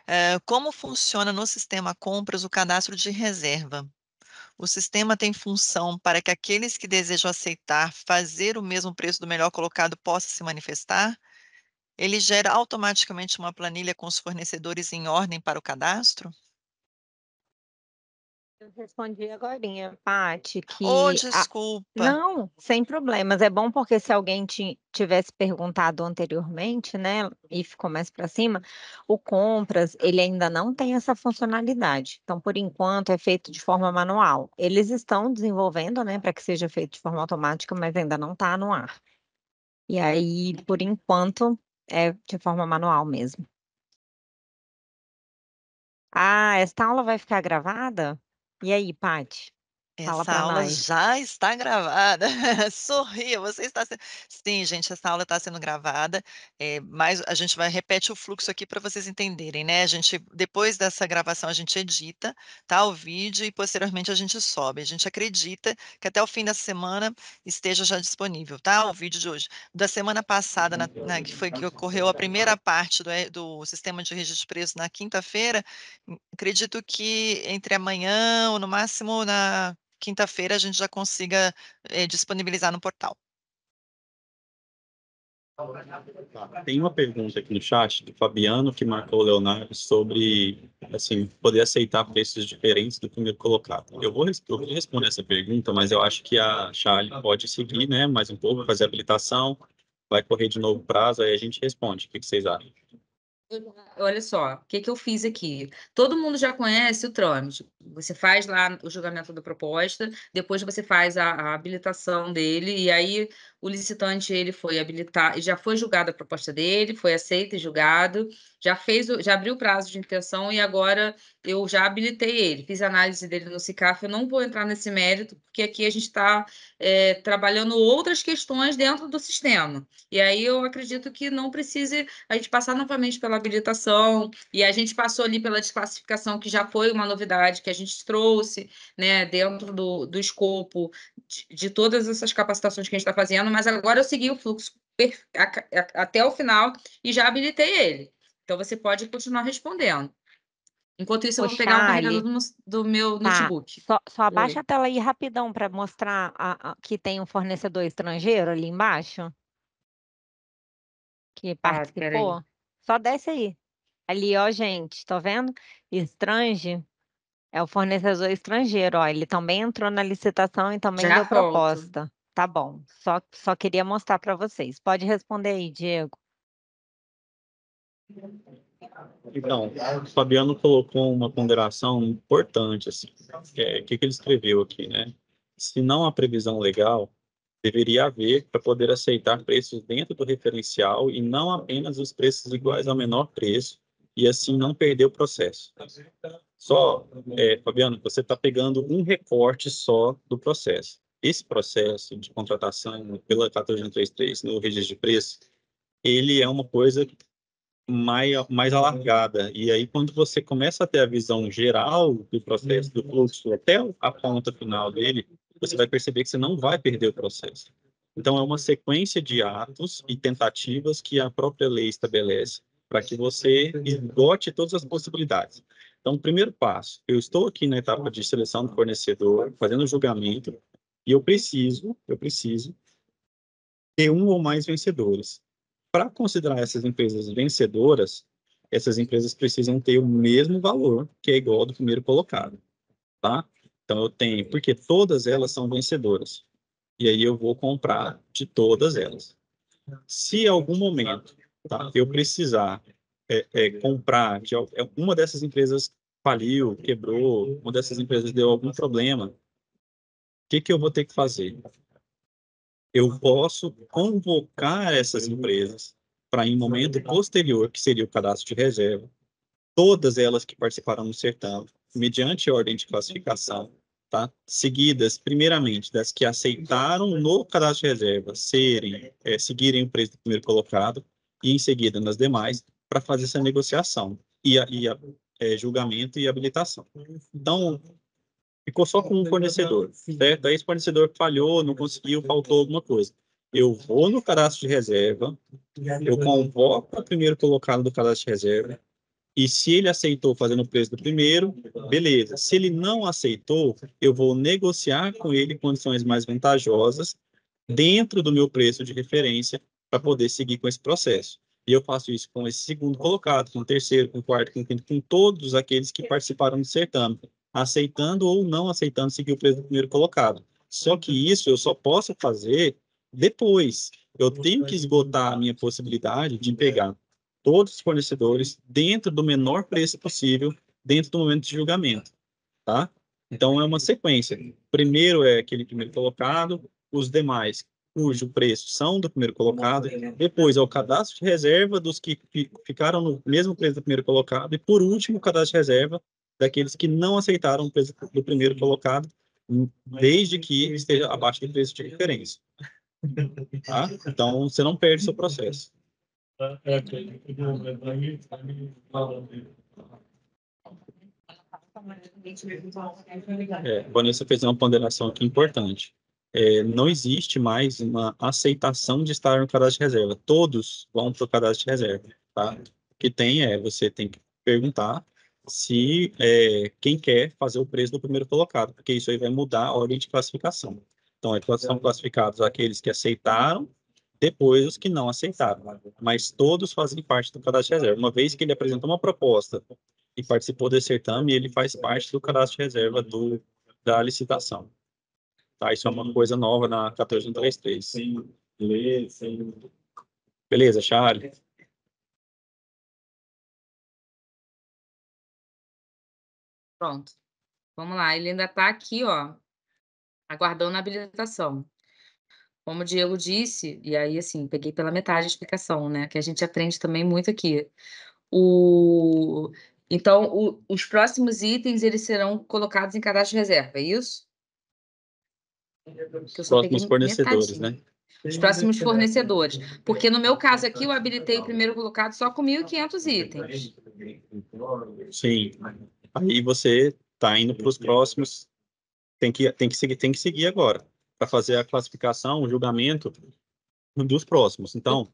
É, como funciona no sistema compras o cadastro de reserva? O sistema tem função para que aqueles que desejam aceitar fazer o mesmo preço do melhor colocado possa se manifestar. Ele gera automaticamente uma planilha com os fornecedores em ordem para o cadastro. Eu respondi agora, Paty, que... Oh, desculpa. A... Não, sem problemas. É bom porque se alguém te tivesse perguntado anteriormente, né, e ficou mais para cima, o compras, ele ainda não tem essa funcionalidade. Então, por enquanto, é feito de forma manual. Eles estão desenvolvendo, né, para que seja feito de forma automática, mas ainda não está no ar. E aí, por enquanto, é de forma manual mesmo. Ah, esta aula vai ficar gravada? E aí, Paty? Essa aula nós. já está gravada. Sorria, você está sendo. Sim, gente, essa aula está sendo gravada. É, mas a gente vai repete o fluxo aqui para vocês entenderem, né? A gente depois dessa gravação a gente edita, tá? O vídeo e posteriormente a gente sobe. A gente acredita que até o fim da semana esteja já disponível, tá? O vídeo de hoje, da semana passada, na, na, né, que foi que ocorreu a primeira parte do, eh, do sistema de registro de preços na quinta-feira. Hum, acredito que entre amanhã ou no máximo na quinta-feira a gente já consiga é, disponibilizar no portal. Tem uma pergunta aqui no chat do Fabiano que marcou o Leonardo sobre assim, poder aceitar preços diferentes do primeiro colocado. Eu vou, eu vou responder essa pergunta, mas eu acho que a Charlie pode seguir né, mais um pouco, fazer habilitação, vai correr de novo prazo, aí a gente responde. O que vocês acham? Olha só, o que, que eu fiz aqui? Todo mundo já conhece o trâmite. Você faz lá o julgamento da proposta, depois você faz a, a habilitação dele, e aí o licitante ele foi habilitado, já foi julgada a proposta dele, foi aceita e julgado, já fez, já abriu o prazo de intenção e agora eu já habilitei ele, fiz análise dele no SICAF, eu não vou entrar nesse mérito, porque aqui a gente está é, trabalhando outras questões dentro do sistema. E aí eu acredito que não precise a gente passar novamente pela habilitação, e a gente passou ali pela desclassificação, que já foi uma novidade que a gente trouxe né, dentro do, do escopo de, de todas essas capacitações que a gente está fazendo funcionando, mas agora eu segui o fluxo até o final e já habilitei ele. Então você pode continuar respondendo. Enquanto isso, eu vou pegar o carregador do, do, meu tá. notebook. Só, só abaixa Oi. a tela aí rapidão para mostrar a, a, que tem um fornecedor estrangeiro ali embaixo. Que ah, participou. Ah, só desce aí. Ali, ó, gente, tá vendo? Estrange é o fornecedor estrangeiro, ó. Ele também entrou na licitação e também Já deu volto. proposta. Tá bom, só, só queria mostrar para vocês. Pode responder aí, Diego. Então, o Fabiano colocou uma ponderação importante, assim, que é, que, que ele escreveu aqui, né? Se não há previsão legal, deveria haver para poder aceitar preços dentro do referencial e não apenas os preços iguais ao menor preço, e assim não perder o processo. Só, é, Fabiano, você está pegando um recorte só do processo esse processo de contratação pela 14133 no registro de preço, ele é uma coisa mais, mais alargada. E aí, quando você começa a ter a visão geral do processo, do fluxo, até a ponta final dele, você vai perceber que você não vai perder o processo. Então, é uma sequência de atos e tentativas que a própria lei estabelece para que você esgote todas as possibilidades. Então, o primeiro passo, eu estou aqui na etapa de seleção do fornecedor, fazendo julgamento, e eu preciso, eu preciso ter um ou mais vencedores. Para considerar essas empresas vencedoras, essas empresas precisam ter o mesmo valor, que é igual ao do primeiro colocado, tá? Então eu tenho, porque todas elas são vencedoras. E aí eu vou comprar de todas elas. Se em algum momento tá, eu precisar é, é, comprar de é, uma dessas empresas faliu, quebrou, uma dessas empresas deu algum problema, que, que eu vou ter que fazer? Eu posso convocar essas empresas para, em momento posterior, que seria o cadastro de reserva, todas elas que participaram no certame, mediante ordem de classificação, tá? seguidas, primeiramente, das que aceitaram no cadastro de reserva serem, é, seguirem o preço do primeiro colocado, e em seguida nas demais, para fazer essa negociação e, a, e a, é, julgamento e habilitação. Então, ficou só com um fornecedor, certo? Aí esse fornecedor falhou, não conseguiu, faltou alguma coisa. Eu vou no cadastro de reserva, eu convoco o primeiro colocado do cadastro de reserva, e se ele aceitou fazendo o preço do primeiro, beleza. Se ele não aceitou, eu vou negociar com ele condições mais vantajosas dentro do meu preço de referência para poder seguir com esse processo. E eu faço isso com esse segundo colocado, com o terceiro, com o quarto, com o quinto, com todos aqueles que participaram do certame aceitando ou não aceitando seguir o preço do primeiro colocado. Só que isso eu só posso fazer depois. Eu tenho que esgotar a minha possibilidade de pegar todos os fornecedores dentro do menor preço possível, dentro do momento de julgamento, tá? Então é uma sequência. Primeiro é aquele primeiro colocado, os demais cujo preço são do primeiro colocado, depois é o cadastro de reserva dos que ficaram no mesmo preço do primeiro colocado e por último o cadastro de reserva daqueles que não aceitaram o preço do primeiro colocado, desde que esteja abaixo do preço de referência. Tá? Então, você não perde seu processo. É, Vanessa fez uma ponderação aqui importante. É, não existe mais uma aceitação de estar no cadastro de reserva. Todos vão para o cadastro de reserva. Tá? O que tem é você tem que perguntar se é, quem quer fazer o preço do primeiro colocado, porque isso aí vai mudar a ordem de classificação. Então, é, são classificados aqueles que aceitaram, depois os que não aceitaram. Mas todos fazem parte do cadastro de reserva. Uma vez que ele apresentou uma proposta e participou desse certame, ele faz parte do cadastro de reserva do, da licitação. Tá, isso é uma coisa nova na 1433. Sem ler, sem... Beleza, Charles? Pronto. Vamos lá, ele ainda está aqui, ó, aguardando a habilitação. Como o Diego disse, e aí assim, peguei pela metade a explicação, né? Que a gente aprende também muito aqui. O... Então, o... os próximos itens eles serão colocados em cadastro de reserva, é isso? Os próximos fornecedores, né? Os próximos fornecedores. Porque no meu caso aqui, eu habilitei primeiro colocado só com 1.500 itens. Sim aí você está indo para os próximos, tem que, tem, que seguir, tem que seguir agora, para fazer a classificação, o julgamento dos próximos. Então,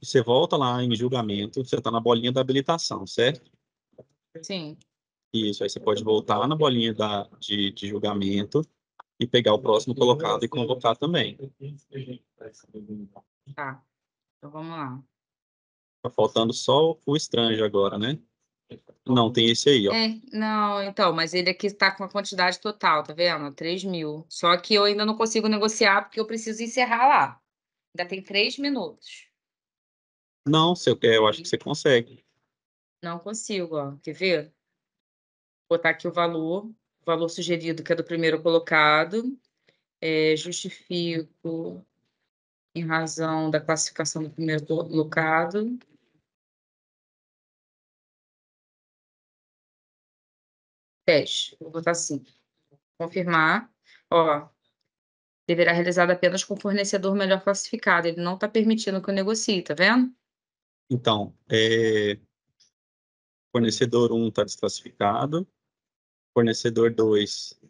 você volta lá em julgamento, você está na bolinha da habilitação, certo? Sim. Isso, aí você pode voltar na bolinha da, de, de julgamento e pegar o próximo colocado e convocar também. Tá, então vamos lá. Tá faltando só o estranho agora, né? Não, tem esse aí, ó. É, não, então, mas ele aqui está com a quantidade total, tá vendo? 3 mil. Só que eu ainda não consigo negociar porque eu preciso encerrar lá. Ainda tem 3 minutos. Não, se eu, é, eu acho que você consegue. Não consigo, ó. Quer ver? Vou botar aqui o valor, o valor sugerido, que é do primeiro colocado. É, justifico em razão da classificação do primeiro colocado. teste Vou botar 5. Assim, confirmar. Ó, deverá realizado apenas com o fornecedor melhor classificado. Ele não está permitindo que eu negocie, tá vendo? Então, é... fornecedor 1 um está desclassificado, fornecedor 2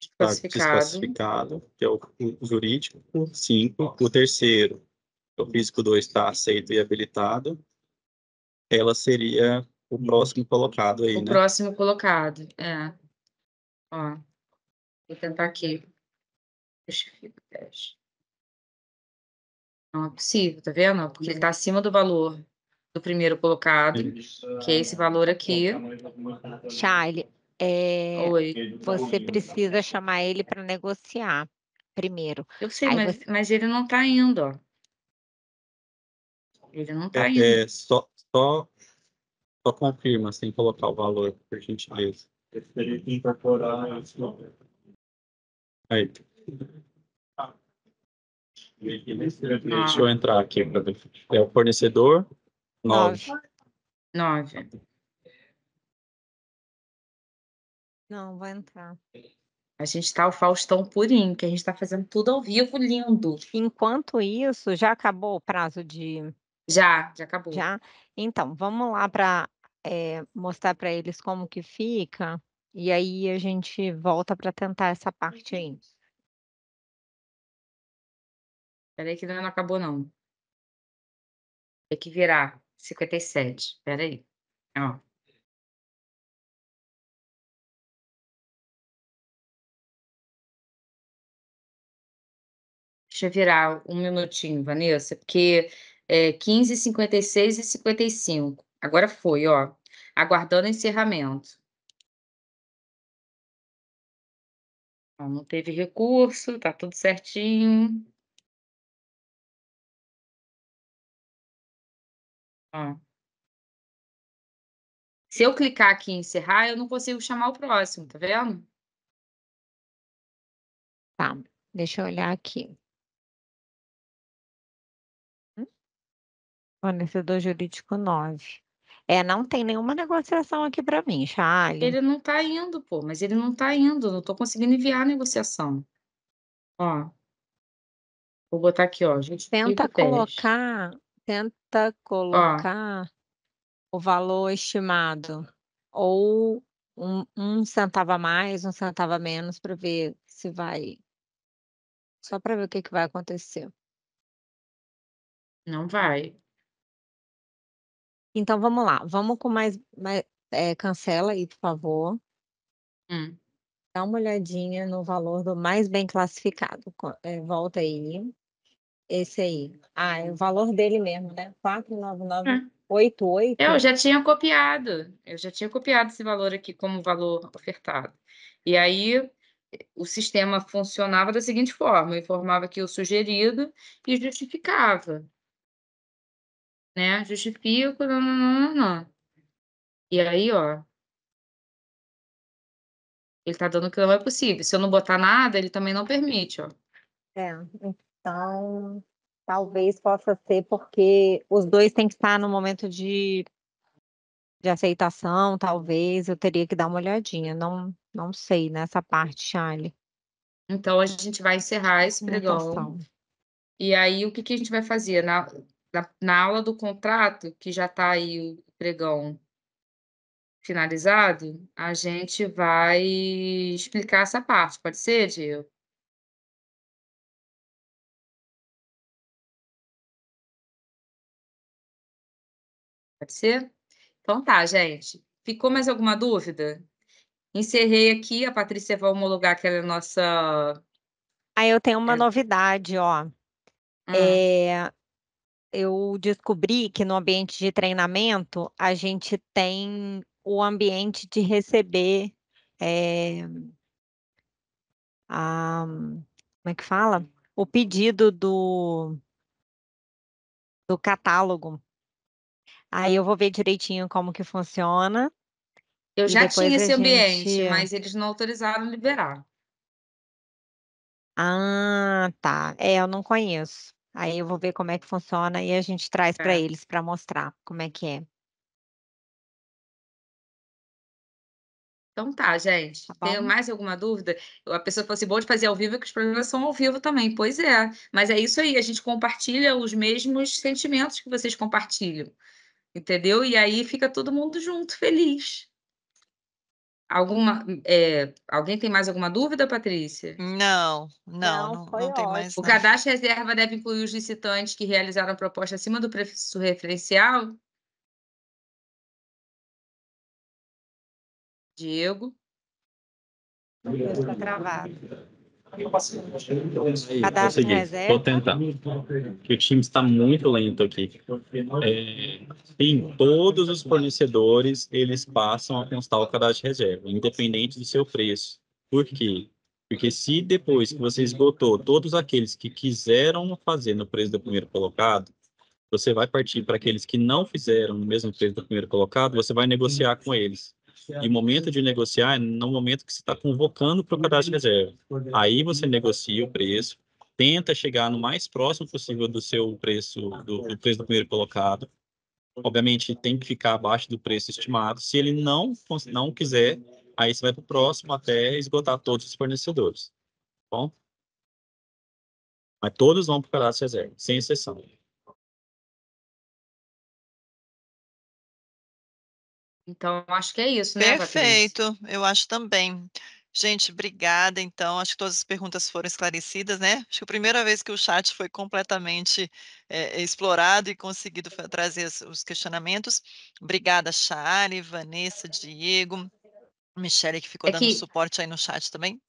está desclassificado, que é o, o jurídico, 5, o terceiro, é o físico 2 está aceito e habilitado, ela seria o hum. próximo colocado aí, o né? próximo colocado, é. Ó, vou tentar aqui. Justifica o teste. Não é possível, tá vendo? Porque ele tá acima do valor do primeiro colocado, que é esse valor aqui. Charlie, é, Oi. você precisa chamar ele para negociar primeiro. Eu sei, mas, você... mas, ele não tá indo, ó. Ele não tá é, indo. É, só, só, só confirma sem assim, colocar o valor, por gentileza. Eu teria incorporar esse valor. Aí. Deixa eu entrar aqui para ver. É o fornecedor? 9. 9. Não, vai entrar. A gente está o Faustão purinho, que a gente está fazendo tudo ao vivo, lindo. Enquanto isso, já acabou o prazo de. Já, já acabou. Já? Então, vamos lá para é, mostrar para eles como que fica, e aí a gente volta para tentar essa parte uhum. aí. Peraí que não acabou, não. Tem que virar 57. Peraí. Ó. Deixa eu virar um minutinho, Vanessa, porque é 15, 56 e 55. Agora foi, ó. Aguardando encerramento. não teve recurso, tá tudo certinho. Ó. Se eu clicar aqui em encerrar, eu não consigo chamar o próximo, tá vendo? Tá, deixa eu olhar aqui. Hum? Fornecedor jurídico 9. É, não tem nenhuma negociação aqui para mim, Charlie. Ele não tá indo, pô, mas ele não tá indo, não tô conseguindo enviar a negociação. Ó. Vou botar aqui, ó. Gente, tenta colocar, tenta colocar ó. o valor estimado ou um, um, centavo a mais, um centavo a menos para ver se vai só para ver o que que vai acontecer. Não vai. Então vamos lá, vamos com mais. mais é, cancela aí, por favor. Hum. Dá uma olhadinha no valor do mais bem classificado. É, volta aí. Esse aí. Ah, é o valor dele mesmo, né? 49988. Hum. Eu já tinha copiado. Eu já tinha copiado esse valor aqui como valor ofertado. E aí o sistema funcionava da seguinte forma: eu informava aqui o sugerido e justificava né? Justifico, não, não, não, não. E aí, ó. Ele tá dando que não é possível. Se eu não botar nada, ele também não permite, ó. É, então talvez possa ser porque os dois têm que estar no momento de, de aceitação, talvez eu teria que dar uma olhadinha. Não, não sei nessa parte, Charlie. Então a gente vai encerrar esse é pregão. E aí, o que, que a gente vai fazer? Na, na, na aula do contrato, que já está aí o pregão finalizado, a gente vai explicar essa parte. Pode ser, Diego? Pode ser? Então tá, gente. Ficou mais alguma dúvida? Encerrei aqui, a Patrícia vai homologar aquela nossa. Aí ah, eu tenho uma é. novidade, ó. Hum. É, eu descobri que no ambiente de treinamento a gente tem o ambiente de receber é, a, como é que fala? O pedido do, do catálogo. Aí eu vou ver direitinho como que funciona. Eu já tinha esse gente... ambiente, mas eles não autorizaram liberar. Ah, tá. É, eu não conheço. Aí eu vou ver como é que funciona e a gente traz para eles para mostrar como é que é. Então tá, gente. Tá Tem mais alguma dúvida? A pessoa falou assim, bom de fazer ao vivo, que os problemas são ao vivo também. Pois é. Mas é isso aí, a gente compartilha os mesmos sentimentos que vocês compartilham. Entendeu? E aí fica todo mundo junto, feliz. Alguma, é, alguém tem mais alguma dúvida, Patrícia? Não, não, não, não, tem mais. O cadastro reserva deve incluir os licitantes que realizaram proposta acima do preço referencial? Diego? Está travado. Consegui, vou tentar. o time está muito lento aqui. É, em todos os fornecedores, eles passam a constar o cadastro de reserva, independente do seu preço. Por quê? Porque se depois que você esgotou todos aqueles que quiseram fazer no preço do primeiro colocado, você vai partir para aqueles que não fizeram no mesmo preço do primeiro colocado, você vai negociar com eles. E o momento de negociar é no momento que você está convocando para o cadastro de reserva. Aí você negocia o preço, tenta chegar no mais próximo possível do seu preço, do, do preço do primeiro colocado. Obviamente, tem que ficar abaixo do preço estimado. Se ele não, não quiser, aí você vai para o próximo até esgotar todos os fornecedores. Tá bom? Mas todos vão para o cadastro de reserva, sem exceção. Então, acho que é isso, né, Patrícia? Perfeito, eu acho também. Gente, obrigada. Então, acho que todas as perguntas foram esclarecidas, né? Acho que a primeira vez que o chat foi completamente é, explorado e conseguido trazer os questionamentos. Obrigada, Chari, Vanessa, Diego, Michele, que ficou é dando que... suporte aí no chat também.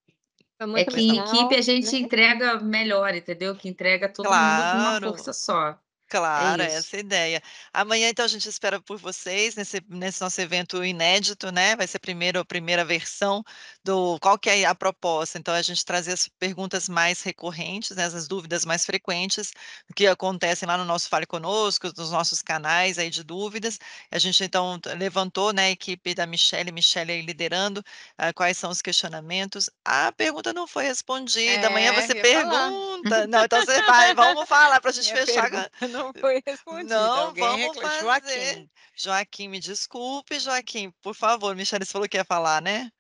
É que em equipe a gente né? entrega melhor, entendeu? Que entrega todo claro. mundo com uma força só. É claro, é essa ideia. Amanhã, então, a gente espera por vocês nesse, nesse nosso evento inédito, né? Vai ser a primeira, a primeira versão do qual que é a proposta. Então, a gente trazer as perguntas mais recorrentes, né? as dúvidas mais frequentes que acontecem lá no nosso Fale Conosco, nos nossos canais aí de dúvidas. A gente, então, levantou, né, a equipe da Michelle, Michelle liderando, uh, quais são os questionamentos. a pergunta não foi respondida, é, amanhã você pergunta. Falar. Não, então você vai, vamos falar para a gente fechar. Pergunta não foi respondida. Não, Alguém vamos recla... fazer. Joaquim, Joaquim, me desculpe, Joaquim, por favor. Michele, você falou que ia falar, né?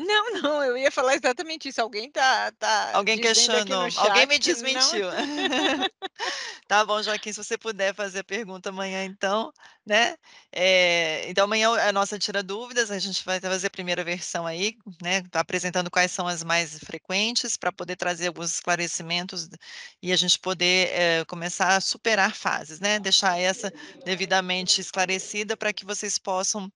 Não, não, eu ia falar exatamente isso. Alguém tá, tá Alguém questionou. Alguém me desmentiu. tá bom, Joaquim, se você puder fazer a pergunta amanhã, então, né? É, então amanhã é a nossa tira dúvidas, a gente vai fazer a primeira versão aí, né? Tá apresentando quais são as mais frequentes para poder trazer alguns esclarecimentos e a gente poder é, começar a superar fases, né? Deixar essa devidamente esclarecida para que vocês possam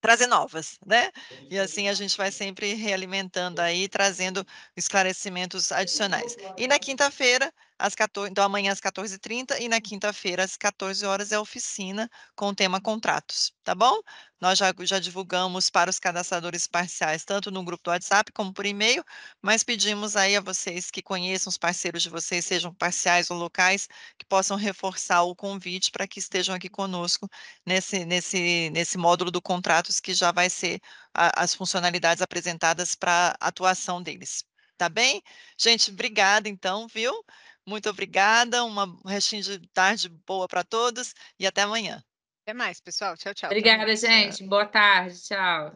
trazer novas, né? E assim a gente vai sempre realimentando aí, trazendo esclarecimentos adicionais. E na quinta-feira, às 14, então amanhã às 14h30 e na quinta-feira às 14 horas é oficina com o tema contratos, tá bom? Nós já, já divulgamos para os cadastradores parciais, tanto no grupo do WhatsApp como por e-mail, mas pedimos aí a vocês que conheçam os parceiros de vocês, sejam parciais ou locais, que possam reforçar o convite para que estejam aqui conosco nesse, nesse, nesse módulo do contratos que já vai ser a, as funcionalidades apresentadas para atuação deles. Tá bem? Gente, obrigada então, viu? Muito obrigada, um restinho de tarde boa para todos e até amanhã. Até mais, pessoal. Tchau, tchau. Obrigada, gente. Boa tarde. Tchau.